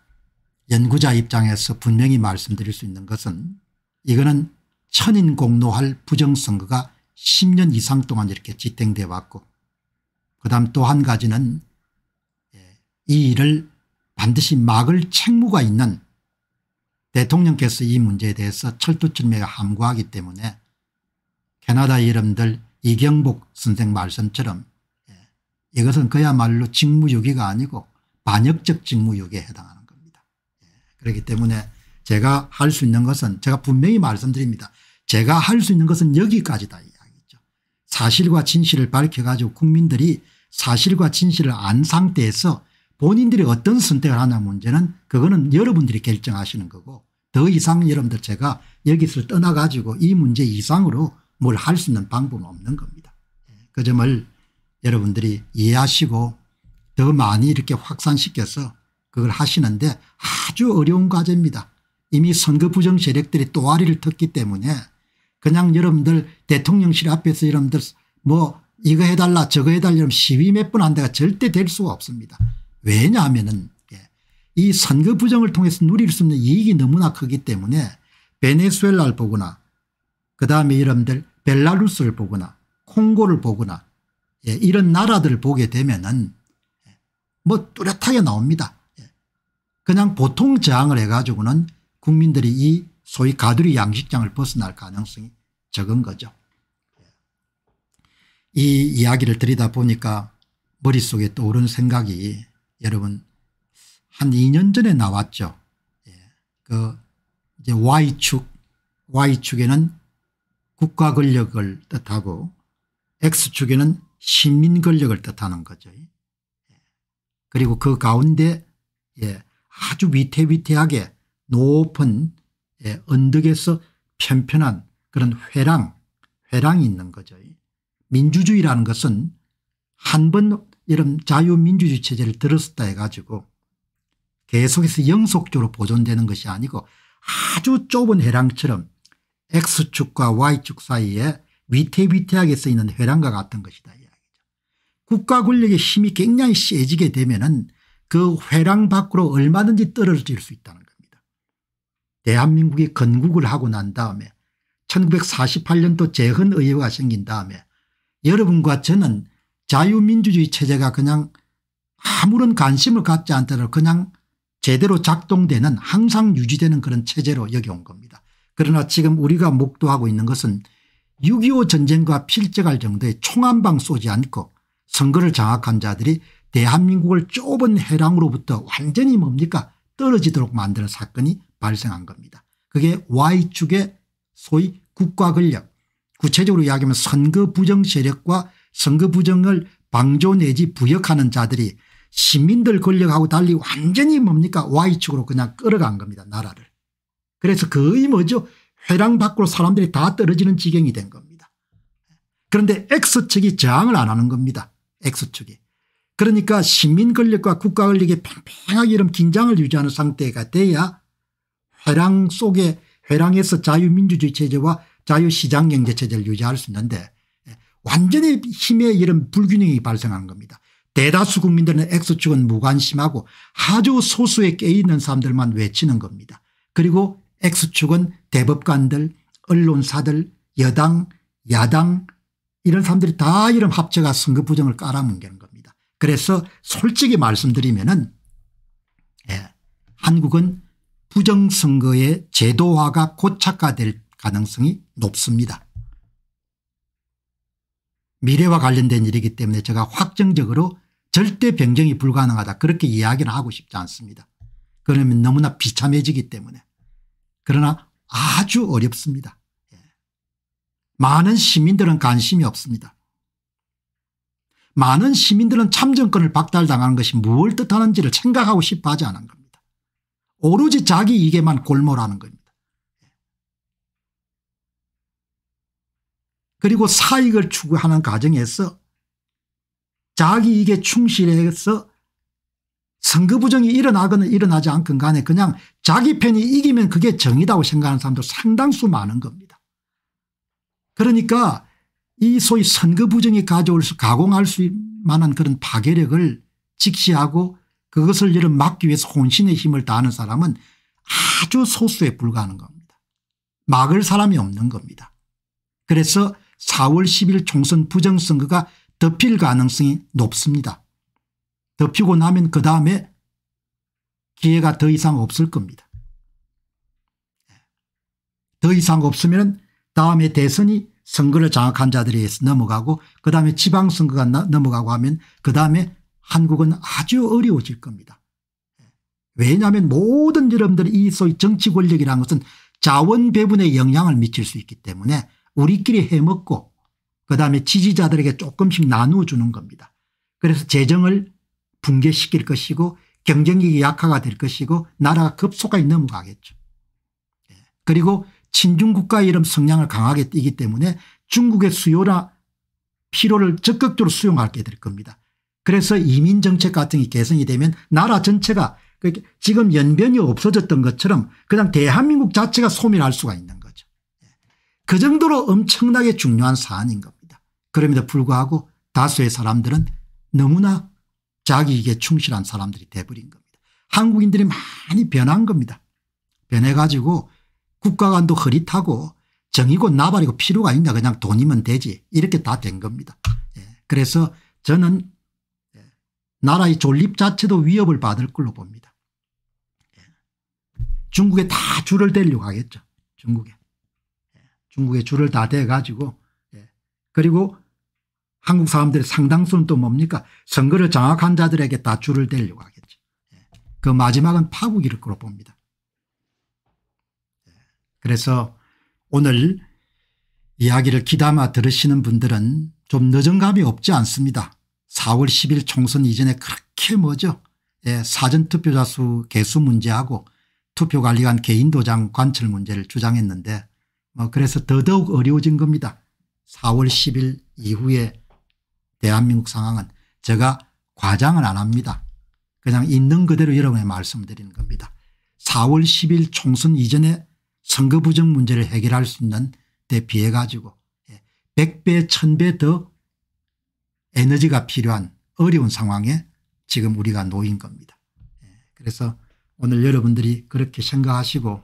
연구자 입장에서 분명히 말씀드릴 수 있는 것은 이거는 천인공노할 부정선거가 10년 이상 동안 이렇게 집행돼 왔고 그다음 또 한 가지는 예, 이 일을 반드시 막을 책무가 있는 대통령께서 이 문제에 대해서 철두철미하게 함구하기 때문에 캐나다 이름들 이경복 선생 말씀처럼 예, 이것은 그야말로 직무유기가 아니고 반역적 직무유기에 해당하는 겁니다. 예, 그렇기 때문에 제가 할 수 있는 것은 제가 분명히 말씀드립니다. 제가 할 수 있는 것은 여기까지다 이야기죠. 사실과 진실을 밝혀가지고 국민들이 사실과 진실을 안 상태에서 본인들이 어떤 선택을 하냐 문제는 그거는 여러분들이 결정하시는 거고 더 이상 여러분들 제가 여기서 떠나가지고 이 문제 이상으로 뭘할수 있는 방법은 없는 겁니다. 그 점을 여러분들이 이해하시고 더 많이 이렇게 확산시켜서 그걸 하시는데 아주 어려운 과제입니다. 이미 선거 부정 세력들이 또아리를 텄기 때문에 그냥 여러분들 대통령실 앞에서 여러분들 뭐 이거 해달라 저거 해달라 이러 시위 몇 번안돼가 절대 될 수가 없습니다. 왜냐하면이 예, 선거 부정을 통해서 누릴 수 있는 이익이 너무나 크기 때문에 베네수엘라를 보거나 그다음에 여러분들 벨라루스를 보거나 콩고를 보거나 예, 이런 나라들을 보게 되면은 예, 뭐 뚜렷하게 나옵니다. 예. 그냥 보통 저항을 해가지고는 국민들이 이 소위 가두리 양식장을 벗어날 가능성이 적은 거죠. 예. 이 이야기를 들이다 보니까 머릿속에 떠오른 생각이 여러분 한 2년 전에 나왔죠. 예. 그 이제 Y축, Y축에는 국가 권력을 뜻하고 X축에는 시민 권력을 뜻하는 거죠. 예. 그리고 그 가운데 예, 아주 위태위태하게 높은 예, 언덕에서 편편한 그런 회랑 회랑이 있는 거죠. 민주주의라는 것은 한 번 이런 자유민주주의 체제를 들었다 해가지고 계속해서 영속적으로 보존되는 것이 아니고 아주 좁은 해랑처럼 X축과 Y축 사이에 위태위태하게 쓰이는 회랑과 같은 것이다. 국가 권력의 힘이 굉장히 세지게 되면 은그 회랑 밖으로 얼마든지 떨어질 수 있다는 겁니다. 대한민국이 건국을 하고 난 다음에 1948년도 재헌의회가 생긴 다음에 여러분과 저는 자유민주주의 체제가 그냥 아무런 관심을 갖지 않더라도 그냥 제대로 작동되는 항상 유지되는 그런 체제로 여겨온 겁니다. 그러나 지금 우리가 목도하고 있는 것은 6.25 전쟁과 필적할 정도의 총한방 쏘지 않고 선거를 장악한 자들이 대한민국을 좁은 해랑으로부터 완전히 뭡니까 떨어지도록 만드는 사건이 발생한 겁니다. 그게 Y축의 소위 국가 권력 구체적으로 이야기하면 선거 부정 세력과 선거 부정을 방조 내지 부역하는 자들이 시민들 권력하고 달리 완전히 뭡니까 Y축으로 그냥 끌어간 겁니다 나라를. 그래서 거의 그 뭐죠 회랑 밖으로 사람들이 다 떨어지는 지경이 된 겁니다. 그런데 X측이 저항을 안 하는 겁니다. X측이. 그러니까 시민 권력과 국가 권력이 팽팽하게 이런 긴장을 유지하는 상태가 돼야 회랑 속에 회랑에서 자유민주주의 체제와 자유시장경제체제를 유지할 수 있는데 완전히 힘의 이런 불균형이 발생하는 겁니다. 대다수 국민들은 X축은 무관심하고 아주 소수에 깨있는 사람들만 외치는 겁니다. 그리고 X축은 대법관들 언론사들 여당 야당 이런 사람들이 다 이런 합쳐가 선거 부정을 깔아뭉개는 겁니다. 그래서 솔직히 말씀드리면 은 예, 한국은 부정선거의 제도화가 고착화될 가능성이 높습니다. 미래와 관련된 일이기 때문에 제가 확정적으로 절대 변경이 불가능하다 그렇게 이야기를 하고 싶지 않습니다. 그러면 너무나 비참해지기 때문에 그러나 아주 어렵습니다. 예. 많은 시민들은 관심이 없습니다. 많은 시민들은 참정권을 박탈당하는 것이 무엇을 뜻하는지를 생각하고 싶어 하지 않은 겁니다. 오로지 자기 이게만 골몰하는 겁니다. 예. 그리고 사익을 추구하는 과정에서 자기 이게 충실해서 선거 부정이 일어나거나 일어나지 않건 간에 그냥 자기 편이 이기면 그게 정의다고 생각하는 사람도 상당수 많은 겁니다. 그러니까 이 소위 선거 부정이 가져올 수 가공할 수 만한 그런 파괴력을 직시하고 그것을 이런 막기 위해서 혼신의 힘을 다하는 사람은 아주 소수에 불과하는 겁니다. 막을 사람이 없는 겁니다. 그래서 4월 10일 총선 부정선거가 덮일 가능성이 높습니다. 덮피고나면그 다음에 기회가 더 이상 없을 겁니다. 예. 더 이상 없으면 다음에 대선이 선거를 장악한 자들이 넘어가고 그 다음에 지방선거가 넘어가고 하면 그 다음에 한국은 아주 어려워질 겁니다. 예. 왜냐하면 모든 여러분들이 이 소위 정치 권력이라는 것은 자원 배분에 영향을 미칠 수 있기 때문에 우리끼리 해먹고 그다음에 지지자들에게 조금씩 나누어 주는 겁니다. 그래서 재정을 붕괴시킬 것이고 경쟁력이 약화가 될 것이고 나라가 급속하게 넘어가겠죠. 예. 그리고 친중국가 이름 성향을 강하게 띄기 때문에 중국의 수요나 필요를 적극적으로 수용하게 될 겁니다. 그래서 이민정책 같은 게 개선이 되면 나라 전체가 그러니까 지금 연변이 없어졌던 것처럼 그냥 대한민국 자체가 소멸할 수가 있는 거죠. 예. 그 정도로 엄청나게 중요한 사안인 겁니다. 그럼에도 불구하고 다수의 사람들은 너무나 자기에게 충실한 사람들이 돼버린 겁니다. 한국인들이 많이 변한 겁니다. 변해가지고 국가관도 흐릿하고 정이고 나발이고 필요가 있냐 그냥 돈이면 되지 이렇게 다 된 겁니다. 예. 그래서 저는 예, 나라의 존립 자체도 위협을 받을 걸로 봅니다. 예. 중국에 다 줄을 대려고 하겠죠. 중국에. 예. 중국에 줄을 다 대가지고 예. 그리고 한국 사람들의 상당수는 또 뭡니까 선거를 장악한 자들에게 다 줄을 대려고 하겠죠. 예. 그 마지막은 파국일 거로 봅니다. 예. 그래서 오늘 이야기를 기담아 들으시는 분들은 좀 늦은 감이 없지 않습니다. 4월 10일 총선 이전에 그렇게 뭐죠 예, 사전투표자 수 개수 문제하고 투표관리관 개인도장 관철 문제를 주장했는데 뭐 그래서 더더욱 어려워진 겁니다. 4월 10일 이후에 대한민국 상황은 제가 과장을 안 합니다. 그냥 있는 그대로 여러분에 말씀드리는 겁니다. 4월 10일 총선 이전에 선거 부정 문제를 해결할 수 있는 데 비해 가지고 100배 예, 1000배 더 에너지가 필요한 어려운 상황에 지금 우리가 놓인 겁니다. 예, 그래서 오늘 여러분들이 그렇게 생각하시고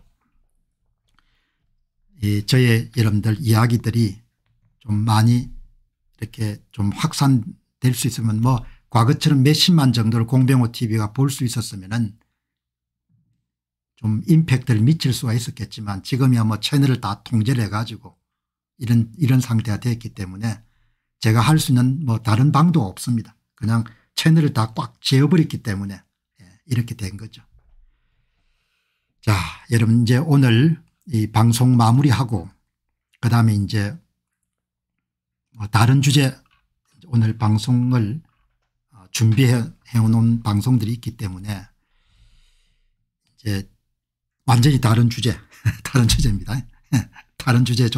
저의 여러분들 이야기들이 좀 많이 이렇게 좀 확산될 수 있으면 뭐 과거처럼 몇십만 정도를 공병호 tv가 볼 수 있었으면은 좀 임팩트를 미칠 수가 있었겠지만 지금이야 뭐 채널을 다 통제를 해가지고 이런 이런 상태가 됐기 때문에 제가 할 수 있는 뭐 다른 방도 없습니다. 그냥 채널을 다 꽉 재어버렸기 때문에 예, 이렇게 된 거죠. 자 여러분 이제 오늘 이 방송 마무리하고 그 다음에 이제 뭐 다른 주제 오늘 방송을 어, 준비해 놓은 방송들이 있기 때문에 이제 완전히 다른 주제 다른 주제입니다. 다른 주제 좀